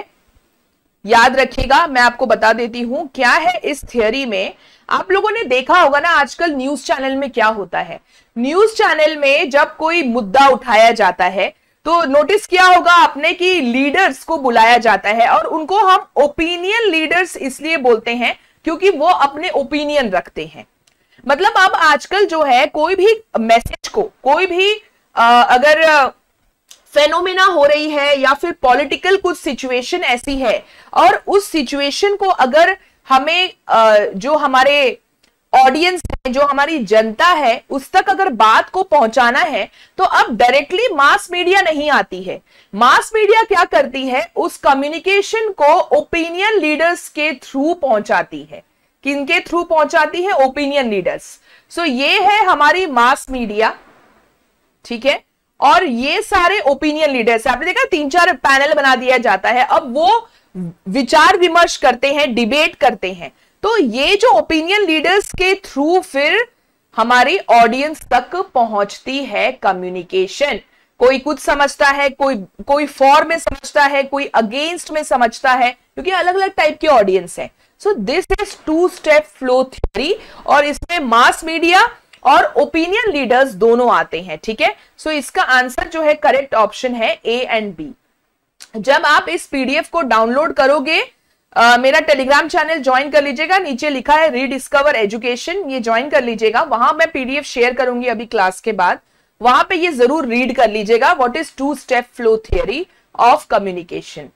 याद रखिएगा मैं आपको बता देती हूं क्या है इस थियोरी में आप लोगों ने देखा होगा ना आजकल न्यूज चैनल में क्या होता है न्यूज चैनल में जब कोई मुद्दा उठाया जाता है तो नोटिस किया होगा आपने कि लीडर्स को बुलाया जाता है और उनको हम ओपिनियन लीडर्स इसलिए बोलते हैं क्योंकि वो अपने ओपिनियन रखते हैं मतलब अब आजकल जो है कोई भी मैसेज को कोई भी आ, अगर फेनोमिना हो रही है या फिर पॉलिटिकल कुछ सिचुएशन ऐसी है और उस सिचुएशन को अगर हमें जो हमारे ऑडियंस है जो हमारी जनता है उस तक अगर बात को पहुंचाना है तो अब डायरेक्टली मास मीडिया नहीं आती है मास मीडिया क्या करती है उस कम्युनिकेशन को ओपिनियन लीडर्स के थ्रू पहुंचाती है किनके थ्रू पहुंचाती है ओपिनियन लीडर्स सो ये है हमारी मास मीडिया ठीक है और ये सारे ओपिनियन लीडर्स आपने देखा तीन चार पैनल बना दिया जाता है अब वो विचार विमर्श करते हैं डिबेट करते हैं तो ये जो ओपिनियन लीडर्स के थ्रू फिर हमारी ऑडियंस तक पहुंचती है कम्युनिकेशन कोई कुछ समझता है कोई कोई फॉर में समझता है कोई अगेंस्ट में समझता है क्योंकि अलग अलग टाइप की ऑडियंस है so this is two step flow theory और इसमें मास मीडिया और ओपिनियन लीडर्स दोनों आते हैं ठीक है सो इसका आंसर जो है करेक्ट ऑप्शन है ए एंड बी जब आप इस पीडीएफ को डाउनलोड करोगे Uh, मेरा टेलीग्राम चैनल ज्वाइन कर लीजिएगा नीचे लिखा है रीडिस्कवर एजुकेशन ये ज्वाइन कर लीजिएगा वहां मैं पीडीएफ शेयर करूंगी अभी क्लास के बाद वहां पे ये जरूर रीड कर लीजिएगा what is two step flow theory of communication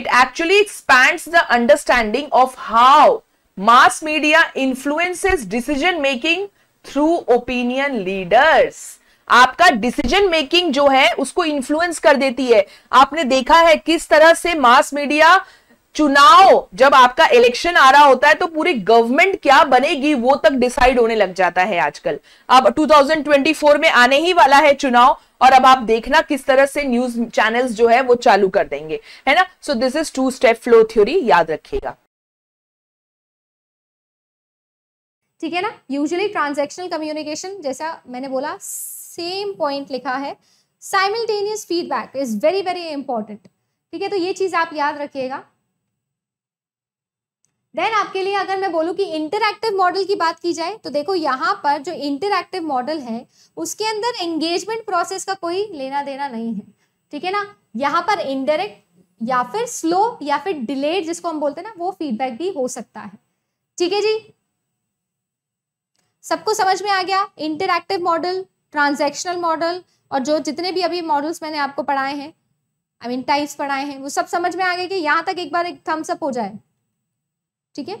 it actually expand the understanding of how mass media influences decision making through opinion leaders आपका डिसीजन मेकिंग जो है उसको इन्फ्लुएंस कर देती है आपने देखा है किस तरह से मास मीडिया चुनाव जब आपका इलेक्शन आ रहा होता है तो पूरी गवर्नमेंट क्या बनेगी वो तक डिसाइड होने लग जाता है आजकल अब 2024 में आने ही वाला है चुनाव और अब आप देखना किस तरह से न्यूज चैनल्स जो है वो चालू कर देंगे है ना so this is two step flow theory याद रखिएगा ठीक है ना यूजली ट्रांजेक्शनल कम्युनिकेशन जैसा मैंने बोला सेम पॉइंट लिखा है simultaneous feedback is very very important ठीक है तो ये चीज़ आप याद रखिएगा देन आपके लिए अगर मैं बोलूँ कि इंटरएक्टिव मॉडल की बात की जाए तो देखो यहाँ पर जो इंटरैक्टिव मॉडल है उसके अंदर एंगेजमेंट प्रोसेस का कोई लेना देना नहीं है ठीक है ना यहाँ पर इनडायरेक्ट या फिर स्लो या फिर डिलेड जिसको हम बोलते हैं ना वो फीडबैक भी हो सकता है ठीक है जी सबको समझ में आ गया इंटरक्टिव मॉडल ट्रांजेक्शनल मॉडल और जो जितने भी अभी मॉडल्स मैंने आपको पढ़ाए हैं आई मीन टाइप्स पढ़ाए हैं वो सब समझ में आ गए कि यहाँ तक एक बार एक थम्सअप हो जाए ठीक है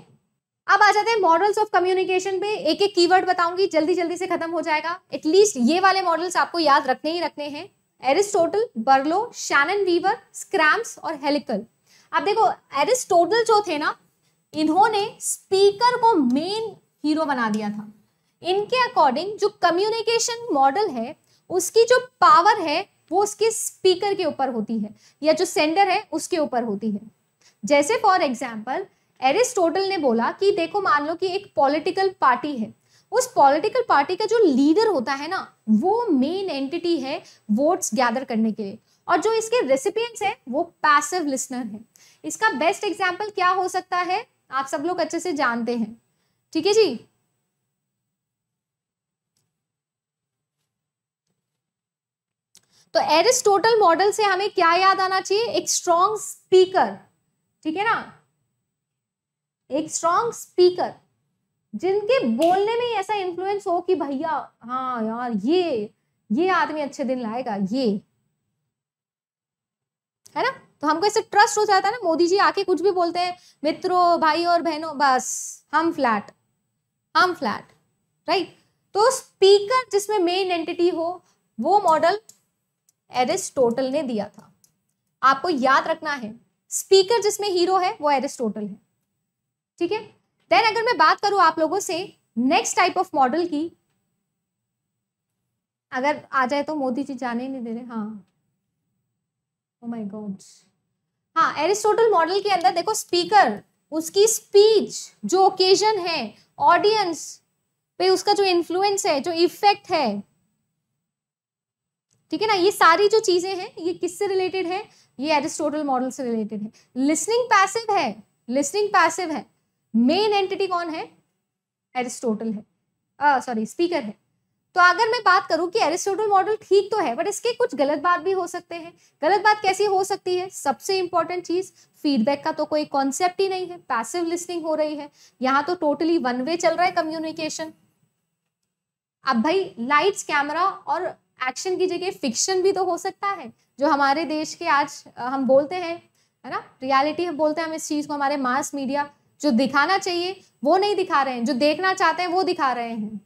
अब आ जाते हैं मॉडल्स ऑफ कम्युनिकेशन पे एक एक कीवर्ड बताऊंगी जल्दी जल्दी से खत्म हो जाएगा एटलीस्ट ये वाले मॉडल्स आपको याद रखने ही रखने हैं Aristotle Berlo Shannon Weaver Schramm's और हेलिकल अब देखो एरिस्टोटल जो थे ना इन्होंने स्पीकर को मेन हीरो बना दिया था इनके अकॉर्डिंग जो कम्युनिकेशन मॉडल है उसकी जो पावर है वो उसके स्पीकर के ऊपर होती है या जो सेंडर है उसके ऊपर होती है जैसे फॉर एग्जाम्पल एरिस्टोटल ने बोला कि देखो मान लो कि एक पॉलिटिकल पार्टी है उस पॉलिटिकल पार्टी का जो लीडर होता है ना वो मेन एंटिटी है वोट्स गैदर करने के लिए और जो इसके रेसिपियंट्स हैं वो पैसिव लिसनर हैं इसका बेस्ट एग्जाम्पल क्या हो सकता है आप सब लोग अच्छे से जानते हैं ठीक है जी तो एरिस्टोटल मॉडल से हमें क्या याद आना चाहिए एक स्ट्रॉन्ग स्पीकर ठीक है ना एक स्ट्रॉन्ग स्पीकर जिनके बोलने में ऐसा इंफ्लुएंस हो कि भैया हाँ यार ये ये आदमी अच्छे दिन लाएगा ये है ना तो हमको इससे ट्रस्ट हो जाता है ना मोदी जी आके कुछ भी बोलते हैं मित्रों भाई और बहनों बस हम फ्लैट हम फ्लैट राइट तो स्पीकर जिसमें मेन एंटिटी हो वो मॉडल एरिस्टोटल ने दिया था आपको याद रखना है स्पीकर जिसमें हीरो है वो एरिस्टोटल है ठीक है देन अगर मैं बात करूं आप लोगों से नेक्स्ट टाइप ऑफ मॉडल की अगर आ जाए तो मोदी जी जाने ही नहीं दे रहे हाँ ओ माय गॉड हाँ एरिस्टोटल मॉडल के अंदर देखो स्पीकर उसकी स्पीच जो ओकेजन है ऑडियंस पे उसका जो इन्फ्लुएंस है जो इफेक्ट है ठीक है ना ये सारी जो चीज़ें हैं ये किससे रिलेटेड है ये एरिस्टोटल मॉडल से रिलेटेड है लिसनिंग पैसिव है लिसनिंग पैसिव है मेन एंटिटी कौन है एरिस्टोटल है सॉरी स्पीकर है तो अगर मैं बात करूं कि एरिस्टोटल मॉडल ठीक तो है बट इसके कुछ गलत बात भी हो सकते हैं गलत बात कैसी हो सकती है सबसे इंपॉर्टेंट चीज फीडबैक का तो कोई कॉन्सेप्ट ही नहीं है पैसिव लिस्निंग हो रही है यहाँ तो टोटली वन वे चल रहा है कम्युनिकेशन अब भाई लाइट्स कैमरा और एक्शन की जगह फिक्शन भी तो हो सकता है जो हमारे देश के आज हम बोलते हैं है ना रियलिटी हम बोलते हैं हम इस चीज़ को हमारे मास मीडिया जो दिखाना चाहिए वो नहीं दिखा रहे हैं जो देखना चाहते हैं वो दिखा रहे हैं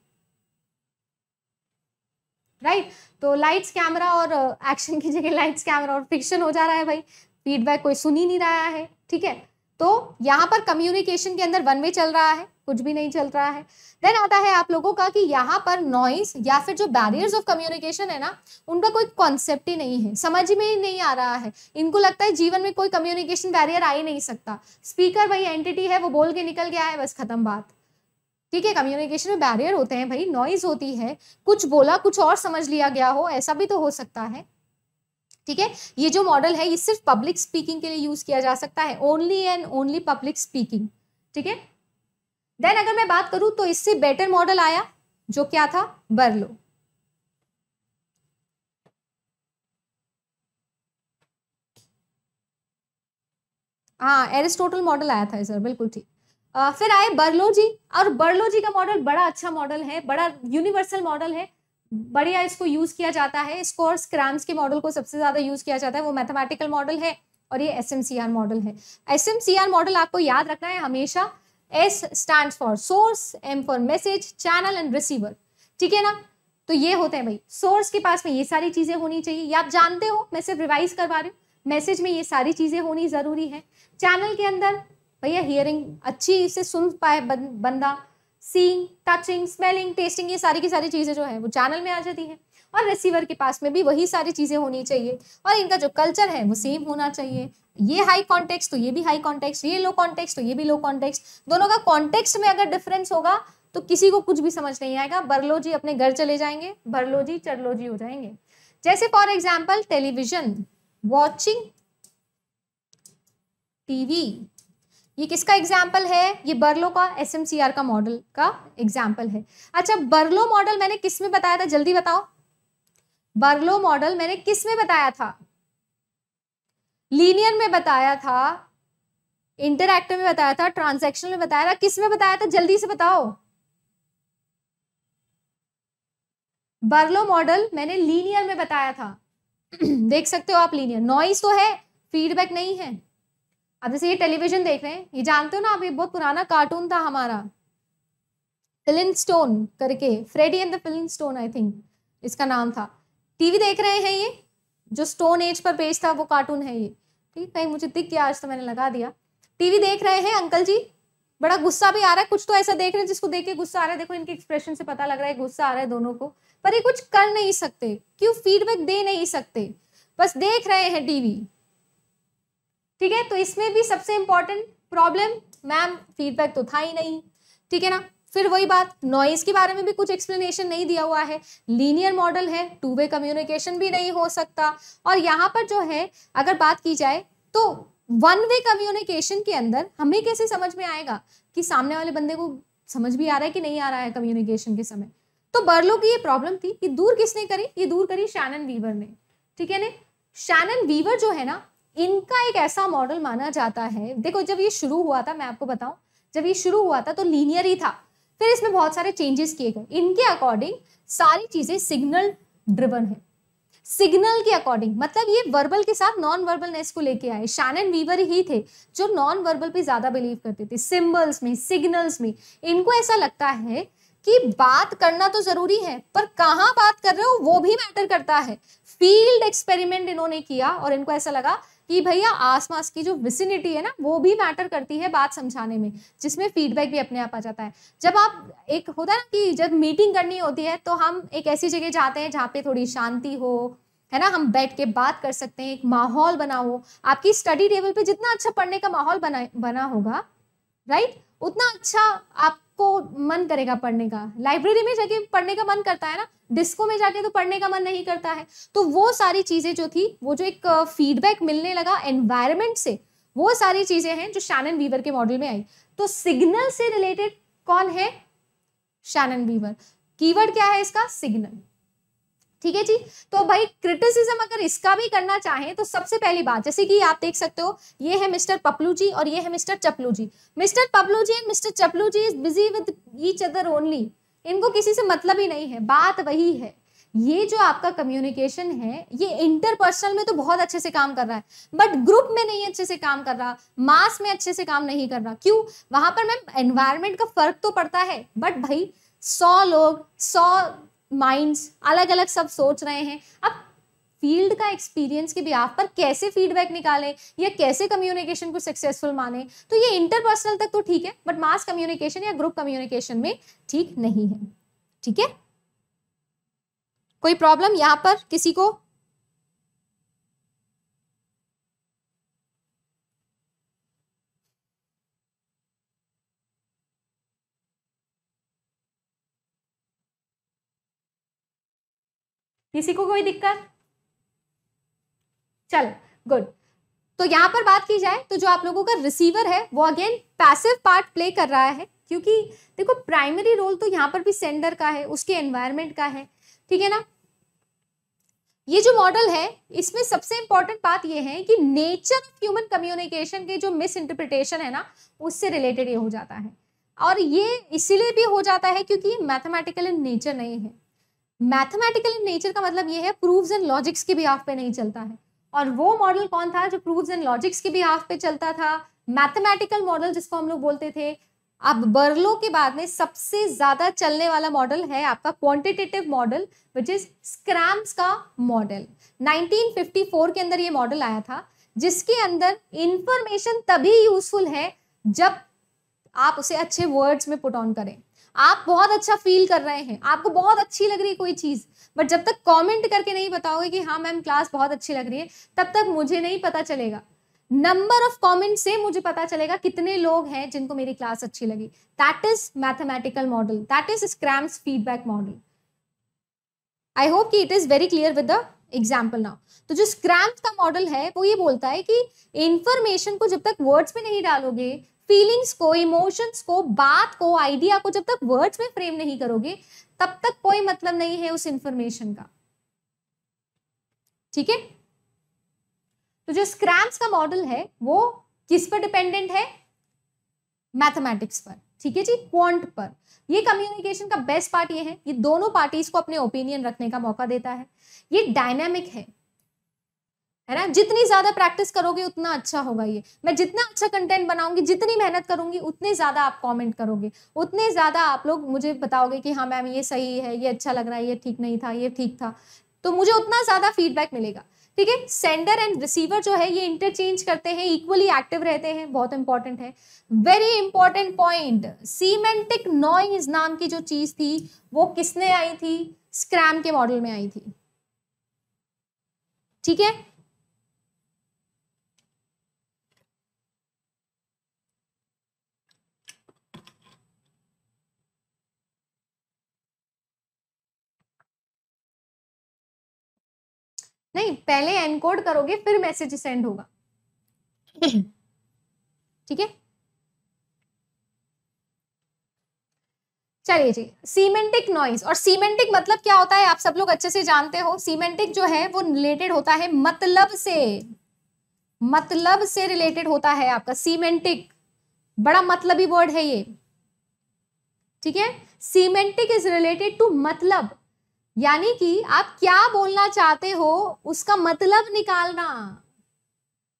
राइट right? तो लाइट्स कैमरा और एक्शन की जगह लाइट्स कैमरा और फिक्शन हो जा रहा है भाई फीडबैक कोई सुन ही नहीं रहा है ठीक है तो यहाँ पर कम्युनिकेशन के अंदर वन वे चल रहा है कुछ भी नहीं चल रहा है देन आता है आप लोगों का कि यहाँ पर नॉइस या फिर जो बैरियर्स ऑफ कम्युनिकेशन है ना उनका कोई कॉन्सेप्ट ही नहीं है समझ में ही नहीं आ रहा है इनको लगता है जीवन में कोई कम्युनिकेशन बैरियर आ ही नहीं सकता स्पीकर भाई एंटिटी है वो बोल के निकल गया है बस खत्म बात ठीक है कम्युनिकेशन में बैरियर होते हैं भाई नॉइज होती है कुछ बोला कुछ और समझ लिया गया हो ऐसा भी तो हो सकता है ठीक है ये जो मॉडल है ये सिर्फ पब्लिक स्पीकिंग के लिए यूज किया जा सकता है only and only public speaking ठीक है देन अगर मैं बात करूं तो इससे बेटर मॉडल आया जो क्या था बर्लो हाँ एरिस्टोटल मॉडल आया था सर बिल्कुल ठीक फिर आए बर्लो जी और बर्लो जी का मॉडल बड़ा अच्छा मॉडल है बड़ा यूनिवर्सल मॉडल है बढ़िया इसको यूज़ किया जाता है इसको और स्क्राम्स के मॉडल को सबसे ज़्यादा यूज़ किया जाता है वो मैथमेटिकल मॉडल है और ये एस मॉडल है एस मॉडल आपको याद रखना है हमेशा S stand for source M for message channel and receiver ठीक है ना तो ये होते हैं भाई सोर्स के पास में ये सारी चीज़ें होनी चाहिए या आप जानते हो मैं सिर्फ रिवाइज करवा रही हूँ मैसेज में ये सारी चीज़ें होनी ज़रूरी है चैनल के अंदर भैया हियरिंग अच्छी से सुन पाए बंदा सीइंग टचिंग स्मेलिंग टेस्टिंग ये सारी की सारी चीज़ें जो है वो चैनल में आ जाती हैं और रिसीवर के पास में भी वही सारी चीज़ें होनी चाहिए और इनका जो कल्चर है वो सेम होना चाहिए ये हाई कॉन्टेक्स तो ये भी हाई कॉन्टेक्स ये लो कॉन्टेक्स तो ये भी लो कॉन्टेक्स दोनों का कॉन्टेक्स में अगर डिफरेंस होगा तो किसी को कुछ भी समझ नहीं आएगा बरलो जी अपने घर चले जाएंगे बरलो जी चरलो जी हो जाएंगे जैसे for example television watching TV ये किसका एग्जाम्पल है ये बर्लो का एस का मॉडल का एग्जाम्पल है अच्छा बर्लो मॉडल मैंने किस में बताया था जल्दी बताओ बर्गलो मॉडल मैंने किस में बताया था लीनियर में बताया था इंटरक्टिव में बताया था ट्रांजेक्शन में बताया था किस में बताया था जल्दी से बताओ बर्लो मॉडल मैंने लीनियर में बताया था देख सकते हो आप लीनियर नॉइस तो है फीडबैक नहीं है अब जैसे ये टेलीविजन देख रहे हैं ये जानते हो ना आप ये बहुत पुराना कार्टून था हमारा फिलिंग स्टोन करके Freddy and the filling stone I think इसका नाम था टीवी देख रहे हैं ये जो स्टोन एज पर पेज था वो कार्टून है ये ठीक कहीं मुझे दिख गया आज तो मैंने लगा दिया टीवी देख रहे हैं अंकल जी बड़ा गुस्सा भी आ रहा है कुछ तो ऐसा देख रहे हैं जिसको देख के गुस्सा आ रहा है देखो इनके एक्सप्रेशन से पता लग रहा है गुस्सा आ रहा है दोनों को पर ये कुछ कर नहीं सकते क्यों फीडबैक दे नहीं सकते बस देख रहे हैं टीवी ठीक है तो इसमें भी सबसे इंपॉर्टेंट प्रॉब्लम मैम फीडबैक तो था ही नहीं ठीक है ना फिर वही बात नॉइज के बारे में भी कुछ एक्सप्लेनेशन नहीं दिया हुआ है लीनियर मॉडल है टू वे कम्युनिकेशन भी नहीं हो सकता और यहाँ पर जो है अगर बात की जाए तो वन वे कम्युनिकेशन के अंदर हमें कैसे समझ में आएगा कि सामने वाले बंदे को समझ भी आ रहा है कि नहीं आ रहा है कम्युनिकेशन के समय तो बर्लो की ये प्रॉब्लम थी कि दूर किसने करी ये दूर करी शैनन वीवर ने ठीक है ने शैनन वीवर जो है ना इनका एक ऐसा मॉडल माना जाता है देखो जब ये शुरू हुआ था मैं आपको बताऊं जब ये शुरू हुआ था तो लीनियर ही था फिर इसमें बहुत सारे चेंजेस किए गए इनके अकॉर्डिंग सारी चीज़ें सिग्नल ड्रिवन है सिग्नल के अकॉर्डिंग मतलब ये वर्बल के साथ नॉन वर्बलनेस को लेके आए शैनन वीवर ही थे जो नॉन वर्बल पे ज़्यादा बिलीव करते थे सिम्बल्स में सिग्नल्स में इनको ऐसा लगता है कि बात करना तो ज़रूरी है पर कहाँ बात कर रहे हो वो भी मैटर करता है फील्ड एक्सपेरिमेंट इन्होंने किया और इनको ऐसा लगा कि भैया आस पास की जो विसिनिटी है ना वो भी मैटर करती है बात समझाने में जिसमें फीडबैक भी अपने आप आ जाता है जब आप एक होता है ना कि जब मीटिंग करनी होती है तो हम एक ऐसी जगह जाते हैं जहाँ पे थोड़ी शांति हो है ना हम बैठ के बात कर सकते हैं एक माहौल बना हो आपकी स्टडी टेबल पे जितना अच्छा पढ़ने का माहौल बना बना होगा राइट उतना अच्छा आपको मन करेगा पढ़ने का लाइब्रेरी में जाके पढ़ने का मन करता है ना डिस्को में जाके तो पढ़ने का मन नहीं करता है तो वो सारी चीज़ें जो थी वो जो एक फीडबैक मिलने लगा एनवायरमेंट से वो सारी चीज़ें हैं जो शैनन वीवर के मॉडल में आई तो सिग्नल से रिलेटेड कौन है शैनन वीवर कीवर्ड क्या है इसका सिग्नल ठीक है जी तो भाई क्रिटिसिज्म अगर इसका भी करना चाहें तो सबसे पहली बात जैसे कि आप देख सकते हो ये है मिस्टर पपलू जी और ये है mister Chaplu ji mister Paplu ji and mister Chaplu ji is busy with each other only इनको किसी से मतलब ही नहीं है बात वही है ये जो आपका कम्युनिकेशन है ये इंटरपर्सनल में तो बहुत अच्छे से काम कर रहा है बट ग्रुप में नहीं अच्छे से काम कर रहा मास में अच्छे से काम नहीं कर रहा क्यों वहां पर मैम एनवायरमेंट का फर्क तो पड़ता है बट भाई सौ लोग सौ माइंड्स अलग अलग सब सोच रहे हैं अब फील्ड का एक्सपीरियंस के बिहाफ पर कैसे फीडबैक निकालें या कैसे कम्युनिकेशन को सक्सेसफुल माने तो ये इंटरपर्सनल तक तो ठीक है बट मास कम्युनिकेशन या ग्रुप कम्युनिकेशन में ठीक नहीं है ठीक है कोई प्रॉब्लम यहां पर किसी को किसी को कोई दिक्कत चल गुड तो यहाँ पर बात की जाए तो जो आप लोगों का रिसीवर है वो अगेन पैसिव पार्ट प्ले कर रहा है क्योंकि देखो प्राइमरी रोल तो यहाँ पर भी सेंडर का है उसके एनवायरमेंट का है ठीक है ना ये जो मॉडल है इसमें सबसे इंपॉर्टेंट बात यह है कि नेचर ऑफ ह्यूमन कम्युनिकेशन के जो मिस इंटरप्रिटेशन है ना उससे रिलेटेड ये हो जाता है और ये इसीलिए भी हो जाता है क्योंकि मैथमेटिकल इन नेचर नहीं है मैथमेटिकल इन नेचर का मतलब ये है प्रूफ्स एंड लॉजिक्स के भी आप पे नहीं चलता है और वो मॉडल कौन था जो प्रूव्स एंड लॉजिक्स के भी हाफ पे चलता था मैथमेटिकल मॉडल जिसको हम लोग बोलते थे अब बर्लो के बाद में सबसे ज़्यादा चलने वाला मॉडल है आपका quantitative model which is Schramm's का मॉडल 1954 के अंदर ये मॉडल आया था जिसके अंदर इंफॉर्मेशन तभी यूजफुल है जब आप उसे अच्छे वर्ड्स में पुट ऑन करें आप बहुत अच्छा फील कर रहे हैं आपको बहुत अच्छी लग रही है कोई चीज़ बट जब तक कमेंट करके नहीं बताओगे कि हाँ मैम क्लास बहुत अच्छी लग रही है तब तक मुझे नहीं पता चलेगा नंबर ऑफ कमेंट से मुझे पता चलेगा कितने लोग हैं जिनको मेरी क्लास अच्छी लगी that is mathematical model that is Schramm's feedback model I hope कि it is very clear with the example now तो जो स्क्रैम्स का मॉडल है वो ये बोलता है कि इंफॉर्मेशन को जब तक वर्ड्स में नहीं डालोगे फीलिंग्स को इमोशंस को बात को आइडिया को जब तक वर्ड्स में फ्रेम नहीं करोगे तब तक कोई मतलब नहीं है उस इंफॉर्मेशन का ठीक है तो जो स्क्रैम्स का मॉडल है वो किस पर डिपेंडेंट है मैथमेटिक्स पर ठीक है जी क्वांट पर ये कम्युनिकेशन का बेस्ट पार्ट ये है ये दोनों पार्टीज को अपने ओपिनियन रखने का मौका देता है ये डायनेमिक है है ना जितनी ज़्यादा प्रैक्टिस करोगे उतना अच्छा होगा ये मैं जितना अच्छा कंटेंट बनाऊंगी जितनी मेहनत करूंगी उतने ज़्यादा आप कमेंट करोगे उतने ज़्यादा आप लोग मुझे बताओगे कि हाँ मैम ये सही है ये अच्छा लग रहा है ये ठीक नहीं था ये ठीक था तो मुझे उतना ज़्यादा फीडबैक मिलेगा ठीक है सेंडर एंड रिसीवर जो है ये इंटरचेंज करते हैं इक्वली एक्टिव रहते हैं बहुत इंपॉर्टेंट है very important point semantic noise नाम की जो चीज थी वो किसने आई थी स्क्रैम के मॉडल में आई थी ठीक है नहीं पहले एनकोड करोगे फिर मैसेज सेंड होगा ठीक है चलिए जी सीमेंटिक नॉइज और सीमेंटिक मतलब क्या होता है आप सब लोग अच्छे से जानते हो सीमेंटिक जो है वो रिलेटेड होता है मतलब से मतलब से रिलेटेड होता है आपका सीमेंटिक बड़ा मतलबी वर्ड है ये ठीक है सीमेंटिक इज रिलेटेड टू मतलब यानी कि आप क्या बोलना चाहते हो उसका मतलब निकालना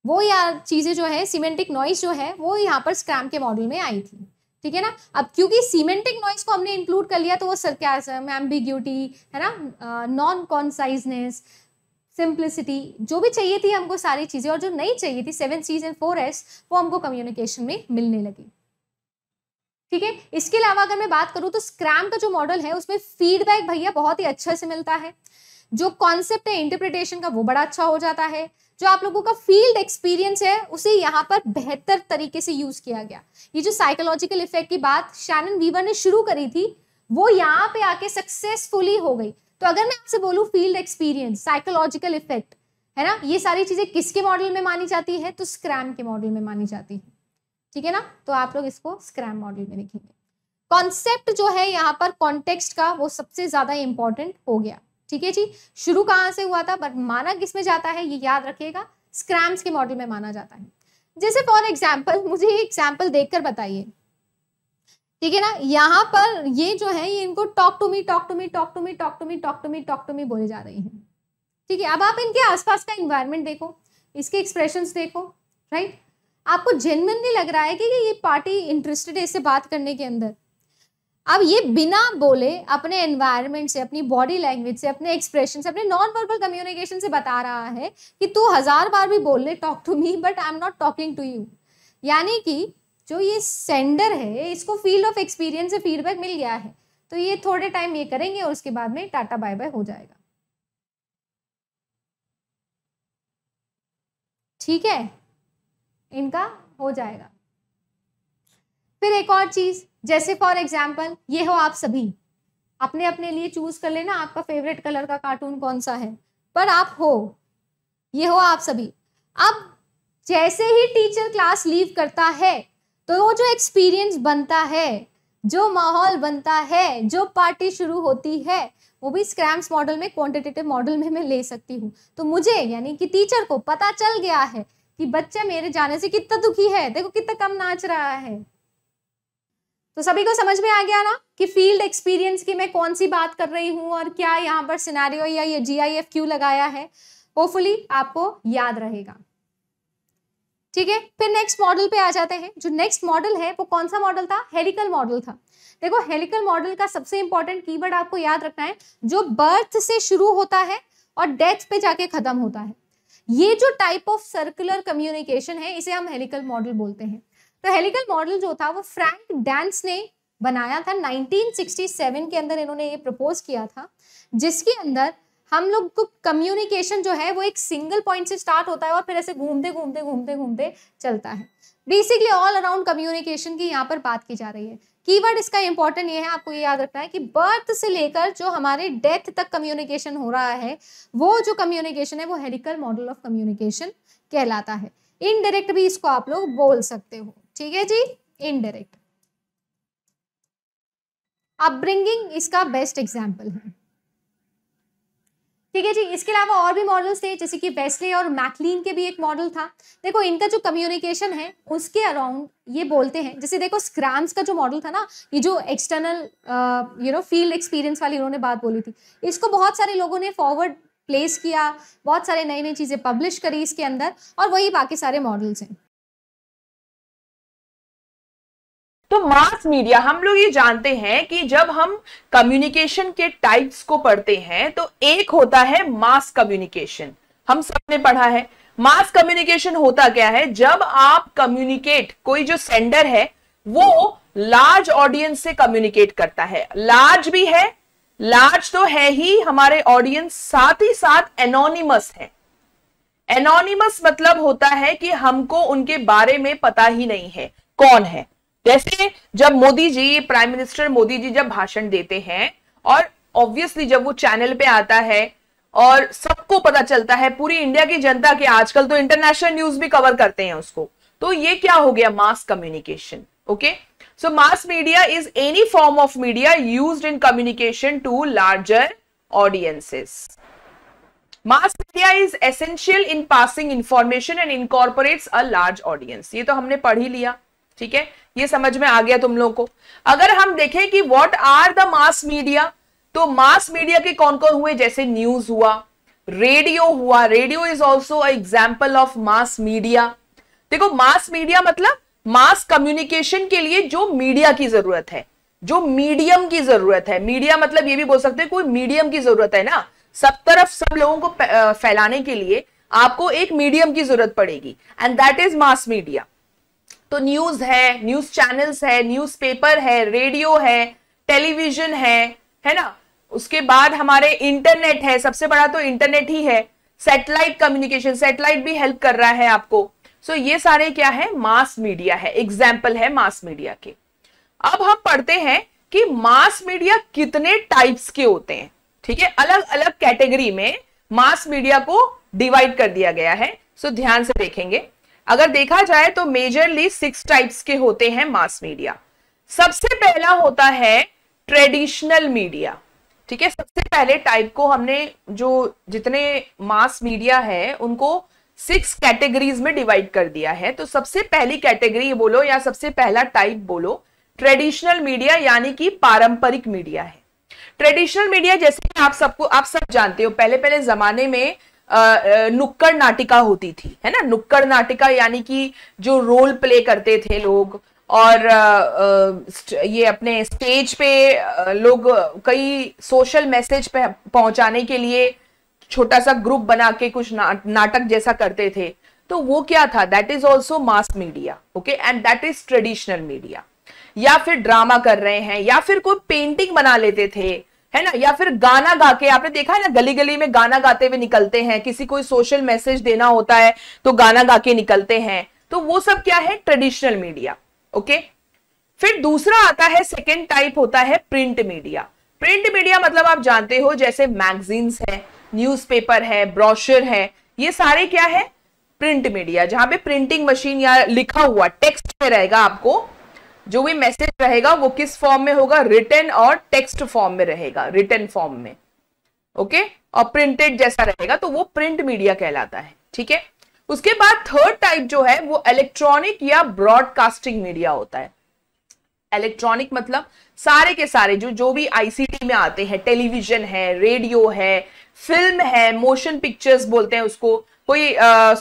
वो यार चीज़ें जो है सीमेंटिक नॉइज जो है वो यहाँ पर स्क्रैम के मॉडल में आई थी ठीक है ना अब क्योंकि सीमेंटिक नॉइज को हमने इंक्लूड कर लिया तो वो क्या एम्बिग्यूटी है ना नॉन कॉन्साइजनेस सिंप्लिसिटी जो भी चाहिए थी हमको सारी चीज़ें और जो नहीं चाहिए थी seven Cs and four S वो हमको कम्युनिकेशन में मिलने लगी ठीक है इसके अलावा अगर मैं बात करूँ तो स्क्रैम का जो मॉडल है उसमें फीडबैक भैया बहुत ही अच्छे से मिलता है जो कॉन्सेप्ट है इंटरप्रिटेशन का वो बड़ा अच्छा हो जाता है जो आप लोगों का फील्ड एक्सपीरियंस है उसे यहाँ पर बेहतर तरीके से यूज किया गया ये जो साइकोलॉजिकल इफेक्ट की बात शैनन वीवर ने शुरू करी थी वो यहाँ पे आके सक्सेसफुली हो गई तो अगर मैं आपसे बोलूँ फील्ड एक्सपीरियंस साइकोलॉजिकल इफेक्ट है ना ये सारी चीजें किसके मॉडल में मानी जाती है तो स्क्रैम के मॉडल में मानी जाती है ठीक है ना तो आप लोग इसको स्क्रैम मॉडल में देखेंगे कॉन्सेप्ट जो है यहाँ पर कॉन्टेक्स्ट का वो सबसे ज़्यादा इंपॉर्टेंट हो गया ठीक है जी शुरू कहाँ से हुआ था बट माना किसमें जाता है ये याद रखिएगा स्क्रैम्स के मॉडल में माना जाता है जैसे फॉर एग्जाम्पल मुझे ये एग्जाम्पल देखकर बताइए ठीक है ना यहाँ पर ये जो है ये इनको talk to me talk to me talk to me talk to me talk to me talk to me बोले जा रही है ठीक है अब आप इनके आसपास का इन्वायरमेंट देखो इसके एक्सप्रेशन देखो राइट आपको जेनविन नहीं लग रहा है कि ये पार्टी इंटरेस्टेड है इससे बात करने के अंदर अब ये बिना बोले अपने एनवायरनमेंट से अपनी बॉडी लैंग्वेज से अपने एक्सप्रेशन से अपने नॉन वर्बल कम्युनिकेशन से बता रहा है कि तू हज़ार बार भी बोल ले talk to me but I am not talking to you यानी कि जो ये सेंडर है इसको फील्ड ऑफ एक्सपीरियंस से फीडबैक मिल गया है तो ये थोड़े टाइम ये करेंगे और उसके बाद में टाटा बाय बाय हो जाएगा ठीक है इनका हो जाएगा फिर एक और चीज जैसे फॉर एग्जाम्पल ये हो आप सभी अपने अपने लिए चूज कर लेना आपका फेवरेट कलर का कार्टून कौन सा है पर आप हो ये हो आप सभी अब जैसे ही टीचर क्लास लीव करता है तो वो जो एक्सपीरियंस बनता है जो माहौल बनता है जो पार्टी शुरू होती है वो भी स्क्रैम्स मॉडल में क्वांटिटेटिव मॉडल में मैं ले सकती हूँ तो मुझे यानी कि टीचर को पता चल गया है कि बच्चा मेरे जाने से कितना दुखी है देखो कितना कम नाच रहा है तो सभी को समझ में आ गया ना कि फील्ड एक्सपीरियंस की मैं कौन सी बात कर रही हूं और क्या यहाँ पर सिनारियो या ये जी आई एफ क्यू लगाया है होपफुली आपको याद रहेगा ठीक है फिर नेक्स्ट मॉडल पे आ जाते हैं जो नेक्स्ट मॉडल है वो कौन सा मॉडल था हेलिकल मॉडल था देखो हेलिकल मॉडल का सबसे इंपॉर्टेंट कीवर्ड आपको याद रखना है जो बर्थ से शुरू होता है और डेथ पे जाके खत्म होता है ये जो टाइप ऑफ सर्कुलर कम्युनिकेशन है इसे हम हेलिकल मॉडल बोलते हैं तो हेलिकल मॉडल जो था वो फ्रैंक डेंस ने बनाया था 1967 के अंदर इन्होंने ये प्रपोज किया था जिसके अंदर हम लोग को कम्युनिकेशन जो है वो एक सिंगल पॉइंट से स्टार्ट होता है और फिर ऐसे घूमते घूमते घूमते घूमते चलता है बेसिकली ऑल अराउंड कम्युनिकेशन की यहाँ पर बात की जा रही है कीवर्ड इसका इंपॉर्टेंट ये है आपको ये याद रखना है कि बर्थ से लेकर जो हमारे डेथ तक कम्युनिकेशन हो रहा है वो जो कम्युनिकेशन है वो हेरिकल मॉडल ऑफ कम्युनिकेशन कहलाता है इनडायरेक्ट भी इसको आप लोग बोल सकते हो ठीक है जी इनडायरेक्ट अपब्रिंगिंग इसका बेस्ट एग्जाम्पल है ठीक है जी इसके अलावा और भी मॉडल्स थे जैसे कि बेस्ले और मैकलिन के भी एक मॉडल था देखो इनका जो कम्युनिकेशन है उसके अराउंड ये बोलते हैं जैसे देखो स्क्रैम्स का जो मॉडल था ना ये जो external you know field experience वाली इन्होंने बात बोली थी इसको बहुत सारे लोगों ने फॉरवर्ड प्लेस किया बहुत सारे नई नई चीज़ें पब्लिश करी इसके अंदर और वही बाकी सारे मॉडल्स हैं तो मास मीडिया हम लोग ये जानते हैं कि जब हम कम्युनिकेशन के टाइप्स को पढ़ते हैं तो एक होता है मास कम्युनिकेशन हम सबने पढ़ा है मास कम्युनिकेशन होता क्या है जब आप कम्युनिकेट कोई जो सेंडर है वो लार्ज ऑडियंस से कम्युनिकेट करता है लार्ज भी है लार्ज तो है ही हमारे ऑडियंस साथ ही साथ एनोनिमस है एनोनिमस मतलब होता है कि हमको उनके बारे में पता ही नहीं है कौन है जैसे जब मोदी जी प्राइम मिनिस्टर मोदी जी जब भाषण देते हैं और ऑब्वियसली जब वो चैनल पे आता है और सबको पता चलता है पूरी इंडिया की जनता के आजकल तो इंटरनेशनल न्यूज भी कवर करते हैं उसको तो ये क्या हो गया mass communication okay so mass media is any form of media use in communication to larger audiences mass media is essential in passing information and incorporates a large audience ये तो हमने पढ़ ही लिया ठीक है ये समझ में आ गया तुम लोगों को अगर हम देखें कि what are the mass media तो मास मीडिया के कौन कौन हुए जैसे न्यूज हुआ रेडियो हुआ radio is also example of mass media देखो मास मीडिया मतलब मास कम्युनिकेशन के लिए जो मीडिया की जरूरत है जो मीडियम की जरूरत है मीडिया मतलब ये भी बोल सकते हैं कोई मीडियम की जरूरत है ना सब तरफ सब लोगों को फैलाने के लिए आपको एक मीडियम की जरूरत पड़ेगी and that is mass media तो न्यूज है न्यूज चैनल्स है न्यूज पेपर है रेडियो है टेलीविजन है है ना उसके बाद हमारे इंटरनेट है सबसे बड़ा तो इंटरनेट ही है सैटेलाइट कम्युनिकेशन सैटेलाइट भी हेल्प कर रहा है आपको सो so, ये सारे क्या है मास मीडिया है एग्जाम्पल है मास मीडिया के अब हम पढ़ते हैं कि मास मीडिया कितने टाइप्स के होते हैं ठीक है अलग अलग कैटेगरी में मास मीडिया को डिवाइड कर दिया गया है सो so, ध्यान से देखेंगे अगर देखा जाए तो मेजरली सिक्स टाइप्स के होते हैं मास मीडिया सबसे पहला होता है ट्रेडिशनल मीडिया ठीक है सबसे पहले टाइप को हमने जो जितने मास मीडिया है उनको सिक्स कैटेगरीज में डिवाइड कर दिया है तो सबसे पहली कैटेगरी बोलो या सबसे पहला टाइप बोलो ट्रेडिशनल मीडिया यानी कि पारंपरिक मीडिया है ट्रेडिशनल मीडिया जैसे आप सबको आप सब जानते हो पहले पहले जमाने में नुक्कड़ नाटिका होती थी है ना नुक्कड़ नाटिका यानी कि जो रोल प्ले करते थे लोग और ये अपने स्टेज पे लोग कई सोशल मैसेज पे पहुंचाने के लिए छोटा सा ग्रुप बना के कुछ ना, नाटक जैसा करते थे तो वो क्या था that is also mass media okay and that is traditional media या फिर ड्रामा कर रहे हैं या फिर कोई पेंटिंग बना लेते थे है ना या फिर गाना गा के आपने देखा है ना गली गली में गाना गाते हुए निकलते हैं किसी को सोशल मैसेज देना होता है तो गाना गा के निकलते हैं तो वो सब क्या है ट्रेडिशनल मीडिया ओके फिर दूसरा आता है सेकेंड टाइप होता है प्रिंट मीडिया प्रिंट मीडिया मतलब आप जानते हो जैसे मैगजीन्स है न्यूज है ब्रॉशर है ये सारे क्या है प्रिंट मीडिया जहां पे प्रिंटिंग मशीन या लिखा हुआ टेक्स्ट में रहेगा आपको जो भी मैसेज रहेगा वो किस फॉर्म में होगा रिटर्न और टेक्स्ट फॉर्म में रहेगा रिटर्न फॉर्म में ओके और प्रिंटेड जैसा रहेगा तो वो प्रिंट मीडिया कहलाता है ठीक है उसके बाद थर्ड टाइप जो है वो इलेक्ट्रॉनिक या ब्रॉडकास्टिंग मीडिया होता है इलेक्ट्रॉनिक मतलब सारे के सारे जो जो भी आईसीटी में आते हैं टेलीविजन है रेडियो है फिल्म है मोशन पिक्चर्स बोलते हैं उसको कोई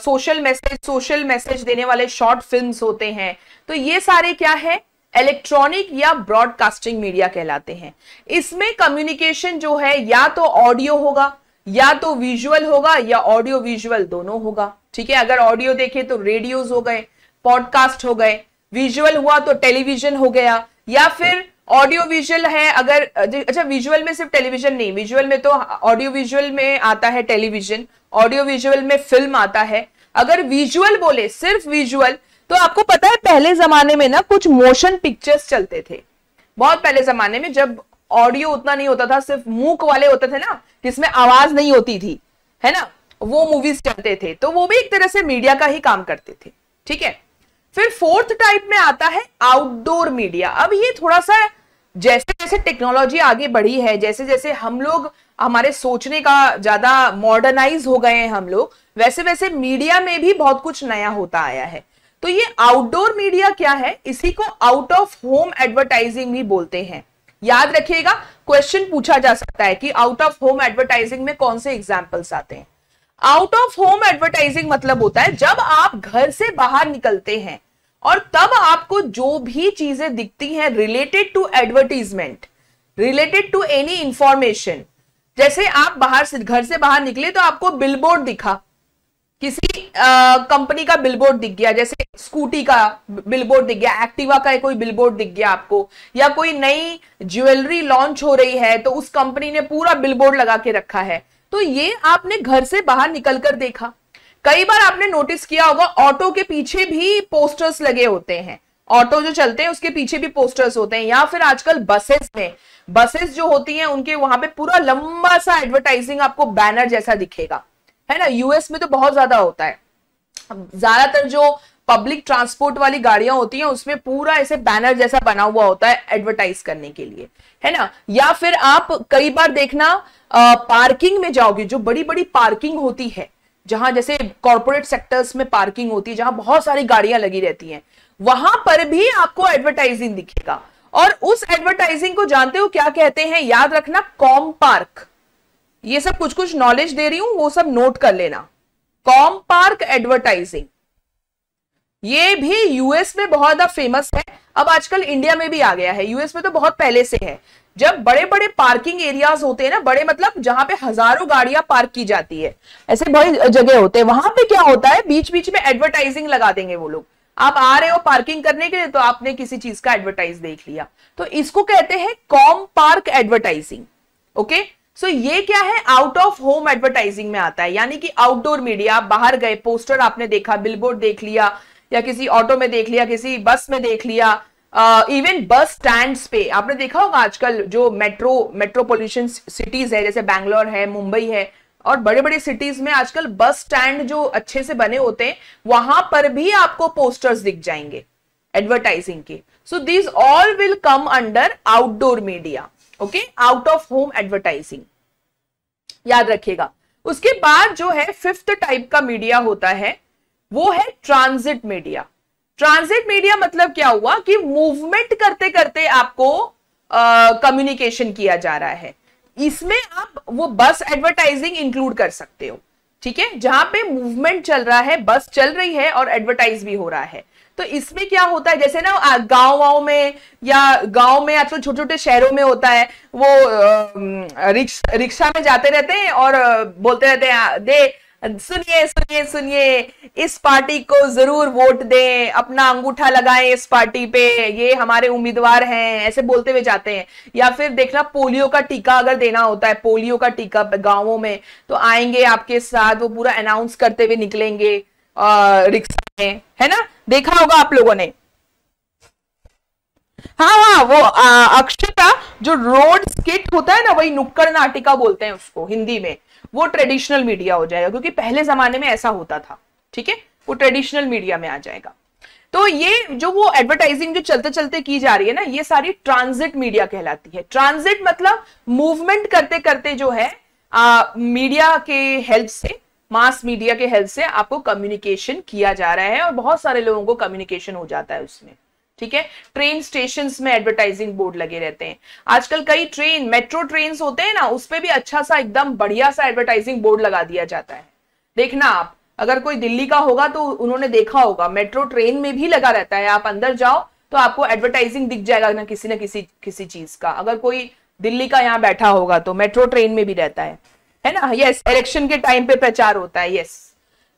सोशल मैसेज सोशल मैसेज देने वाले शॉर्ट फिल्म्स होते हैं तो ये सारे क्या है इलेक्ट्रॉनिक या ब्रॉडकास्टिंग मीडिया कहलाते हैं इसमें कम्युनिकेशन जो है या तो ऑडियो होगा या तो विजुअल होगा या ऑडियो विजुअल दोनों होगा ठीक है अगर ऑडियो देखें तो रेडियोज हो गए पॉडकास्ट हो गए विजुअल हुआ तो टेलीविजन हो गया या फिर ऑडियो विजुअल है अगर अच्छा विजुअल में सिर्फ टेलीविजन नहीं विजुअल में तो ऑडियो विजुअल में आता है टेलीविजन ऑडियो विजुअल में फिल्म आता है अगर विजुअल बोले सिर्फ विजुअल तो आपको पता है पहले जमाने में ना कुछ मोशन पिक्चर्स चलते थे बहुत पहले जमाने में जब ऑडियो उतना नहीं होता था सिर्फ मूक वाले होते थे ना जिसमें आवाज नहीं होती थी है ना वो मूवीज चलते थे तो वो भी एक तरह से मीडिया का ही काम करते थे ठीक है फिर फोर्थ टाइप में आता है आउटडोर मीडिया अब ये थोड़ा सा जैसे जैसे टेक्नोलॉजी आगे बढ़ी है जैसे जैसे हम लोग हमारे सोचने का ज्यादा मॉडर्नाइज हो गए हैं हम लोग वैसे वैसे मीडिया में भी बहुत कुछ नया होता आया है तो ये आउटडोर मीडिया क्या है इसी को आउट ऑफ होम एडवर्टाइजिंग भी बोलते हैं याद रखिएगा क्वेश्चन पूछा जा सकता है कि आउट ऑफ होम एडवर्टाइजिंग में कौन से एग्जाम्पल्स आते हैं आउट ऑफ होम एडवर्टाइजिंग मतलब होता है जब आप घर से बाहर निकलते हैं और तब आपको जो भी चीजें दिखती हैं related to advertisement related to any information जैसे आप बाहर से घर से बाहर निकले तो आपको बिलबोर्ड दिखा किसी कंपनी का बिलबोर्ड दिख गया जैसे स्कूटी का बिलबोर्ड दिख गया एक्टिवा का कोई बिलबोर्ड दिख गया आपको या कोई नई ज्वेलरी लॉन्च हो रही है तो उस कंपनी ने पूरा बिलबोर्ड लगा के रखा है तो ये आपने घर से बाहर निकलकर देखा कई बार आपने नोटिस किया होगा ऑटो के पीछे भी पोस्टर्स लगे होते हैं ऑटो जो चलते हैं उसके पीछे भी पोस्टर्स होते हैं या फिर आजकल बसेस में बसेस जो होती हैं उनके वहां पे पूरा लंबा सा एडवर्टाइजिंग आपको बैनर जैसा दिखेगा है ना यूएस में तो बहुत ज्यादा होता है ज्यादातर जो पब्लिक ट्रांसपोर्ट वाली गाड़ियां होती हैं उसमें पूरा ऐसे बैनर जैसा बना हुआ होता है एडवर्टाइज करने के लिए है ना या फिर आप कई बार देखना आ, पार्किंग में जाओगे जो बड़ी बड़ी पार्किंग होती है जहां जैसे कॉर्पोरेट सेक्टर्स में पार्किंग होती है जहां बहुत सारी गाड़ियां लगी रहती हैं वहां पर भी आपको एडवर्टाइजिंग दिखेगा और उस एडवर्टाइजिंग को जानते हो क्या कहते हैं याद रखना कॉम पार्क ये सब कुछ कुछ नॉलेज दे रही हूं वो सब नोट कर लेना कॉम पार्क एडवर्टाइजिंग ये भी यूएस में बहुत ज्यादा फेमस है अब आजकल इंडिया में भी आ गया है यूएस में तो बहुत पहले से है जब बड़े बड़े पार्किंग एरियाज होते हैं ना बड़े मतलब जहां पे हजारों गाड़ियां पार्क की जाती है ऐसे बड़ी जगह होते हैं वहां पे क्या होता है बीच बीच में एडवर्टाइजिंग लगा देंगे वो लोग आप आ रहे हो पार्किंग करने के लिए तो आपने किसी चीज का एडवर्टाइज देख लिया तो इसको कहते हैं कॉम पार्क एडवर्टाइजिंग ओके सो so, ये क्या है आउट ऑफ होम एडवर्टाइजिंग में आता है यानी कि आउटडोर मीडिया आप बाहर गए पोस्टर आपने देखा बिलबोर्ड देख लिया या किसी ऑटो में देख लिया किसी बस में देख लिया इवन बस स्टैंड पे आपने देखा होगा आजकल जो मेट्रो मेट्रोपोलिशन सिटीज है जैसे बैंगलोर है मुंबई है और बड़े बड़े सिटीज में आजकल बस स्टैंड जो अच्छे से बने होते हैं वहां पर भी आपको पोस्टर्स दिख जाएंगे एडवर्टाइजिंग के so this all will come under outdoor media okay out of home advertising याद रखिएगा उसके बाद जो है फिफ्थ टाइप का मीडिया होता है वो है ट्रांजिट मीडिया ट्रांजिट मीडिया मतलब क्या हुआ कि मूवमेंट करते करते आपको कम्युनिकेशन किया जा रहा है इसमें आप वो बस एडवर्टाइजिंग इंक्लूड कर सकते हो ठीक है जहां पे मूवमेंट चल रहा है बस चल रही है और एडवर्टाइज भी हो रहा है तो इसमें क्या होता है जैसे ना गाँव वाँव में या गाँव में आजकल छोटे छोटे शहरों में होता है वो रिक्शा रिक्शा में जाते रहते हैं और बोलते रहते हैं दे सुनिए सुनिए सुनिए इस पार्टी को जरूर वोट दें अपना अंगूठा लगाएं इस पार्टी पे ये हमारे उम्मीदवार हैं ऐसे बोलते हुए जाते हैं या फिर देखना पोलियो का टीका अगर देना होता है पोलियो का टीका गांवों में तो आएंगे आपके साथ वो पूरा अनाउंस करते हुए निकलेंगे रिक्शा में है ना देखा होगा आप लोगों ने हाँ हाँ वो अक्षता जो रोड स्किट होता है ना वही नुक्कड़ नाटिका बोलते हैं उसको हिंदी में वो ट्रेडिशनल मीडिया हो जाएगा क्योंकि पहले जमाने में ऐसा होता था ठीक है वो ट्रेडिशनल मीडिया में आ जाएगा तो ये जो वो एडवर्टाइजिंग जो चलते चलते की जा रही है ना ये सारी ट्रांजिट मीडिया कहलाती है ट्रांजिट मतलब मूवमेंट करते करते जो है आ, मीडिया के हेल्प से मास मीडिया के हेल्प से आपको कम्युनिकेशन किया जा रहा है और बहुत सारे लोगों को कम्युनिकेशन हो जाता है उसमें ठीक है ट्रेन स्टेशन में एडवर्टाइजिंग बोर्ड लगे रहते हैं आजकल कई ट्रेन मेट्रो ट्रेन होते हैं ना उसपे भी अच्छा सा एकदम बढ़िया सा एडवर्टाइजिंग बोर्ड लगा दिया जाता है देखना आप अगर कोई दिल्ली का होगा तो उन्होंने देखा होगा मेट्रो ट्रेन में भी लगा रहता है आप अंदर जाओ तो आपको एडवर्टाइजिंग दिख जाएगा ना किसी ना किसी किसी चीज का अगर कोई दिल्ली का यहाँ बैठा होगा तो मेट्रो ट्रेन में भी रहता है है ना यस इलेक्शन के टाइम पे प्रचार होता है यस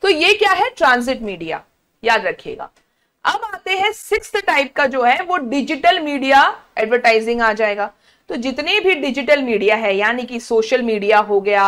तो ये क्या है ट्रांसिट मीडिया याद रखिएगा अब आते हैं सिक्स टाइप का जो है वो डिजिटल मीडिया एडवर्टाइजिंग आ जाएगा तो जितने भी डिजिटल मीडिया है यानी कि सोशल मीडिया हो गया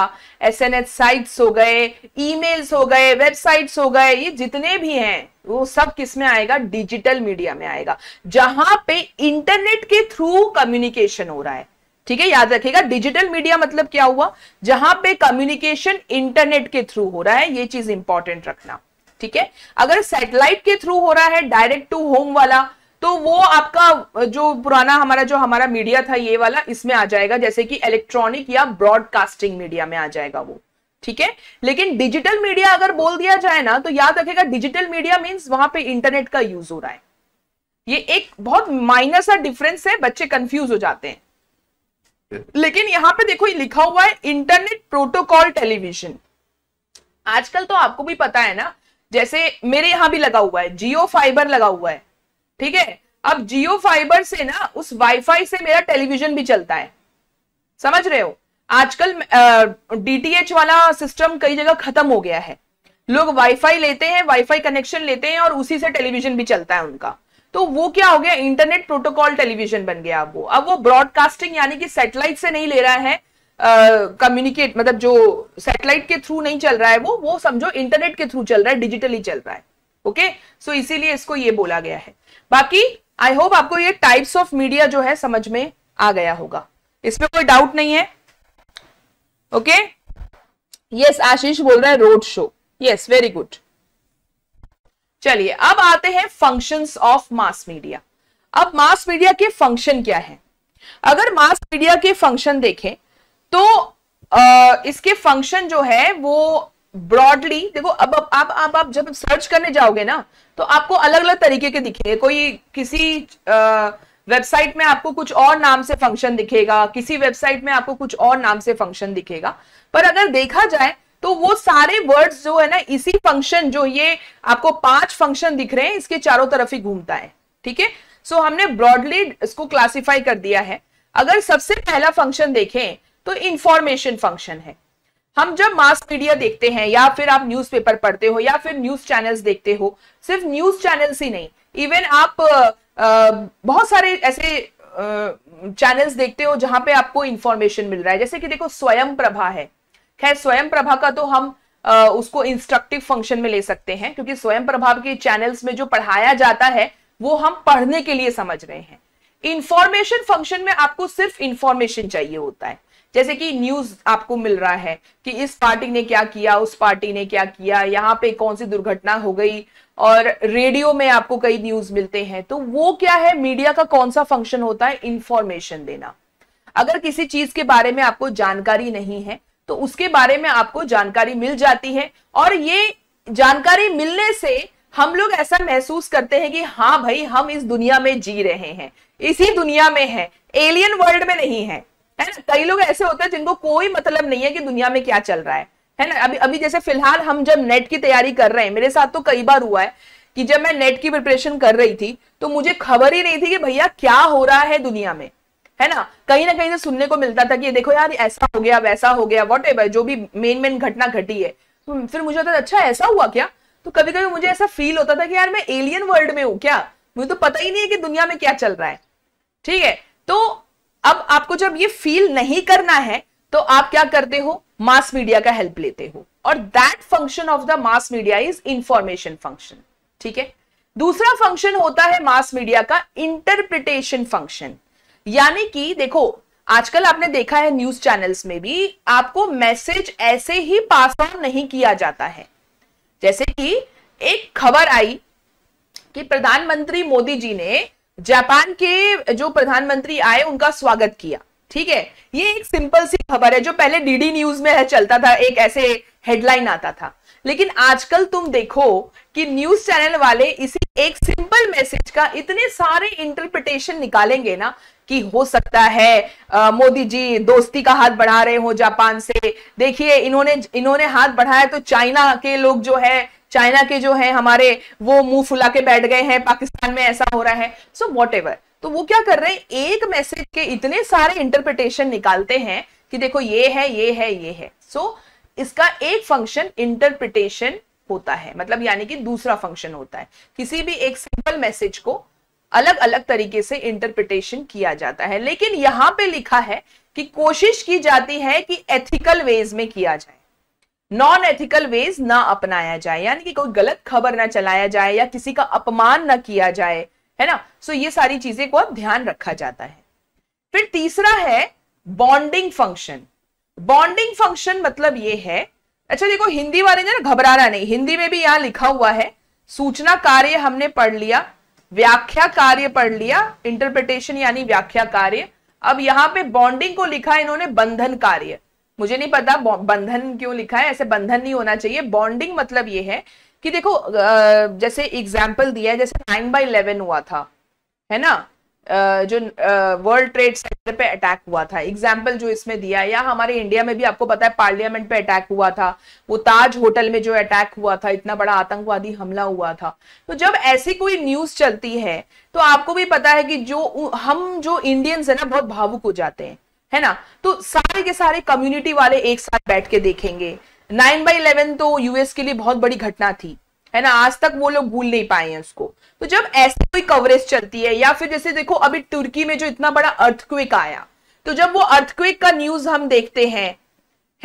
एस एन एच साइट्स हो गए ईमेल्स हो गए वेबसाइट्स हो गए ये जितने भी हैं वो सब किस में आएगा डिजिटल मीडिया में आएगा जहां पे इंटरनेट के थ्रू कम्युनिकेशन हो रहा है ठीक है याद रखिएगा डिजिटल मीडिया मतलब क्या हुआ जहां पे कम्युनिकेशन इंटरनेट के थ्रू हो रहा है ये चीज इंपॉर्टेंट रखना ठीक है अगर सैटेलाइट के थ्रू हो रहा है डायरेक्ट टू होम वाला तो वो आपका जो पुराना हमारा जो हमारा मीडिया था ये वाला इसमें आ जाएगा जैसे कि इलेक्ट्रॉनिक या ब्रॉडकास्टिंग मीडिया में आ जाएगा वो ठीक है लेकिन डिजिटल मीडिया अगर बोल दिया जाए ना तो याद रखेगा डिजिटल मीडिया मीन्स वहां पे इंटरनेट का यूज हो रहा है ये एक बहुत माइनर सा डिफरेंस है बच्चे कंफ्यूज हो जाते हैं लेकिन यहाँ पे देखो ये लिखा हुआ है इंटरनेट प्रोटोकॉल टेलीविजन आजकल तो आपको भी पता है ना जैसे मेरे यहाँ भी लगा हुआ है जियो फाइबर लगा हुआ है ठीक है अब जियो फाइबर से ना उस वाईफाई से मेरा टेलीविजन भी चलता है समझ रहे हो आजकल डीटीएच वाला सिस्टम कई जगह खत्म हो गया है लोग वाईफाई लेते हैं वाईफाई कनेक्शन लेते हैं और उसी से टेलीविजन भी चलता है उनका तो वो क्या हो गया इंटरनेट प्रोटोकॉल टेलीविजन बन गया वो अब वो ब्रॉडकास्टिंग यानी कि सैटेलाइट से नहीं ले रहा है कम्युनिकेट uh, मतलब जो सैटेलाइट के थ्रू नहीं चल रहा है वो वो समझो इंटरनेट के थ्रू चल रहा है डिजिटली चल रहा है ओके okay? सो so, इसीलिए इसको ये बोला गया है बाकी आई होप आपको ये टाइप्स ऑफ मीडिया जो है समझ में आ गया होगा इसमें कोई डाउट नहीं है ओके यस आशीष बोल रहा है road show yes very good चलिए अब आते हैं फंक्शंस ऑफ मास मीडिया अब मास मीडिया के फंक्शन क्या है अगर मास मीडिया के फंक्शन देखें तो आ, इसके फंक्शन जो है वो ब्रॉडली देखो अब अब आप आप आप जब सर्च करने जाओगे ना तो आपको अलग अलग तरीके के दिखेंगे कोई किसी वेबसाइट में आपको कुछ और नाम से फंक्शन दिखेगा किसी वेबसाइट में आपको कुछ और नाम से फंक्शन दिखेगा पर अगर देखा जाए तो वो सारे वर्ड्स जो है ना इसी फंक्शन जो ये आपको पांच फंक्शन दिख रहे हैं इसके चारों तरफ ही घूमता है ठीक है सो हमने ब्रॉडली इसको क्लासिफाई कर दिया है अगर सबसे पहला फंक्शन देखें तो इंफॉर्मेशन फंक्शन है हम जब मास मीडिया देखते हैं या फिर आप न्यूज़पेपर पढ़ते हो या फिर न्यूज चैनल्स देखते हो सिर्फ न्यूज चैनल्स ही नहीं इवन आप आ, बहुत सारे ऐसे चैनल्स देखते हो जहां पे आपको इंफॉर्मेशन मिल रहा है जैसे कि देखो स्वयं प्रभा है खैर स्वयं प्रभा का तो हम आ, उसको इंस्ट्रक्टिव फंक्शन में ले सकते हैं क्योंकि स्वयं प्रभाव के चैनल्स में जो पढ़ाया जाता है वो हम पढ़ने के लिए समझ रहे हैं इंफॉर्मेशन फंक्शन में आपको सिर्फ इंफॉर्मेशन चाहिए होता है जैसे कि न्यूज आपको मिल रहा है कि इस पार्टी ने क्या किया उस पार्टी ने क्या किया यहाँ पे कौन सी दुर्घटना हो गई और रेडियो में आपको कई न्यूज मिलते हैं तो वो क्या है मीडिया का कौन सा फंक्शन होता है इंफॉर्मेशन देना अगर किसी चीज के बारे में आपको जानकारी नहीं है तो उसके बारे में आपको जानकारी मिल जाती है और ये जानकारी मिलने से हम लोग ऐसा महसूस करते हैं कि हाँ भाई हम इस दुनिया में जी रहे हैं इसी दुनिया में है एलियन वर्ल्ड में नहीं है है ना कई लोग ऐसे होते हैं जिनको कोई मतलब नहीं है कि दुनिया में क्या चल रहा है है ना अभी अभी जैसे फिलहाल हम जब नेट की तैयारी कर रहे हैं मेरे साथ तो कई बार हुआ है कि जब मैं नेट की प्रिपरेशन कर रही थी तो मुझे खबर ही नहीं थी कि भैया क्या हो रहा है दुनिया में है ना कहीं ना कहीं से सुनने को मिलता था कि देखो यार ऐसा हो गया वैसा हो गया वॉट जो भी मेन मेन घटना घटी है तो फिर मुझे होता था अच्छा ऐसा हुआ क्या तो कभी कभी मुझे ऐसा फील होता था कि यार मैं एलियन वर्ल्ड में हूँ क्या मुझे तो पता ही नहीं है कि दुनिया में क्या चल रहा है ठीक है तो अब आपको जब ये फील नहीं करना है तो आप क्या करते हो मास मीडिया का हेल्प लेते हो और that function of the mass media is information function ठीक है दूसरा फंक्शन होता है मास मीडिया का इंटरप्रिटेशन फंक्शन यानी कि देखो आजकल आपने देखा है न्यूज चैनल्स में भी आपको मैसेज ऐसे ही पास ऑन नहीं किया जाता है जैसे कि एक खबर आई कि प्रधानमंत्री मोदी जी ने जापान के जो प्रधानमंत्री आए उनका स्वागत किया ठीक है ये एक सिंपल सी खबर है जो पहले डीडी न्यूज में है चलता था एक ऐसे हेडलाइन आता था लेकिन आजकल तुम देखो कि न्यूज चैनल वाले इसी एक सिंपल मैसेज का इतने सारे इंटरप्रिटेशन निकालेंगे ना कि हो सकता है मोदी जी दोस्ती का हाथ बढ़ा रहे हो जापान से देखिए इन्होंने इन्होंने हाथ बढ़ाया तो चाइना के लोग जो है चाइना के जो है हमारे वो मुंह फुला के बैठ गए हैं पाकिस्तान में ऐसा हो रहा है सो वॉट तो वो क्या कर रहे हैं एक मैसेज के इतने सारे इंटरप्रिटेशन निकालते हैं कि देखो ये है ये है ये है सो so, इसका एक फंक्शन इंटरप्रिटेशन होता है मतलब यानी कि दूसरा फंक्शन होता है किसी भी एक सिंपल मैसेज को अलग अलग तरीके से इंटरप्रिटेशन किया जाता है लेकिन यहां पे लिखा है कि कोशिश की जाती है कि एथिकल वेज में किया जाए नॉन एथिकल वेज ना अपनाया जाए यानी कि कोई गलत खबर ना चलाया जाए या किसी का अपमान ना किया जाए है ना सो so ये सारी चीजें को ध्यान रखा जाता है फिर तीसरा है बॉन्डिंग फंक्शन बॉन्डिंग फंक्शन मतलब ये है अच्छा देखो हिंदी वाले ने ना घबराना नहीं हिंदी में भी यहां लिखा हुआ है सूचना कार्य हमने पढ़ लिया व्याख्या कार्य पढ़ लिया इंटरप्रिटेशन यानी व्याख्या कार्य अब यहाँ पे बॉन्डिंग को लिखा है इन्होंने बंधन कार्य मुझे नहीं पता बंधन क्यों लिखा है ऐसे बंधन नहीं होना चाहिए बॉन्डिंग मतलब ये है कि देखो जैसे एग्जाम्पल दिया है जैसे नाइन बाई इलेवन हुआ था है ना जो वर्ल्ड ट्रेड सेंटर पे अटैक हुआ था एग्जाम्पल जो इसमें दिया या हमारे इंडिया में भी आपको पता है पार्लियामेंट पे अटैक हुआ था वो ताज होटल में जो अटैक हुआ था इतना बड़ा आतंकवादी हमला हुआ था तो जब ऐसी कोई न्यूज चलती है तो आपको भी पता है कि जो हम जो इंडियंस है ना बहुत भावुक हो जाते हैं है ना तो सारे के सारे कम्युनिटी वाले एक साथ बैठ के देखेंगे नाइन बाई इलेवन तो यूएस के लिए बहुत बड़ी घटना थी है ना आज तक वो लोग भूल नहीं पाए हैं उसको तो जब ऐसी कोई कवरेज चलती है या फिर जैसे देखो अभी तुर्की में जो इतना बड़ा अर्थक्विक आया तो जब वो अर्थक्विक का न्यूज हम देखते हैं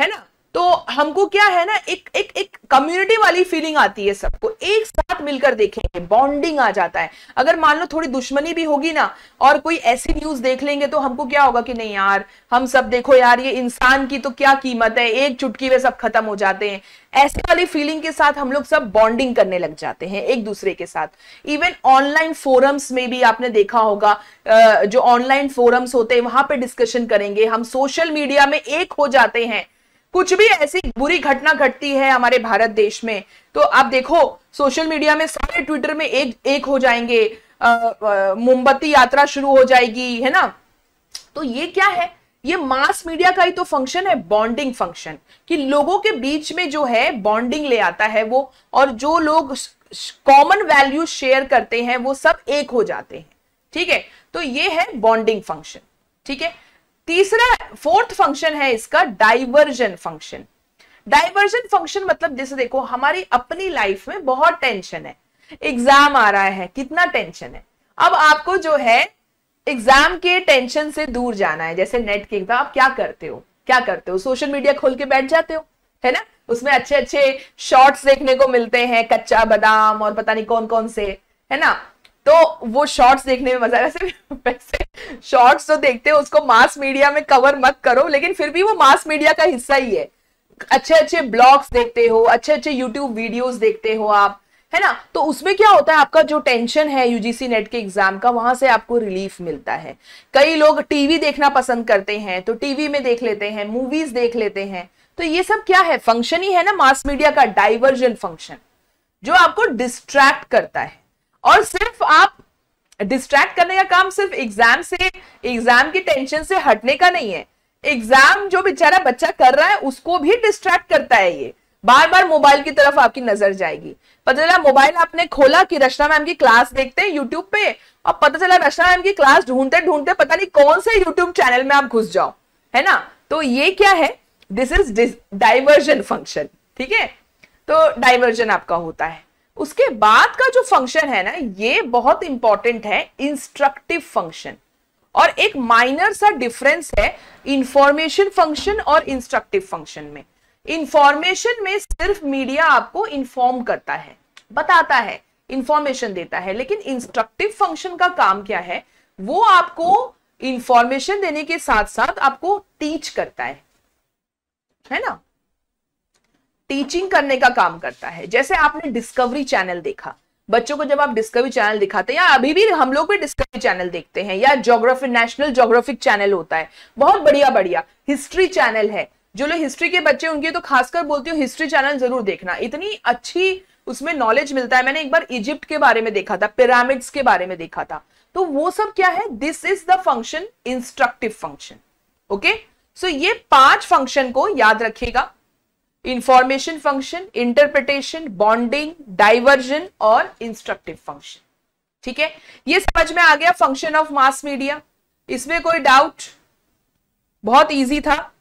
है ना तो हमको क्या है ना एक एक एक कम्युनिटी वाली फीलिंग आती है सबको एक साथ मिलकर देखेंगे बॉन्डिंग आ जाता है अगर मान लो थोड़ी दुश्मनी भी होगी ना और कोई ऐसी न्यूज देख लेंगे तो हमको क्या होगा कि नहीं यार हम सब देखो यार ये इंसान की तो क्या कीमत है एक चुटकी में सब खत्म हो जाते हैं ऐसे वाली फीलिंग के साथ हम लोग सब बॉन्डिंग करने लग जाते हैं एक दूसरे के साथ इवन ऑनलाइन फोरम्स में भी आपने देखा होगा जो ऑनलाइन फोरम्स होते हैं वहां पर डिस्कशन करेंगे हम सोशल मीडिया में एक हो जाते हैं कुछ भी ऐसी बुरी घटना घटती है हमारे भारत देश में तो आप देखो सोशल मीडिया में सारे ट्विटर में एक एक हो जाएंगे मोमबत्ती यात्रा शुरू हो जाएगी है ना तो ये क्या है ये मास मीडिया का ही तो फंक्शन है बॉन्डिंग फंक्शन कि लोगों के बीच में जो है बॉन्डिंग ले आता है वो और जो लोग कॉमन वैल्यू शेयर करते हैं वो सब एक हो जाते हैं ठीक है तो ये है बॉन्डिंग फंक्शन ठीक है तीसरा फोर्थ फंक्शन है इसका डाइवर्जन फंक्शन डाइवर्जन फंक्शन मतलब जैसे देखो हमारी अपनी लाइफ में बहुत टेंशन है एग्जाम आ रहा है कितना टेंशन है अब आपको जो है एग्जाम के टेंशन से दूर जाना है जैसे नेट के एग्जाम आप क्या करते हो क्या करते हो सोशल मीडिया खोल के बैठ जाते हो है ना उसमें अच्छे अच्छे शॉर्ट्स देखने को मिलते हैं कच्चा बादाम और पता नहीं कौन कौन से है ना तो वो शॉर्ट्स देखने में मजा है वैसे वैसे शॉर्ट्स तो देखते हैं उसको मास मीडिया में कवर मत करो लेकिन फिर भी वो मास मीडिया का हिस्सा ही है अच्छे अच्छे ब्लॉग्स देखते हो अच्छे अच्छे यूट्यूब वीडियोस देखते हो आप है ना तो उसमें क्या होता है आपका जो टेंशन है यूजीसी नेट के एग्जाम का वहां से आपको रिलीफ मिलता है कई लोग टीवी देखना पसंद करते हैं तो टीवी में देख लेते हैं मूवीज देख लेते हैं तो ये सब क्या है फंक्शन ही है ना मास मीडिया का डाइवर्जन फंक्शन जो आपको डिस्ट्रैक्ट करता है और सिर्फ आप डिस्ट्रैक्ट करने का काम सिर्फ एग्जाम से एग्जाम की टेंशन से हटने का नहीं है एग्जाम जो बेचारा बच्चा कर रहा है उसको भी डिस्ट्रैक्ट करता है ये बार बार मोबाइल की तरफ आपकी नजर जाएगी पता चला मोबाइल आपने खोला कि रचना मैम की क्लास देखते हैं यूट्यूब पे और पता चला रचना मैम की क्लास ढूंढते ढूंढते पता नहीं कौन से यूट्यूब चैनल में आप घुस जाओ है ना तो ये क्या है दिस इज डाइवर्जन फंक्शन ठीक है तो डाइवर्जन आपका होता है उसके बाद का जो फंक्शन है ना ये बहुत इंपॉर्टेंट है इंस्ट्रक्टिव फंक्शन और एक माइनर सा डिफरेंस है इंफॉर्मेशन फंक्शन और इंस्ट्रक्टिव फंक्शन में इंफॉर्मेशन में सिर्फ मीडिया आपको इंफॉर्म करता है बताता है इंफॉर्मेशन देता है लेकिन इंस्ट्रक्टिव फंक्शन का काम क्या है वो आपको इंफॉर्मेशन देने के साथ साथ आपको टीच करता है है ना टीचिंग करने का काम करता है जैसे आपने डिस्कवरी चैनल देखा बच्चों को जब आप डिस्कवरी चैनल दिखाते हैं या अभी भी हम लोग भी डिस्कवरी चैनल देखते हैं या जोग्राफी नेशनल जोग्राफिक चैनल होता है बहुत बढ़िया बढ़िया हिस्ट्री चैनल है जो लोग हिस्ट्री के बच्चे उनके तो खासकर बोलती हूँ हिस्ट्री चैनल जरूर देखना इतनी अच्छी उसमें नॉलेज मिलता है मैंने एक बार इजिप्ट के बारे में देखा था पिरामिड्स के बारे में देखा था तो वो सब क्या है this is the function instructive function okay so ये पांच फंक्शन को याद रखिएगा information function interpretation bonding diversion और इंस्ट्रक्टिव फंक्शन ठीक है ये समझ में आ गया फंक्शन ऑफ मास मीडिया इसमें कोई डाउट बहुत इजी था